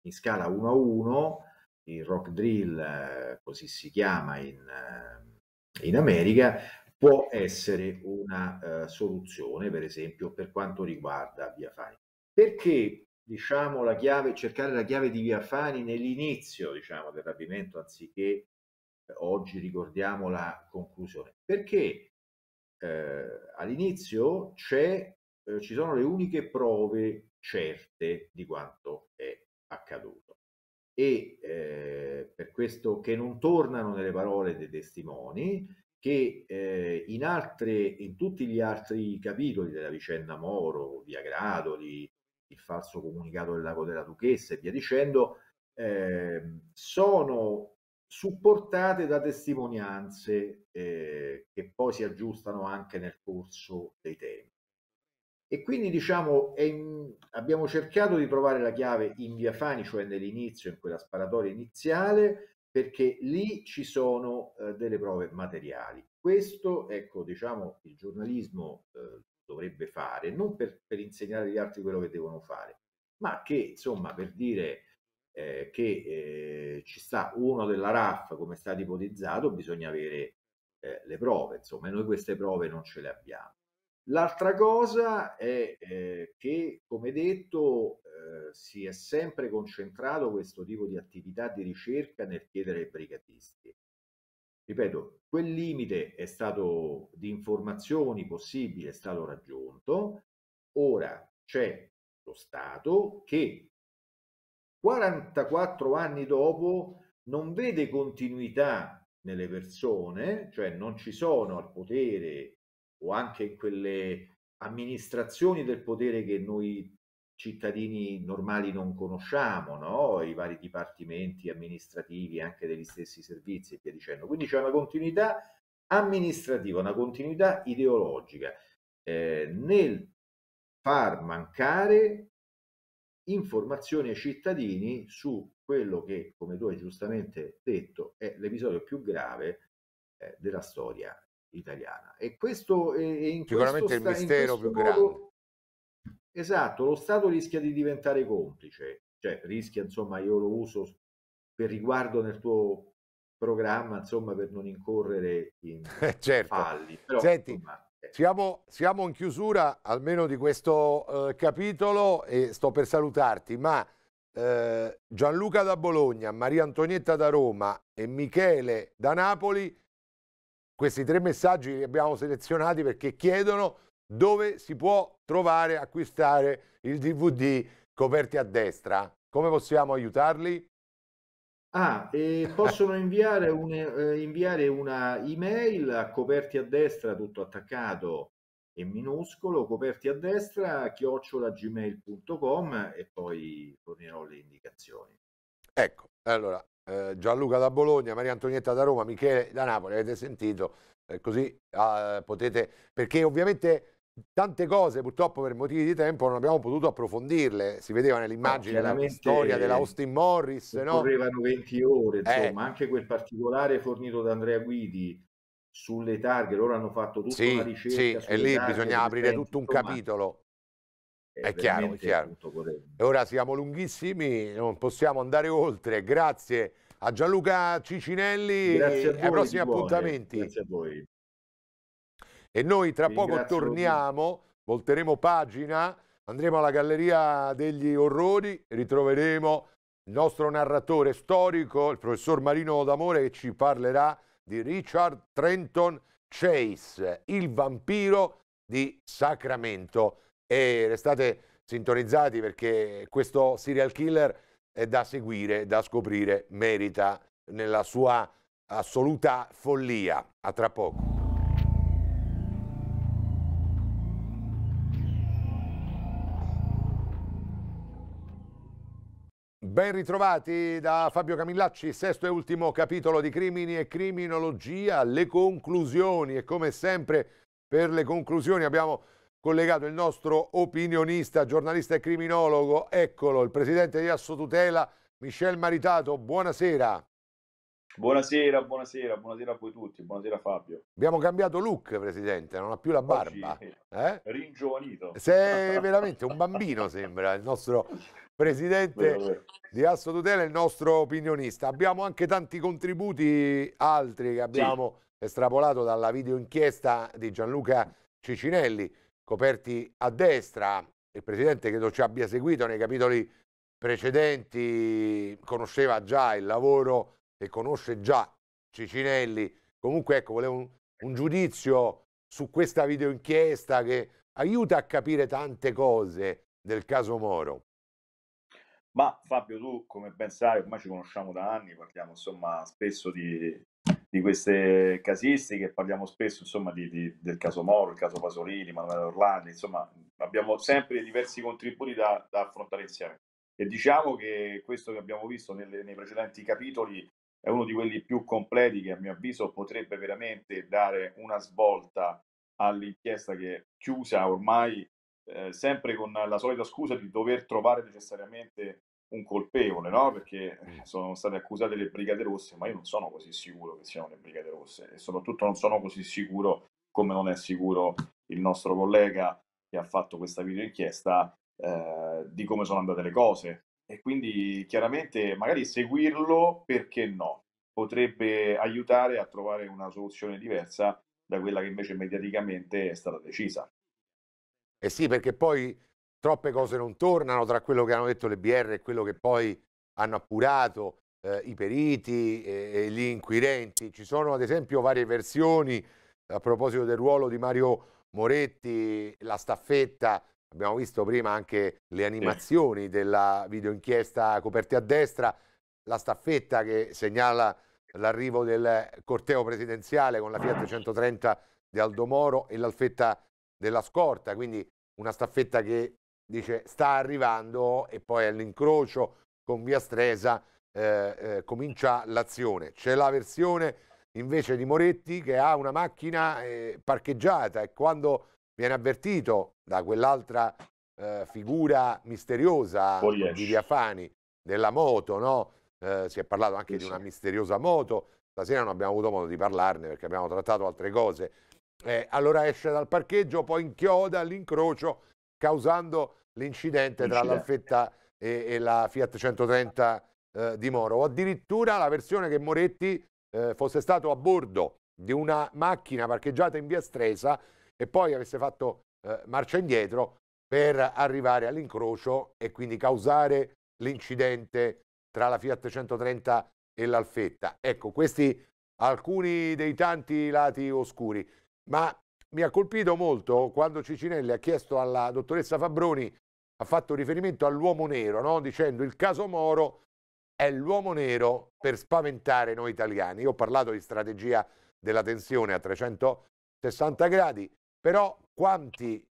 in scala 1 a 1, il rock drill, eh, così si chiama in, eh, in, America, può essere una eh, soluzione, per esempio, per quanto riguarda Via Fani. Perché diciamo la chiave, cercare la chiave di Via Fani nell'inizio diciamo, del rapimento anziché oggi ricordiamo la conclusione? Perché eh, all'inizio eh, ci sono le uniche prove certe di quanto è accaduto e eh, per questo che non tornano nelle parole dei testimoni che eh, in, altre, in tutti gli altri capitoli della vicenda Moro, Via Gradoli, il falso comunicato del lago della Duchessa e via dicendo, eh, sono supportate da testimonianze eh, che poi si aggiustano anche nel corso dei tempi. E quindi diciamo in, abbiamo cercato di trovare la chiave in via Fani, cioè nell'inizio, in quella sparatoria iniziale, perché lì ci sono eh, delle prove materiali. Questo, ecco, diciamo, il giornalismo eh, dovrebbe fare, non per, per insegnare agli altri quello che devono fare, ma che, insomma, per dire eh, che eh, ci sta uno della RAF come è stato ipotizzato, bisogna avere eh, le prove, insomma, noi queste prove non ce le abbiamo. L'altra cosa è eh, che, come detto, eh, si è sempre concentrato questo tipo di attività di ricerca nel chiedere ai brigatisti. Ripeto, quel limite è stato di informazioni possibili, è stato raggiunto, ora c'è lo Stato che 44 anni dopo non vede continuità nelle persone, cioè non ci sono al potere o anche in quelle amministrazioni del potere che noi cittadini normali non conosciamo, no? i vari dipartimenti amministrativi, anche degli stessi servizi e via dicendo. Quindi c'è una continuità amministrativa, una continuità ideologica eh, nel far mancare informazioni ai cittadini su quello che, come tu hai giustamente detto, è l'episodio più grave eh, della storia italiana. E questo è, in sicuramente il mistero più modo, grande. Esatto, lo Stato rischia di diventare complice, cioè rischia, insomma, io lo uso per riguardo nel tuo programma, insomma, per non incorrere in certo. falli. Però, Senti, insomma, siamo, siamo, in chiusura almeno di questo eh, capitolo e sto per salutarti, ma eh, Gianluca da Bologna, Maria Antonietta da Roma e Michele da Napoli, questi tre messaggi li abbiamo selezionati perché chiedono dove si può trovare, acquistare il DVD coperti a destra. Come possiamo aiutarli? Ah, e possono inviare, un, eh, inviare una email a coperti a destra, tutto attaccato e minuscolo, coperti a destra, chiocciola gmail.com e poi fornirò le indicazioni. Ecco, allora eh, Gianluca da Bologna, Maria Antonietta da Roma, Michele da Napoli, avete sentito, eh, così ah, potete, perché ovviamente tante cose purtroppo per motivi di tempo non abbiamo potuto approfondirle, si vedeva nell'immagine la storia della Austin Morris. No? Correvano 20 ore, eh. insomma, eh. anche quel particolare fornito da Andrea Guidi sulle targhe, loro hanno fatto tutta sì, una ricerca. Sì, e lì bisogna aprire tutto un capitolo. È, è chiaro, è chiaro. E ora siamo lunghissimi, non possiamo andare oltre. Grazie a Gianluca Cicinelli. Grazie a voi, ai prossimi appuntamenti. Grazie a voi. E noi tra poco torniamo, volteremo pagina, andremo alla Galleria degli Orrori, ritroveremo il nostro narratore storico, il professor Marino D'Amore, che ci parlerà di Richard Trenton Chase, il vampiro di Sacramento. E restate sintonizzati perché questo serial killer è da seguire, da scoprire, merita nella sua assoluta follia. A tra poco. Ben ritrovati da Fabio Camillacci, sesto e ultimo capitolo di Crimini e Criminologia, le conclusioni e come sempre per le conclusioni abbiamo collegato il nostro opinionista, giornalista e criminologo, eccolo, il presidente di Assotutela, Michel Maritato, buonasera. Buonasera, buonasera, buonasera a voi tutti, buonasera Fabio. Abbiamo cambiato look, Presidente, non ha più la barba. Oggi, eh? Ringiovanito. Sei veramente un bambino, sembra, il nostro presidente di Asso Tutela, il nostro opinionista. Abbiamo anche tanti contributi altri che abbiamo sì. estrapolato dalla videoinchiesta di Gianluca Cicinelli, coperti a destra. Il presidente credo ci abbia seguito nei capitoli precedenti, conosceva già il lavoro e conosce già Cicinelli. Comunque ecco, volevo un, un giudizio su questa videoinchiesta che aiuta a capire tante cose del caso Moro. Ma Fabio, tu come ben sai, ormai ci conosciamo da anni, parliamo insomma spesso di, di queste casistiche, parliamo spesso insomma di, di, del caso Moro, il caso Pasolini, Manuela Orlandi, insomma abbiamo sempre diversi contributi da, da, affrontare insieme. E diciamo che questo che abbiamo visto nelle, nei precedenti capitoli è uno di quelli più completi che a mio avviso potrebbe veramente dare una svolta all'inchiesta che chiusa ormai Ehm, sempre con la solita scusa di dover trovare necessariamente un colpevole, no? perché eh, sono state accusate le Brigate Rosse, ma io non sono così sicuro che siano le Brigate Rosse e soprattutto non sono così sicuro come non è sicuro il nostro collega che ha fatto questa video inchiesta eh, di come sono andate le cose. E quindi chiaramente magari seguirlo perché no, potrebbe aiutare a trovare una soluzione diversa da quella che invece mediaticamente è stata decisa. Eh sì, perché poi troppe cose non tornano tra quello che hanno detto le BR e quello che poi hanno appurato eh, i periti e, e gli inquirenti. Ci sono ad esempio varie versioni a proposito del ruolo di Mario Moretti, la staffetta, abbiamo visto prima anche le animazioni della videoinchiesta coperte a destra, la staffetta che segnala l'arrivo del corteo presidenziale con la Fiat 130 di Aldo Moro e l'alfetta della scorta, quindi una staffetta che dice sta arrivando e poi all'incrocio con Via Stresa eh, eh, comincia l'azione. C'è la versione invece di Moretti che ha una macchina eh, parcheggiata e quando viene avvertito da quell'altra eh, figura misteriosa Vogliesh. di Viafani della moto, no? Eh, si è parlato anche sì, di una misteriosa moto, stasera non abbiamo avuto modo di parlarne perché abbiamo trattato altre cose, eh, allora esce dal parcheggio, poi inchioda all'incrocio causando l'incidente tra l'Alfetta e, e, la Fiat 130 eh, di Moro. O addirittura la versione che Moretti eh, fosse stato a bordo di una macchina parcheggiata in via Stresa e poi avesse fatto eh, marcia indietro per arrivare all'incrocio e quindi causare l'incidente tra la Fiat 130 e l'Alfetta. Ecco, questi alcuni dei tanti lati oscuri ma mi ha colpito molto quando Cicinelli ha chiesto alla dottoressa Fabroni, ha fatto riferimento all'uomo nero, no? dicendo il caso Moro è l'uomo nero per spaventare noi italiani. Io ho parlato di strategia della tensione a 360 gradi, però quanti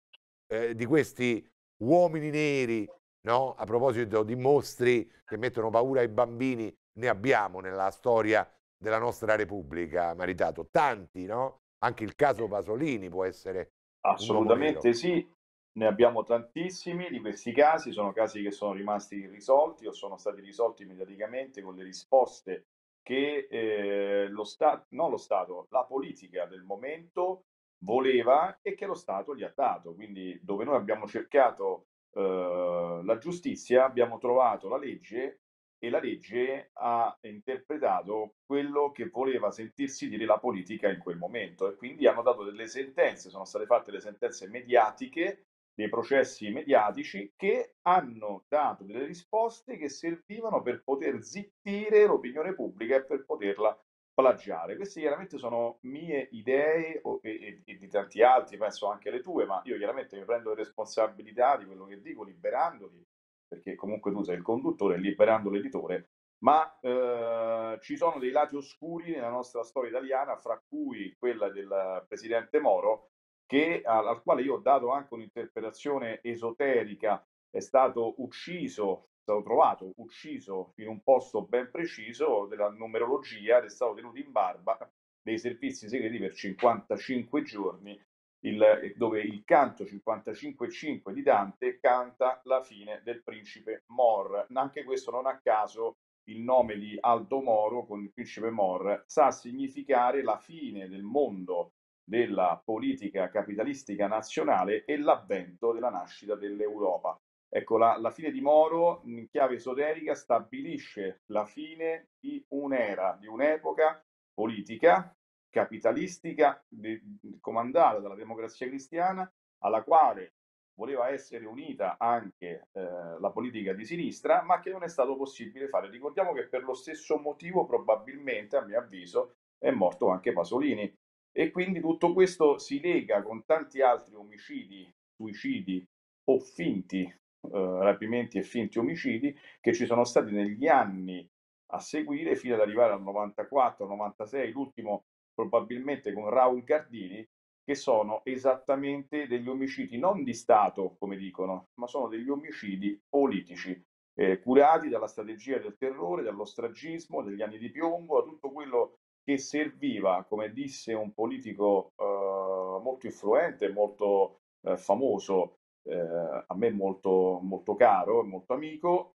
eh, di questi uomini neri, no? a proposito di mostri che mettono paura ai bambini, ne abbiamo nella storia della nostra Repubblica, Maritato, tanti, no? Anche il caso Pasolini può essere... Assolutamente sì, ne abbiamo tantissimi di questi casi, sono casi che sono rimasti irrisolti o sono stati risolti mediaticamente con le risposte che eh, lo, non lo Stato, la politica del momento voleva e che lo Stato gli ha dato. Quindi dove noi abbiamo cercato eh, la giustizia, abbiamo trovato la legge e la legge ha interpretato quello che voleva sentirsi dire la politica in quel momento e quindi hanno dato delle sentenze, sono state fatte delle sentenze mediatiche, dei processi mediatici che hanno dato delle risposte che servivano per poter zittire l'opinione pubblica e per poterla plagiare. Queste chiaramente sono mie idee e, e, di tanti altri, penso anche le tue, ma io chiaramente mi prendo le responsabilità di quello che dico, liberandoli perché comunque tu sei il conduttore liberando l'editore, ma eh, ci sono dei lati oscuri nella nostra storia italiana, fra cui quella del presidente Moro, che, al, al quale io ho dato anche un'interpretazione esoterica, è stato ucciso, è stato trovato ucciso in un posto ben preciso della numerologia ed è stato tenuto in barba dei servizi segreti per 55 giorni il, eh, dove il canto 55.5 di Dante canta la fine del principe Mor. Anche questo non a caso il nome di Aldo Moro con il principe Mor sa significare la fine del mondo della politica capitalistica nazionale e l'avvento della nascita dell'Europa. Ecco, la, la, fine di Moro in chiave esoterica stabilisce la fine di un'era, di un'epoca politica capitalistica de- mhmm, comandata dalla democrazia cristiana, alla quale voleva essere unita anche eh, la politica di sinistra, ma che non è stato possibile fare. Ricordiamo che per lo stesso motivo, probabilmente, a mio avviso, è morto anche Pasolini. E quindi tutto questo si lega con tanti altri omicidi, suicidi o finti eh, rapimenti e finti omicidi che ci sono stati negli anni a seguire fino ad arrivare al 94-96, l'ultimo probabilmente con Raul Gardini, che sono esattamente degli omicidi non di Stato, come dicono, ma sono degli omicidi politici, eh, curati dalla strategia del terrore, dallo stragismo, degli anni di piombo, da tutto quello che serviva, come disse un politico eh, molto influente, molto eh, famoso, eh, a me molto, molto caro e molto amico,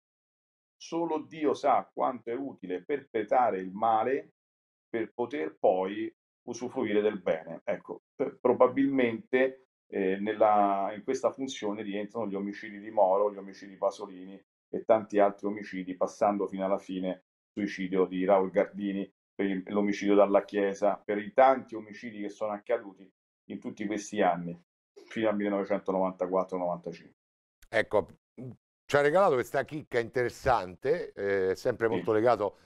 solo Dio sa quanto è utile perpetrare il male per poter poi usufruire del bene. Ecco, probabilmente eh, nella, in questa funzione rientrano gli omicidi di Moro, gli omicidi di Pasolini e tanti altri omicidi, passando fino alla fine suicidio di Raul Gardini, per l'omicidio dalla Chiesa, per i tanti omicidi che sono accaduti in tutti questi anni, fino al 1994-95. Ecco, ci ha regalato questa chicca interessante, eh, sempre molto sì. legato,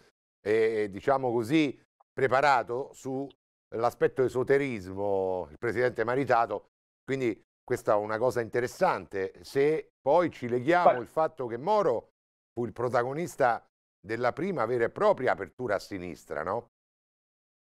eh, diciamo così, preparato sull'aspetto esoterismo, il presidente Maritato, quindi questa è una cosa interessante, se poi ci leghiamo il fatto che Moro fu il protagonista della prima vera e propria apertura a sinistra, no?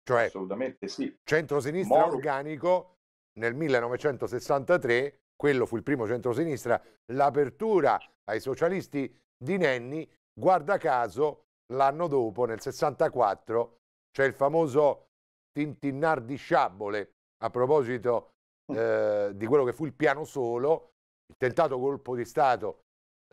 Cioè, Assolutamente sì. Centrosinistra Moro. organico nel 1963, quello fu il primo centrosinistra, l'apertura ai socialisti di Nenni, guarda caso l'anno dopo, nel 64, c'è il famoso tintinnar di sciabole a proposito mm. eh, di quello che fu il piano solo, il tentato colpo di Stato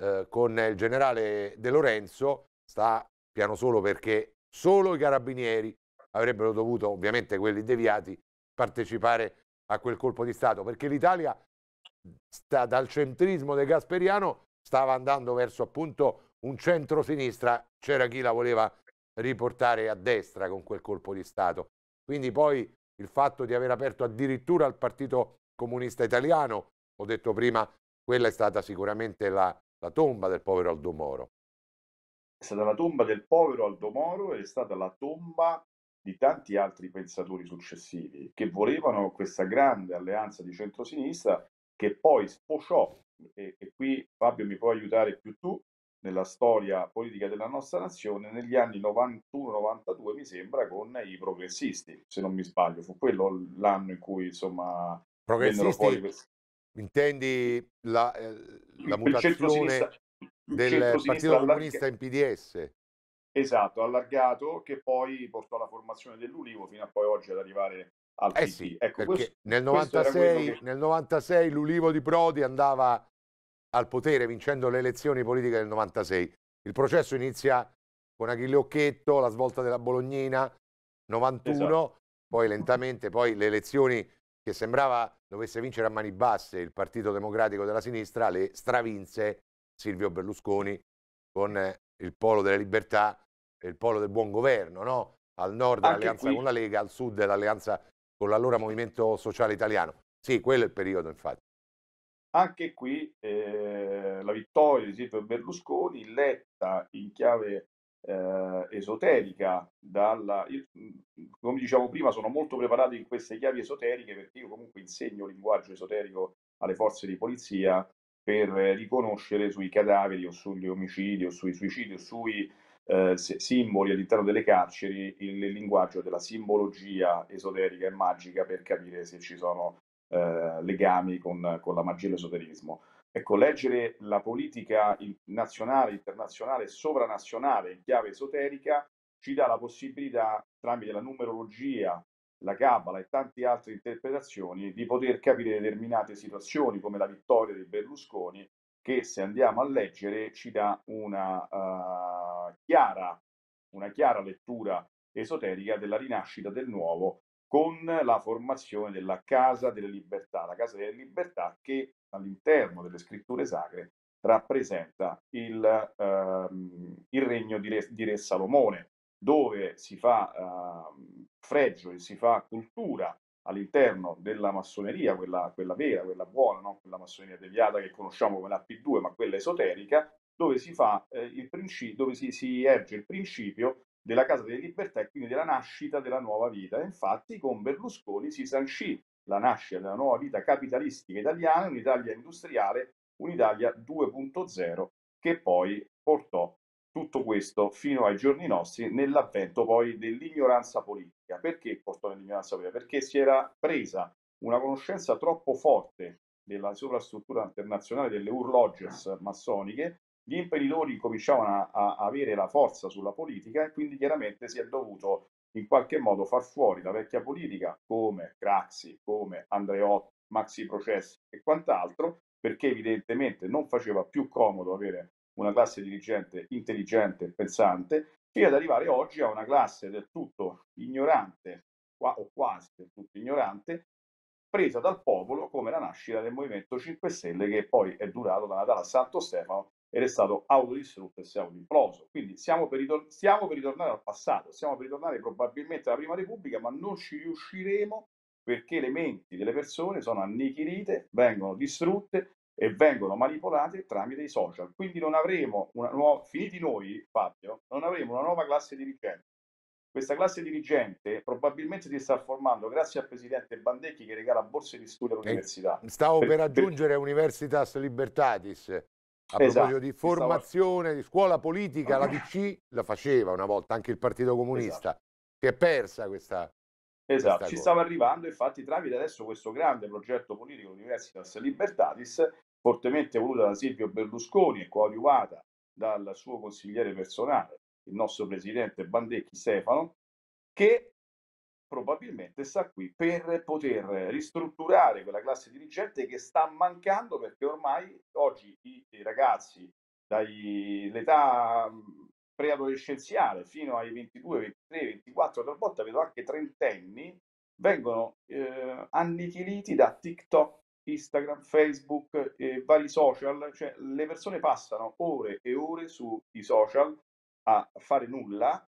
eh, con il generale De Lorenzo, sta piano solo perché solo i carabinieri avrebbero dovuto, ovviamente quelli deviati, partecipare a quel colpo di Stato, perché l'Italia sta, dal centrismo del Gasperiano stava andando verso appunto un centro-sinistra, c'era chi la voleva riportare a destra con quel colpo di Stato. Quindi poi il fatto di aver aperto addirittura al Partito Comunista Italiano, ho detto prima, quella è stata sicuramente la, la tomba del povero Aldo Moro. È stata la tomba del povero Aldo Moro ed è stata la tomba di tanti altri pensatori successivi che volevano questa grande alleanza di centrosinistra che poi sfociò, e, e qui Fabio mi può aiutare più tu, nella storia politica della nostra nazione negli anni 91-92 mi sembra con i progressisti se non mi sbaglio fu quello l'anno in cui insomma progressisti fuori questi... intendi la, eh, la mutazione del partito comunista in PDS esatto allargato che poi portò alla formazione dell'Ulivo fino a poi oggi ad arrivare al eh PD sì, ecco, questo, nel, 96, che... nel 96 l'Ulivo di Prodi andava al potere vincendo le elezioni politiche del 96. Il processo inizia con Achille Occhetto, la svolta della Bolognina, 91, esatto. poi lentamente, poi le elezioni che sembrava dovesse vincere a mani basse il Partito Democratico della Sinistra, le stravinse Silvio Berlusconi con eh, il polo della libertà e il polo del buon governo, no? al nord l'alleanza con la Lega, al sud l'alleanza con l'allora Movimento Sociale Italiano. Sì, quello è il periodo infatti. Anche qui eh, la vittoria di Silvio Berlusconi, letta in chiave eh, esoterica, dalla, io, mhmm, come dicevo prima sono molto preparato in queste chiavi esoteriche perché io comunque insegno linguaggio esoterico alle forze di polizia per riconoscere sui cadaveri o sugli omicidi o sui suicidi o sui eh, simboli all'interno delle carceri il, il linguaggio della simbologia esoterica e magica per capire se ci sono eh, legami con, con la magia e l'esoterismo. Ecco, leggere la politica nazionale, internazionale sovranazionale in chiave esoterica ci dà la possibilità, tramite la numerologia, la Cabala e tante altre interpretazioni, di poter capire determinate situazioni come la vittoria di Berlusconi, che se andiamo a leggere ci dà una, uh, chiara, una chiara lettura esoterica della rinascita del nuovo con la formazione della Casa delle Libertà, la Casa delle Libertà che all'interno delle scritture sacre rappresenta il, ehm, il regno di Re, di Re, Salomone, dove si fa eh, fregio e si fa cultura all'interno della massoneria, quella, quella vera, quella buona, non quella massoneria deviata che conosciamo come la P2, ma quella esoterica, dove si, fa, eh, il princi- dove si, si erge il principio della Casa delle Libertà e quindi della nascita della nuova vita. Infatti con Berlusconi si sancì la nascita della nuova vita capitalistica italiana, un'Italia industriale, un'Italia 2.0 che poi portò tutto questo fino ai giorni nostri nell'avvento poi dell'ignoranza politica. Perché portò nell'ignoranza politica? Perché si era presa una conoscenza troppo forte della sovrastruttura internazionale delle urloges massoniche gli imprenditori cominciavano a, a avere la forza sulla politica e quindi chiaramente si è dovuto in qualche modo far fuori la vecchia politica come Craxi, come Andreotti, Maxi Processi e quant'altro, perché evidentemente non faceva più comodo avere una classe dirigente intelligente e pensante, fino ad arrivare oggi a una classe del tutto ignorante, o quasi del tutto ignorante, presa dal popolo come la nascita del Movimento 5 Stelle che poi è durato dalla Santo Stefano ed è stato autodistrutto e si è autoimploso. Quindi siamo per, ritor- stiamo per ritornare al passato, stiamo per ritornare probabilmente alla Prima Repubblica, ma non ci riusciremo perché le menti delle persone sono annichilite, vengono distrutte e vengono manipolate tramite i social. Quindi non avremo una nuova, finiti noi, Fabio, non avremo una nuova classe dirigente. Questa classe dirigente probabilmente si sta formando grazie al presidente Bandecchi che regala borse di studio eh, all'università. Stavo per, per aggiungere per... Universitas Libertatis, a esatto, proposito di formazione, di scuola politica, la DC la faceva una volta, anche il Partito Comunista. Esatto. Si è persa questa... Esatto, questa ci cosa. stava arrivando infatti tramite adesso questo grande progetto politico Universitas Libertatis, fortemente voluto da Silvio Berlusconi e coadiuvata dal suo consigliere personale, il nostro presidente Bandecchi Stefano, che probabilmente sta qui per poter ristrutturare quella classe dirigente che sta mancando perché ormai oggi i, i ragazzi dall'età mm, preadolescenziale fino ai 22, 23, 24, talvolta vedo anche trentenni, vengono eh, annichiliti da TikTok, Instagram, Facebook e vari social, cioè le persone passano ore e ore sui social a fare nulla,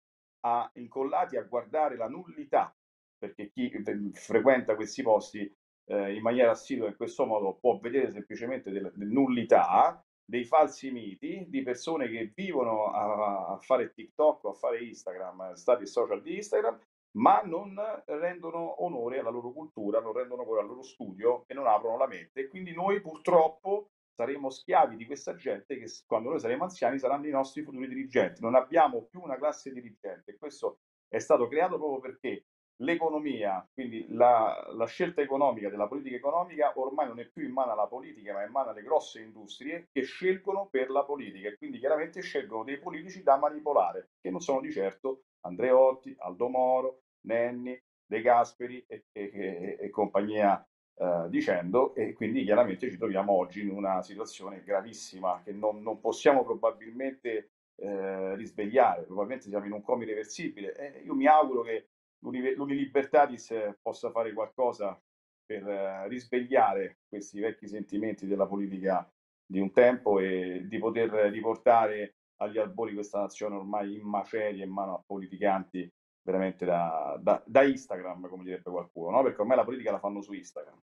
a incollati a guardare la nullità perché chi frequenta questi posti eh, in maniera assidua in questo modo può vedere semplicemente della, della nullità, dei falsi miti, di persone che vivono a, a fare TikTok o a fare Instagram, eh, stati social di Instagram, ma non rendono onore alla loro cultura, non rendono onore al loro studio e non aprono la mente. E quindi noi purtroppo saremo schiavi di questa gente che quando noi saremo anziani saranno i nostri futuri dirigenti. Non abbiamo più una classe dirigente. Questo è stato creato proprio perché l'economia, quindi la, la, scelta economica della politica economica ormai non è più in mano alla politica, ma è in mano alle grosse industrie che scelgono per la politica e quindi chiaramente scelgono dei politici da manipolare, che non sono di certo Andreotti, Aldo Moro, Nenni, De Gasperi e, e, e, e compagnia eh, dicendo e quindi chiaramente ci troviamo oggi in una situazione gravissima che non, non possiamo probabilmente eh, risvegliare, probabilmente siamo in un coma irreversibile. Eh, io mi auguro che l'Unilibertatis possa fare qualcosa per eh, risvegliare questi vecchi sentimenti della politica di un tempo e di poter riportare agli albori questa nazione ormai in macerie in mano a politicanti veramente da, da, da Instagram, come direbbe qualcuno, no? perché ormai la politica la fanno su Instagram.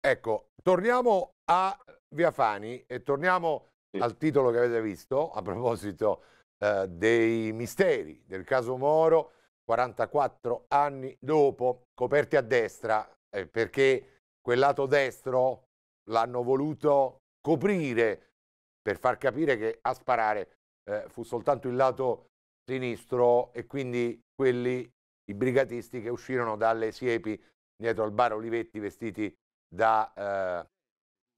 Ecco, torniamo a Viafani e torniamo sì. al titolo che avete visto a proposito eh, dei misteri del caso Moro 44 anni dopo, coperti a destra, eh, perché quel lato destro l'hanno voluto coprire per far capire che a sparare eh, fu soltanto il lato sinistro e quindi quelli, i brigatisti che uscirono dalle siepi dietro al bar Olivetti vestiti da, eh,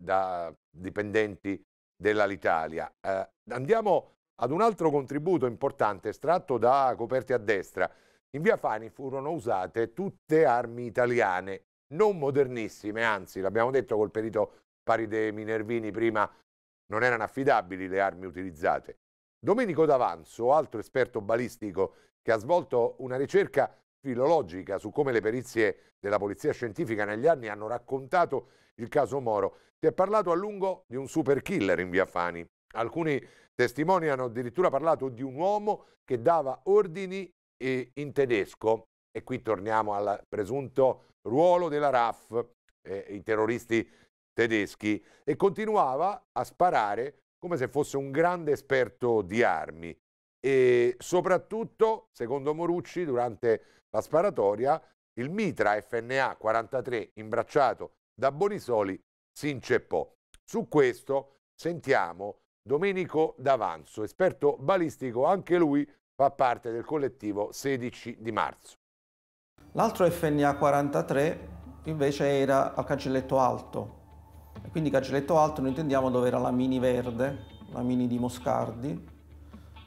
da dipendenti dell'Alitalia. Eh, andiamo ad un altro contributo importante estratto da Coperti a destra. In via Fani furono usate tutte armi italiane, non modernissime, anzi l'abbiamo detto col perito Paride Minervini prima, non erano affidabili le armi utilizzate. Domenico D'Avanzo, altro esperto balistico che ha svolto una ricerca filologica su come le perizie della polizia scientifica negli anni hanno raccontato il caso Moro, si è parlato a lungo di un super killer in via Fani. Alcuni testimoni hanno addirittura parlato di un uomo che dava ordini e in tedesco, e qui torniamo al presunto ruolo della RAF, eh, i terroristi tedeschi, e continuava a sparare come se fosse un grande esperto di armi. E soprattutto, secondo Morucci, durante la sparatoria, il mitra FNA 43 imbracciato da Bonisoli si inceppò. Su questo sentiamo Domenico D'Avanzo, esperto balistico anche lui fa parte del collettivo 16 di marzo. L'altro FNA 43 invece era al cancelletto alto, e quindi cancelletto alto noi intendiamo dove era la mini verde, la mini di Moscardi,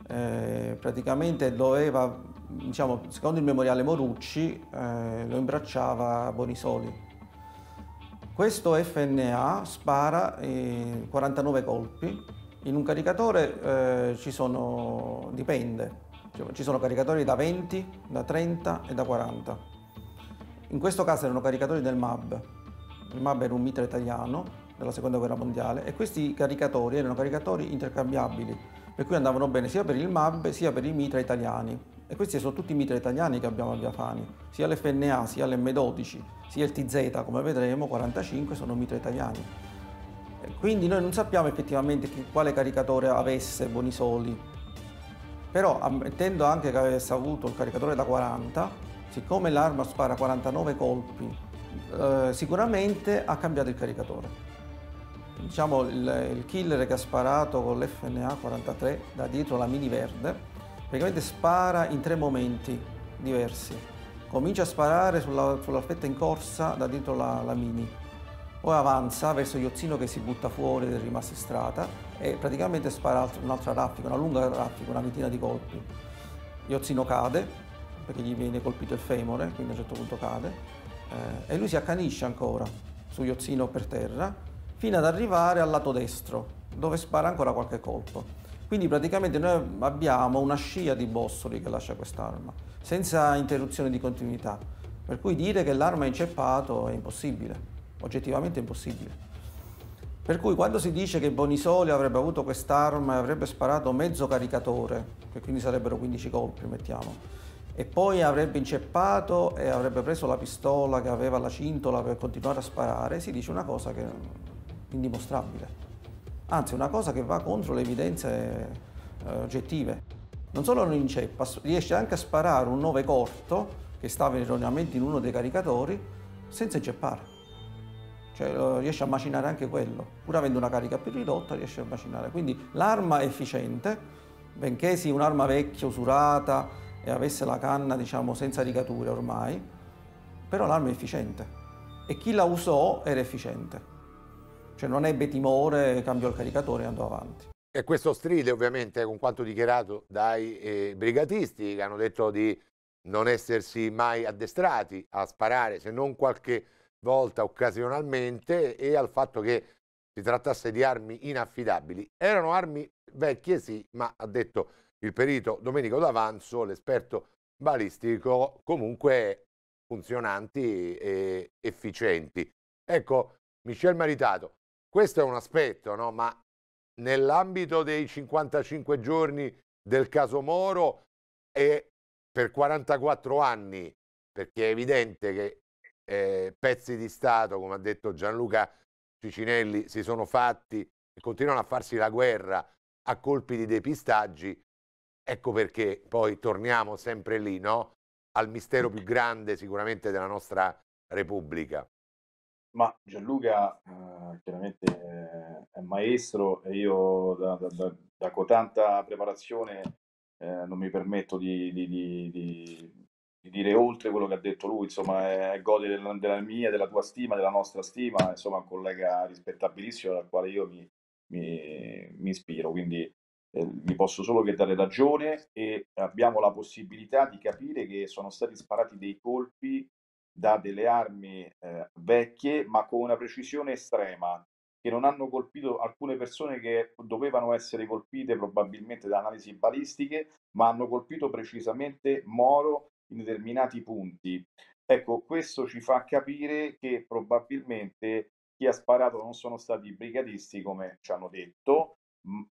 eh, praticamente doveva, diciamo, secondo il memoriale Morucci, eh, lo imbracciava Bonisoli. Questo FNA spara eh, 49 colpi, in un caricatore eh, ci sono, dipende, ci sono caricatori da 20, da 30 e da 40. In questo caso erano caricatori del MAB. Il MAB era un mitra italiano della seconda guerra mondiale e questi caricatori erano caricatori intercambiabili, per cui andavano bene sia per il MAB sia per i mitra italiani. E questi sono tutti i mitra italiani che abbiamo a Biafani, sia l'FNA, sia l'M12, sia il TZ, come vedremo, 45 sono mitra italiani. Quindi noi non sappiamo effettivamente quale caricatore avesse Bonisoli, però ammettendo anche che avesse avuto il caricatore da 40, siccome l'arma spara 49 colpi, eh, sicuramente ha cambiato il caricatore. Diciamo il, il killer che ha sparato con l'FNA 43 da dietro la mini verde, praticamente spara in tre momenti diversi. Comincia a sparare sulla, sulla fetta in corsa da dietro la, la mini, poi avanza verso Iozzino che si butta fuori del rimasto in strada e praticamente spara un'altra raffica, una lunga raffica, una ventina di colpi. Iozzino cade perché gli viene colpito il femore, quindi a un certo punto cade eh, e lui si accanisce ancora su Iozzino per terra fino ad arrivare al lato destro dove spara ancora qualche colpo. Quindi praticamente noi abbiamo una scia di bossoli che lascia quest'arma, senza interruzione di continuità. Per cui dire che l'arma è inceppato è impossibile oggettivamente impossibile. Per cui quando si dice che Bonisoli avrebbe avuto quest'arma e avrebbe sparato mezzo caricatore, che quindi sarebbero 15 colpi, mettiamo, e poi avrebbe inceppato e avrebbe preso la pistola che aveva alla cintola per continuare a sparare, si dice una cosa che è indimostrabile. Anzi, una cosa che va contro le evidenze eh, oggettive. Non solo non inceppa, riesce anche a sparare un 9 corto, che stava erroneamente in uno dei caricatori, senza inceppare cioè riesce a macinare anche quello, pur avendo una carica più ridotta riesce a macinare. Quindi l'arma è efficiente, benché sia un'arma vecchia, usurata e avesse la canna diciamo senza rigature ormai, però l'arma è efficiente e chi la usò era efficiente, cioè non ebbe timore, cambiò il caricatore e andò avanti. E questo stride ovviamente con quanto dichiarato dai eh, brigatisti che hanno detto di non essersi mai addestrati a sparare se non qualche volta occasionalmente e al fatto che si trattasse di armi inaffidabili. Erano armi vecchie sì, ma ha detto il perito Domenico D'Avanzo, l'esperto balistico, comunque funzionanti e efficienti. Ecco, Michel Maritato, questo è un aspetto, no? ma nell'ambito dei 55 giorni del caso Moro e per 44 anni, perché è evidente che eh, pezzi di Stato, come ha detto Gianluca Cicinelli, si sono fatti e continuano a farsi la guerra a colpi di depistaggi, ecco perché poi torniamo sempre lì, no? al mistero più grande sicuramente della nostra Repubblica. Ma Gianluca eh, chiaramente eh, è maestro e io da, da, da, da cotanta preparazione eh, non mi permetto di, di, di, di dire oltre quello che ha detto lui, insomma, è gode della, della, mia, della tua stima, della nostra stima, insomma, un collega rispettabilissimo dal quale io mi, mi, mi ispiro, quindi eh, vi posso solo che dare ragione e abbiamo la possibilità di capire che sono stati sparati dei colpi da delle armi eh, vecchie, ma con una precisione estrema, che non hanno colpito alcune persone che dovevano essere colpite probabilmente da analisi balistiche, ma hanno colpito precisamente Moro in determinati punti. Ecco, questo ci fa capire che probabilmente chi ha sparato non sono stati i brigadisti, come ci hanno detto,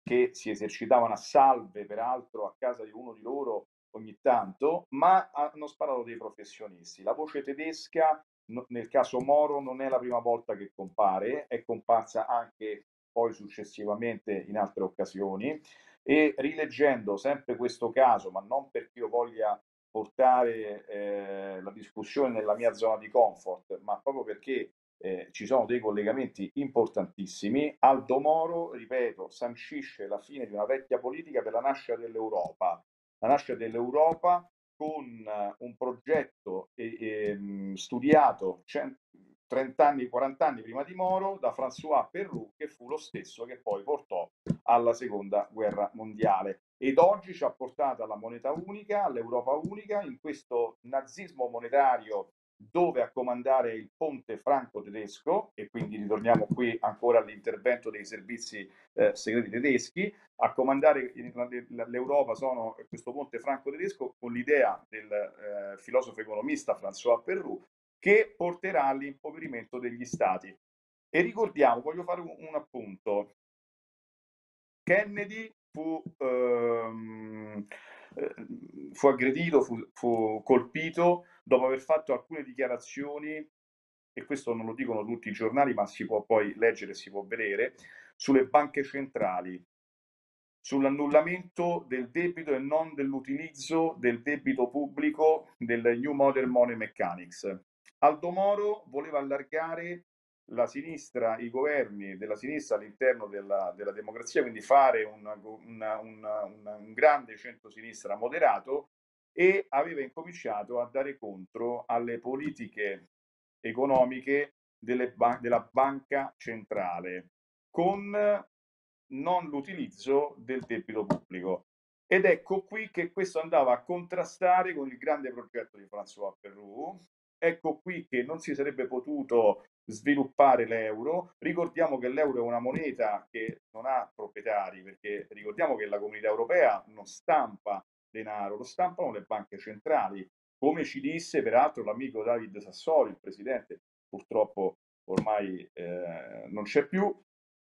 che si esercitavano a salve, peraltro, a casa di uno di loro ogni tanto, ma hanno sparato dei professionisti. La voce tedesca, nel caso Moro, non è la prima volta che compare, è comparsa anche poi successivamente in altre occasioni e rileggendo sempre questo caso, ma non perché io voglia portare eh, la discussione nella mia zona di comfort, ma proprio perché eh, ci sono dei collegamenti importantissimi. Aldo Moro, ripeto, sancisce la fine di una vecchia politica per la nascita dell'Europa. La nascita dell'Europa con eh, un progetto eh, studiato 30 anni, 40 anni prima di Moro da François Perrou, che fu lo stesso che poi portò alla seconda guerra mondiale ed oggi ci ha portato alla moneta unica, all'Europa unica, in questo nazismo monetario dove a comandare il ponte franco-tedesco, e quindi ritorniamo qui ancora all'intervento dei servizi eh, segreti tedeschi, a comandare l'Europa sono questo ponte franco-tedesco con l'idea del eh, filosofo economista François Perrou che porterà all'impoverimento degli stati. E ricordiamo, voglio fare un, un appunto, Kennedy fu, ehm, eh, fu aggredito, fu, fu, colpito dopo aver fatto alcune dichiarazioni, e questo non lo dicono tutti i giornali, ma si può poi leggere, si può vedere, sulle banche centrali, sull'annullamento del debito e non dell'utilizzo del debito pubblico del New Modern Money Mechanics. Aldo Moro voleva allargare la sinistra, i governi della sinistra all'interno della, della democrazia, quindi fare una, una, una, un grande centro-sinistra moderato e aveva incominciato a dare contro alle politiche economiche ba- della banca centrale con non l'utilizzo del debito pubblico. Ed ecco qui che questo andava a contrastare con il grande progetto di François Perrou, ecco qui che non si sarebbe potuto sviluppare l'euro. Ricordiamo che l'euro è una moneta che non ha proprietari, perché ricordiamo che la comunità europea non stampa denaro, lo stampano le banche centrali, come ci disse peraltro l'amico David Sassoli, il presidente, purtroppo ormai eh, non c'è più,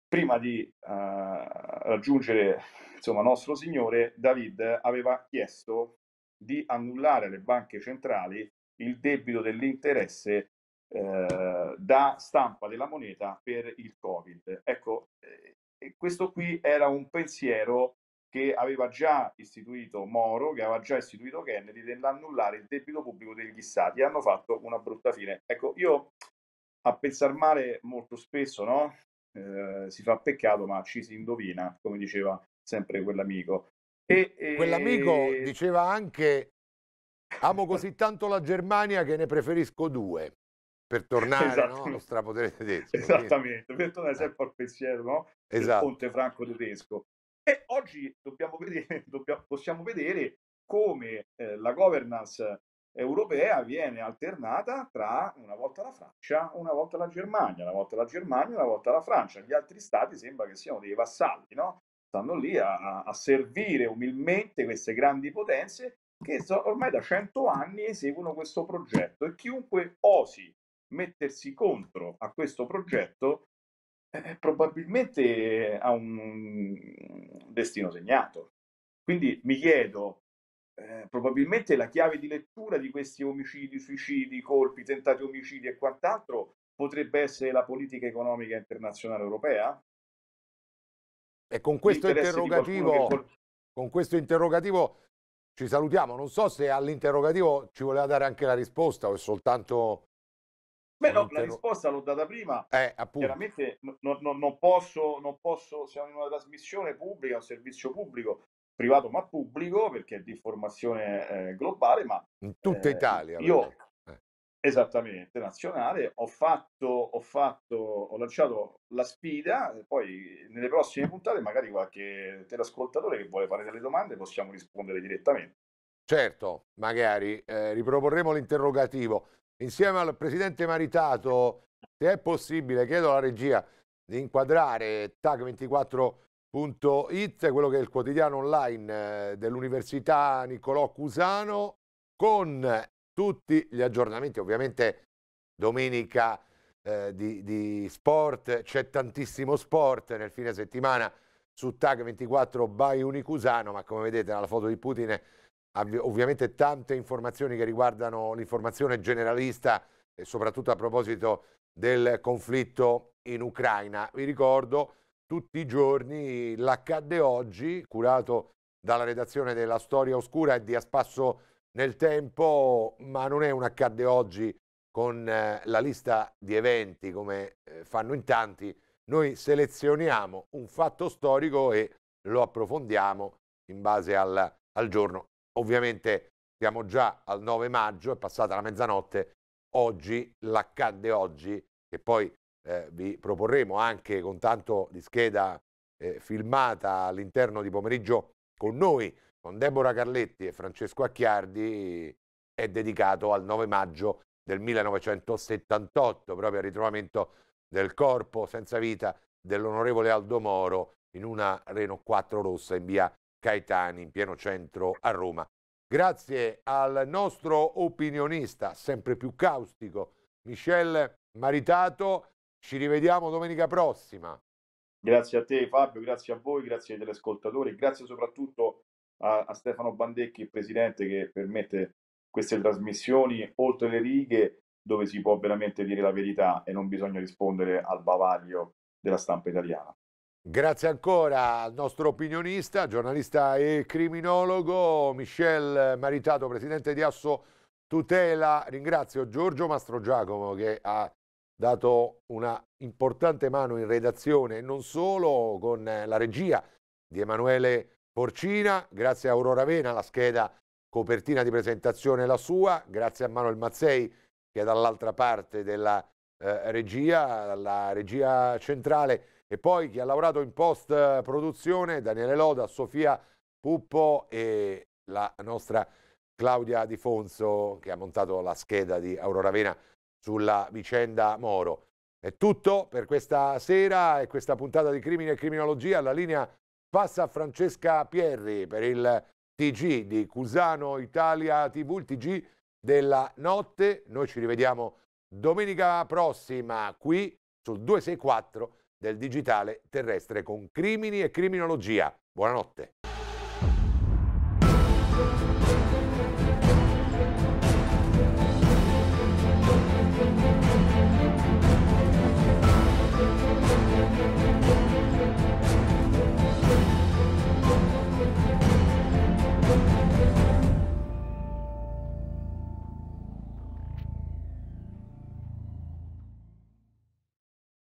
prima di eh, raggiungere insomma, nostro Signore, David aveva chiesto di annullare alle banche centrali il debito dell'interesse eh, da stampa della moneta per il Covid. Ecco, eh, questo qui era un pensiero che aveva già istituito Moro, che aveva già istituito Kennedy, dell'annullare il debito pubblico degli stati. hanno fatto una brutta fine. Ecco, io a pensar male molto spesso, no? Eh, si fa peccato, ma ci si indovina, come diceva sempre quell'amico. E, e... Quell'amico diceva anche: Amo così tanto la Germania che ne preferisco due per tornare no? Esatto. allo strapotere tedesco. Esattamente, per tornare eh. sempre al pensiero no? esatto. del ponte franco tedesco. E oggi dobbiamo vedere, dobbiamo, possiamo vedere come eh, la governance europea viene alternata tra una volta la Francia, una volta la Germania, una volta la Germania, una volta la Francia. Gli altri stati sembra che siano dei vassalli, no? Stanno lì a, a servire umilmente queste grandi potenze che ormai da 100 anni eseguono questo progetto e chiunque osi mettersi contro a questo progetto eh, probabilmente ha un destino segnato. Quindi mi chiedo, eh, probabilmente la chiave di lettura di questi omicidi, suicidi, colpi, tentati omicidi e quant'altro potrebbe essere la politica economica internazionale europea? E con questo, interrogativo, che... con questo interrogativo ci salutiamo. Non so se all'interrogativo ci voleva dare anche la risposta o è soltanto Beh, no, la risposta l'ho data prima. Eh, Chiaramente non, non, non, posso, non posso, siamo in una trasmissione pubblica, un servizio pubblico, privato ma pubblico, perché è di formazione eh, globale, ma... In tutta eh, Italia. Io, eh. esattamente, nazionale, ho fatto, ho fatto, ho lanciato la sfida, poi nelle prossime puntate magari qualche teleascoltatore che vuole fare delle domande possiamo rispondere direttamente. Certo, magari eh, riproporremo l'interrogativo insieme al presidente Maritato, se è possibile, chiedo alla regia di inquadrare tag 24it quello che è il quotidiano online eh, dell'Università Niccolò Cusano, con tutti gli aggiornamenti, ovviamente domenica eh, di, di sport, c'è tantissimo sport nel fine settimana su TAG24 by Unicusano, ma come vedete dalla foto di Putin ovviamente tante informazioni che riguardano l'informazione generalista e soprattutto a proposito del conflitto in Ucraina. Vi ricordo tutti i giorni l'accadde oggi, curato dalla redazione della Storia Oscura e di A Spasso nel Tempo, ma non è un accadde oggi con eh, la lista di eventi come eh, fanno in tanti, noi selezioniamo un fatto storico e lo approfondiamo in base al, al giorno. Ovviamente siamo già al 9 maggio, è passata la mezzanotte, oggi l'accadde oggi, che poi eh, vi proporremo anche con tanto di scheda eh, filmata all'interno di pomeriggio con noi, con Deborah Carletti e Francesco Acchiardi, è dedicato al 9 maggio del 1978, proprio al ritrovamento del corpo senza vita dell'onorevole Aldo Moro in una Renault 4 rossa in via Caetani, in pieno centro a Roma. Grazie al nostro opinionista, sempre più caustico, Michel Maritato. Ci rivediamo domenica prossima. Grazie a te Fabio, grazie a voi, grazie ai telescoltatori, grazie soprattutto a, a Stefano Bandecchi, il presidente, che permette queste trasmissioni oltre le righe dove si può veramente dire la verità e non bisogna rispondere al bavaglio della stampa italiana. Grazie ancora al nostro opinionista, giornalista e criminologo Michel Maritato, presidente di Asso Tutela. Ringrazio Giorgio Mastro Giacomo che ha dato una importante mano in redazione, non solo con la regia di Emanuele Porcina, grazie a Aurora Vena, la scheda copertina di presentazione la sua, grazie a Manuel Mazzei che è dall'altra parte della eh, regia, la regia centrale e poi chi ha lavorato in post produzione, Daniele Loda, Sofia Puppo e la nostra Claudia Di Fonso che ha montato la scheda di Aurora Vena sulla vicenda Moro. È tutto per questa sera e questa puntata di Crimine e Criminologia. La linea passa a Francesca Pierri per il TG di Cusano Italia TV, il TG della notte. Noi ci rivediamo domenica prossima qui sul 264 del digitale terrestre con crimini e criminologia. Buonanotte.